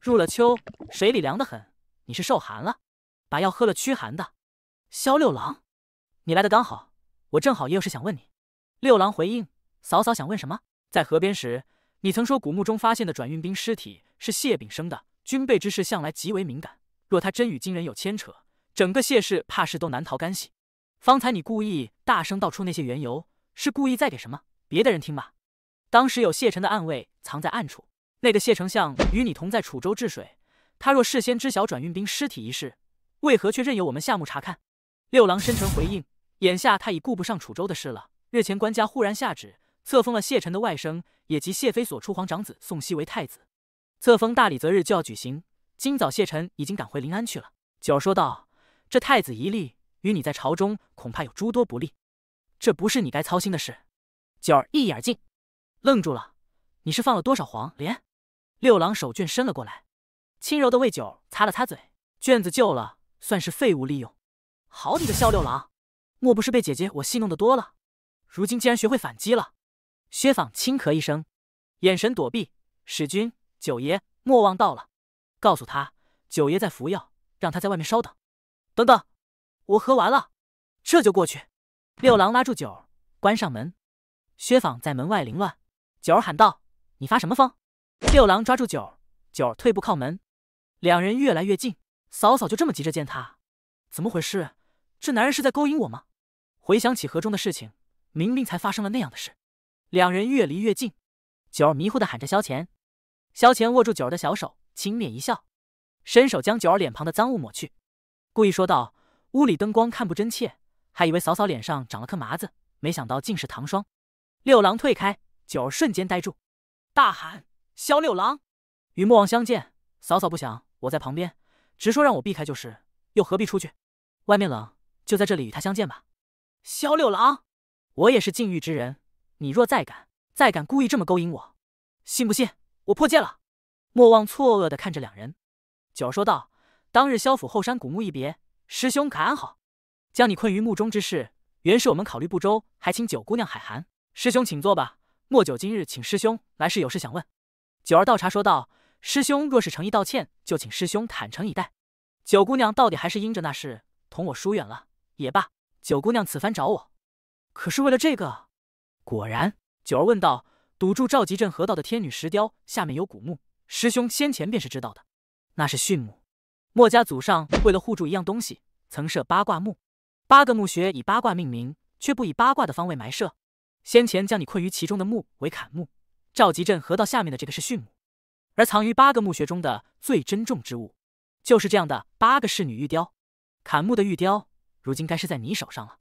[SPEAKER 1] 入了秋，水里凉得很，你是受寒了，把药喝了驱寒的。萧六郎，你来的刚好，我正好也有事想问你。六郎回应：“嫂嫂想问什么？”在河边时，你曾说古墓中发现的转运兵尸体是谢炳生的。军备之事向来极为敏感，若他真与金人有牵扯，整个谢氏怕是都难逃干系。方才你故意大声道出那些缘由，是故意在给什么别的人听吧？当时有谢臣的暗卫藏在暗处，那个谢丞相与你同在楚州治水，他若事先知晓转运兵尸体一事，为何却任由我们下墓查看？六郎深沉回应：眼下他已顾不上楚州的事了。日前官家忽然下旨。册封了谢晨的外甥，也即谢飞所出皇长子宋熙为太子。册封大礼择日就要举行，今早谢晨已经赶回临安去了。九儿说道：“这太子一立，与你在朝中恐怕有诸多不利，这不是你该操心的事。”九儿一眼进，愣住了：“你是放了多少黄连？”六郎手绢伸了过来，轻柔的为九儿擦了擦嘴。卷子旧了，算是废物利用。好你个萧六郎，莫不是被姐姐我戏弄的多了，如今竟然学会反击了？薛仿轻咳一声，眼神躲避。史君，九爷莫忘到了，告诉他九爷在服药，让他在外面稍等。等等，我喝完了，这就过去。六郎拉住九儿，关上门。薛仿在门外凌乱。九儿喊道：“你发什么疯？”六郎抓住九儿，九儿退步靠门，两人越来越近。嫂嫂就这么急着见他，怎么回事？这男人是在勾引我吗？回想起河中的事情，明明才发生了那样的事。两人越离越近，九儿迷糊的喊着萧乾。萧乾握住九儿的小手，轻蔑一笑，伸手将九儿脸庞的脏物抹去，故意说道：“屋里灯光看不真切，还以为嫂嫂脸上长了颗麻子，没想到竟是糖霜。”六郎退开，九儿瞬间呆住，大喊：“萧六郎，与魔王相见，嫂嫂不想，我在旁边，直说让我避开就是，又何必出去？外面冷，就在这里与他相见吧。”萧六郎，我也是禁欲之人。你若再敢，再敢故意这么勾引我，信不信我破戒了？莫忘错愕的看着两人，九儿说道：“当日萧府后山古墓一别，师兄可安好？将你困于墓中之事，原是我们考虑不周，还请九姑娘海涵。师兄请坐吧。莫九今日请师兄来是有事想问。”九儿倒茶说道：“师兄若是诚意道歉，就请师兄坦诚以待。九姑娘到底还是因着那事同我疏远了，也罢。九姑娘此番找我，可是为了这个？”果然，九儿问道：“堵住赵集镇河道的天女石雕下面有古墓，师兄先前便是知道的。那是巽墓，墨家祖上为了护住一样东西，曾设八卦墓，八个墓穴以八卦命名，却不以八卦的方位埋设。先前将你困于其中的墓为坎墓，赵集镇河道下面的这个是巽墓，而藏于八个墓穴中的最珍重之物，就是这样的八个侍女玉雕。坎墓的玉雕，如今该是在你手上了。”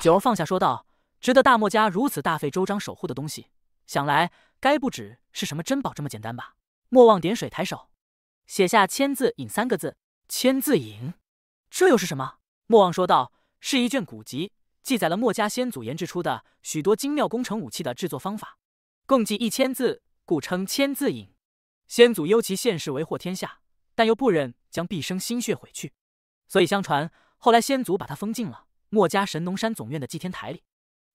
[SPEAKER 1] 九儿放下说道。值得大墨家如此大费周章守护的东西，想来该不止是什么珍宝这么简单吧？莫忘点水，抬手写下“千字引”三个字。千字引，这又是什么？莫忘说道：“是一卷古籍，记载了墨家先祖研制出的许多精妙工程武器的制作方法，共计一千字，故称千字引。先祖忧其现世为祸天下，但又不忍将毕生心血毁去，所以相传后来先祖把它封禁了墨家神农山总院的祭天台里。”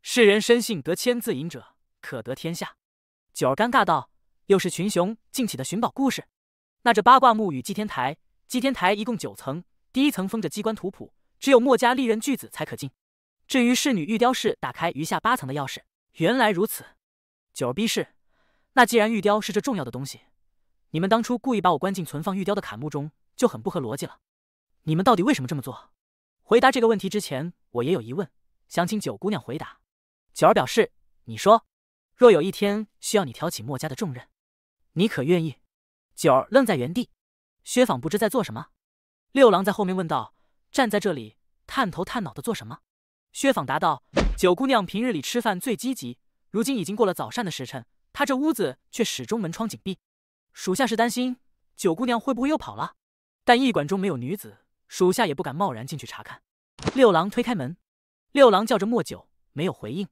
[SPEAKER 1] 世人深信得千字引者可得天下。九儿尴尬道：“又是群雄竞起的寻宝故事。那这八卦墓与祭天台，祭天台一共九层，第一层封着机关图谱，只有墨家利刃巨子才可进。至于侍女玉雕室打开余下八层的钥匙，原来如此。九儿逼视，那既然玉雕是这重要的东西，你们当初故意把我关进存放玉雕的坎墓中，就很不合逻辑了。你们到底为什么这么做？回答这个问题之前，我也有疑问，想请九姑娘回答。”九儿表示：“你说，若有一天需要你挑起墨家的重任，你可愿意？”九儿愣在原地。薛纺不知在做什么。六郎在后面问道：“站在这里，探头探脑的做什么？”薛纺答道：“九姑娘平日里吃饭最积极，如今已经过了早膳的时辰，她这屋子却始终门窗紧闭。属下是担心九姑娘会不会又跑了，但驿馆中没有女子，属下也不敢贸然进去查看。”六郎推开门，六郎叫着莫九，没有回应。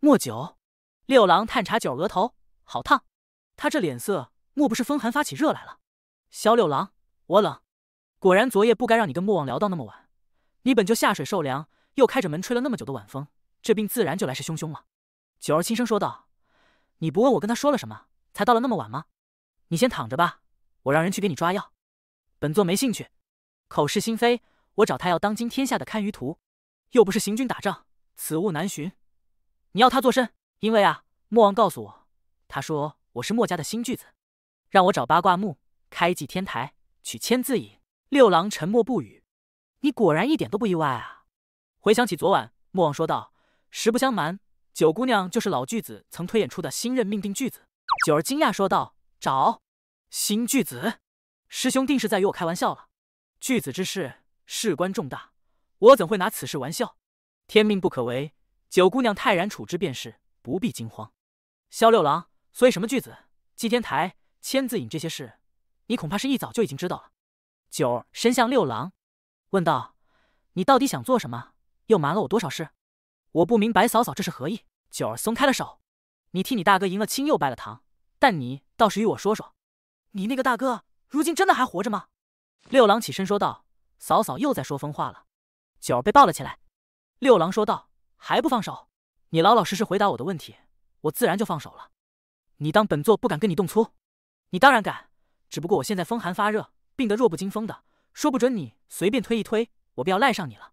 [SPEAKER 1] 莫九，六郎探查九额头，好烫。他这脸色，莫不是风寒发起热来了？萧六郎，我冷。果然昨夜不该让你跟莫忘聊到那么晚。你本就下水受凉，又开着门吹了那么久的晚风，这病自然就来势汹汹了。九儿轻声说道：“你不问我跟他说了什么，才到了那么晚吗？你先躺着吧，我让人去给你抓药。本座没兴趣，口是心非。我找他要当今天下的堪舆图，又不是行军打仗，此物难寻。”你要他作甚？因为啊，莫王告诉我，他说我是墨家的新巨子，让我找八卦木开祭天台取千字引。六郎沉默不语。你果然一点都不意外啊！回想起昨晚，莫王说道：“实不相瞒，九姑娘就是老巨子曾推演出的新任命定巨子。”九儿惊讶说道：“找新巨子，师兄定是在与我开玩笑了。巨子之事事关重大，我怎会拿此事玩笑？天命不可违。”九姑娘泰然处之便是，不必惊慌。萧六郎，所以什么巨子、祭天台、千字引这些事，你恐怕是一早就已经知道了。九儿伸向六郎，问道：“你到底想做什么？又瞒了我多少事？”我不明白，嫂嫂这是何意？九儿松开了手。你替你大哥赢了亲，又拜了堂，但你倒是与我说说，你那个大哥如今真的还活着吗？六郎起身说道：“嫂嫂又在说疯话了。”九儿被抱了起来。六郎说道。还不放手？你老老实实回答我的问题，我自然就放手了。你当本座不敢跟你动粗？你当然敢，只不过我现在风寒发热，病得弱不禁风的，说不准你随便推一推，我便要赖上你了。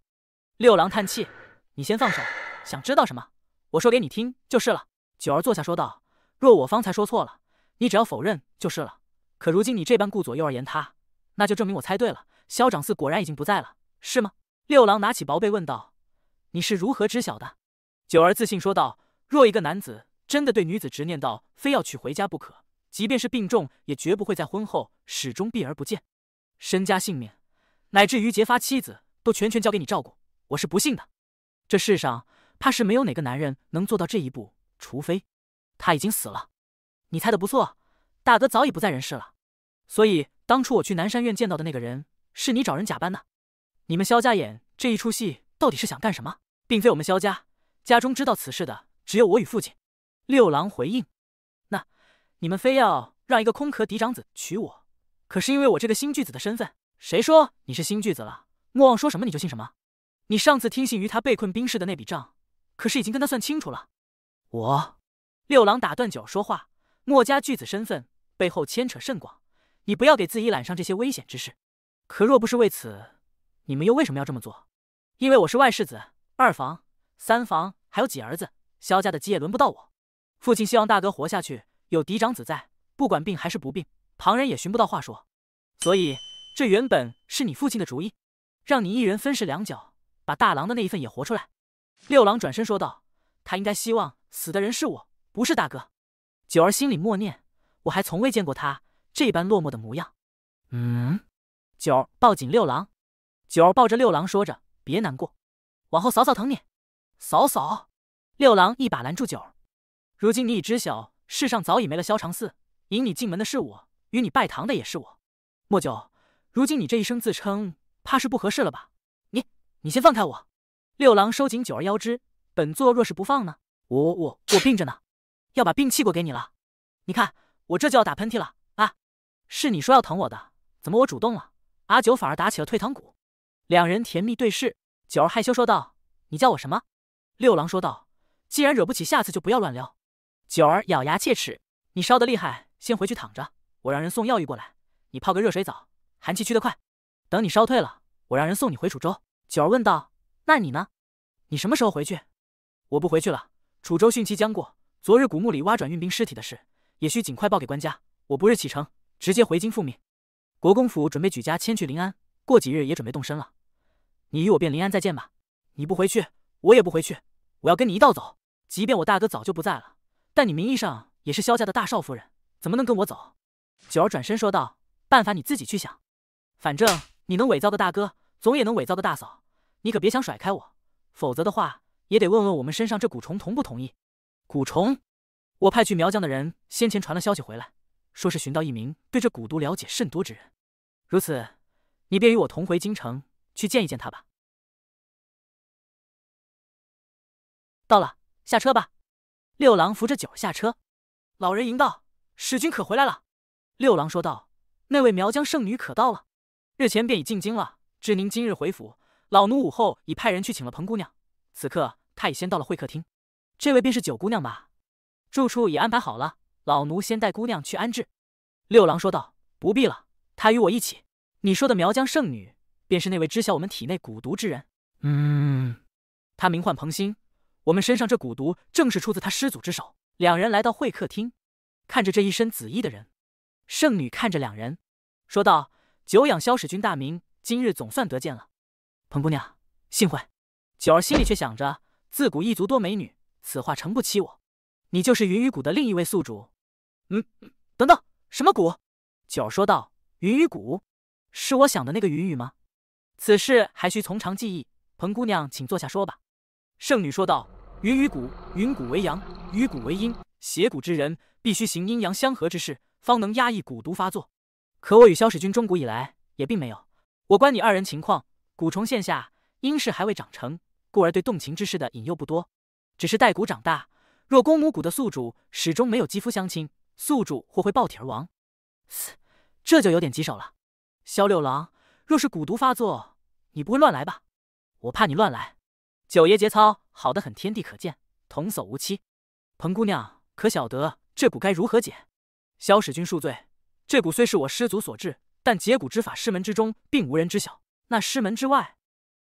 [SPEAKER 1] 六郎叹气：“你先放手，想知道什么，我说给你听就是了。”九儿坐下说道：“若我方才说错了，你只要否认就是了。可如今你这般顾左右而言他，那就证明我猜对了，萧长四果然已经不在了，是吗？”六郎拿起薄被问道。你是如何知晓的？九儿自信说道：“若一个男子真的对女子执念到非要娶回家不可，即便是病重，也绝不会在婚后始终避而不见。身家性命，乃至于结发妻子，都全权交给你照顾，我是不信的。这世上，怕是没有哪个男人能做到这一步，除非他已经死了。你猜的不错，大哥早已不在人世了。所以当初我去南山院见到的那个人，是你找人假扮的。你们萧家演这一出戏。”到底是想干什么？并非我们萧家，家中知道此事的只有我与父亲。六郎回应：“那你们非要让一个空壳嫡长子娶我，可是因为我这个新巨子的身份？”谁说你是新巨子了？莫忘说什么你就信什么。你上次听信于他被困兵士的那笔账，可是已经跟他算清楚了。我……六郎打断九说话：“墨家巨子身份背后牵扯甚广，你不要给自己揽上这些危险之事。可若不是为此，你们又为什么要这么做？”因为我是外世子，二房、三房还有几儿子，萧家的基业轮不到我。父亲希望大哥活下去，有嫡长子在，不管病还是不病，旁人也寻不到话说。所以这原本是你父亲的主意，让你一人分饰两角，把大郎的那一份也活出来。六郎转身说道：“他应该希望死的人是我，不是大哥。”九儿心里默念：“我还从未见过他这般落寞的模样。”嗯，九儿抱紧六郎，九儿抱着六郎说着。别难过，往后嫂嫂疼你，嫂嫂。六郎一把拦住九儿，如今你已知晓，世上早已没了萧长四，引你进门的是我，与你拜堂的也是我。莫九，如今你这一生自称，怕是不合适了吧？你你先放开我！六郎收紧九儿腰肢，本座若是不放呢？我我我病着呢，要把病气过给你了。你看，我这就要打喷嚏了。啊，是你说要疼我的，怎么我主动了？阿九反而打起了退堂鼓。两人甜蜜对视，九儿害羞说道：“你叫我什么？”六郎说道：“既然惹不起，下次就不要乱撩。”九儿咬牙切齿：“你烧的厉害，先回去躺着，我让人送药浴过来，你泡个热水澡，寒气去得快。等你烧退了，我让人送你回楚州。”九儿问道：“那你呢？你什么时候回去？”“我不回去了，楚州汛期将过，昨日古墓里挖转运兵尸体的事，也需尽快报给官家。我不日启程，直接回京复命。国公府准备举家迁去临安。”过几日也准备动身了，你与我便临安再见吧。你不回去，我也不回去，我要跟你一道走。即便我大哥早就不在了，但你名义上也是萧家的大少夫人，怎么能跟我走？九儿转身说道：“办法你自己去想，反正你能伪造的大哥，总也能伪造的大嫂。你可别想甩开我，否则的话，也得问问我们身上这蛊虫同不同意。”蛊虫，我派去苗疆的人先前传了消息回来，说是寻到一名对这蛊毒了解甚多之人，如此。你便与我同回京城，去见一见他吧。到了，下车吧。六郎扶着九下车，老人迎道：“使君可回来了？”六郎说道：“那位苗疆圣女可到了？日前便已进京了。知您今日回府，老奴午后已派人去请了彭姑娘，此刻她已先到了会客厅。这位便是九姑娘吧？住处已安排好了，老奴先带姑娘去安置。”六郎说道：“不必了，她与我一起。”你说的苗疆圣女，便是那位知晓我们体内蛊毒之人。嗯，她名唤彭星，我们身上这蛊毒正是出自她师祖之手。两人来到会客厅，看着这一身紫衣的人，圣女看着两人，说道：“久仰萧使君大名，今日总算得见了。彭姑娘，幸会。”九儿心里却想着，自古一族多美女，此话诚不欺我。你就是云雨谷的另一位宿主。嗯，等等，什么谷？九儿说道：“云雨谷。”是我想的那个云雨吗？此事还需从长计议。彭姑娘，请坐下说吧。圣女说道：“云雨谷，云谷为阳，雨谷为阴。邪谷之人必须行阴阳相合之事，方能压抑蛊毒发作。可我与萧使君中蛊以来也并没有。我观你二人情况，蛊虫现下阴势还未长成，故而对动情之事的引诱不多。只是待蛊长大，若公母蛊的宿主始终没有肌肤相亲，宿主或会爆体而亡。嘶，这就有点棘手了。”萧六郎，若是蛊毒发作，你不会乱来吧？我怕你乱来。九爷节操好得很，天地可见，童叟无欺。彭姑娘，可晓得这蛊该如何解？萧使君恕罪，这蛊虽是我师祖所制，但解蛊之法，师门之中并无人知晓。那师门之外，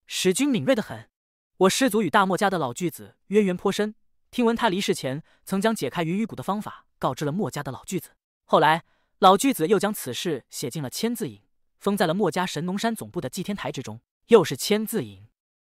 [SPEAKER 1] 使君敏锐得很。我师祖与大墨家的老巨子渊源颇深，听闻他离世前曾将解开云雨蛊的方法告知了墨家的老巨子，后来老巨子又将此事写进了《千字引》。封在了墨家神农山总部的祭天台之中，又是千字引。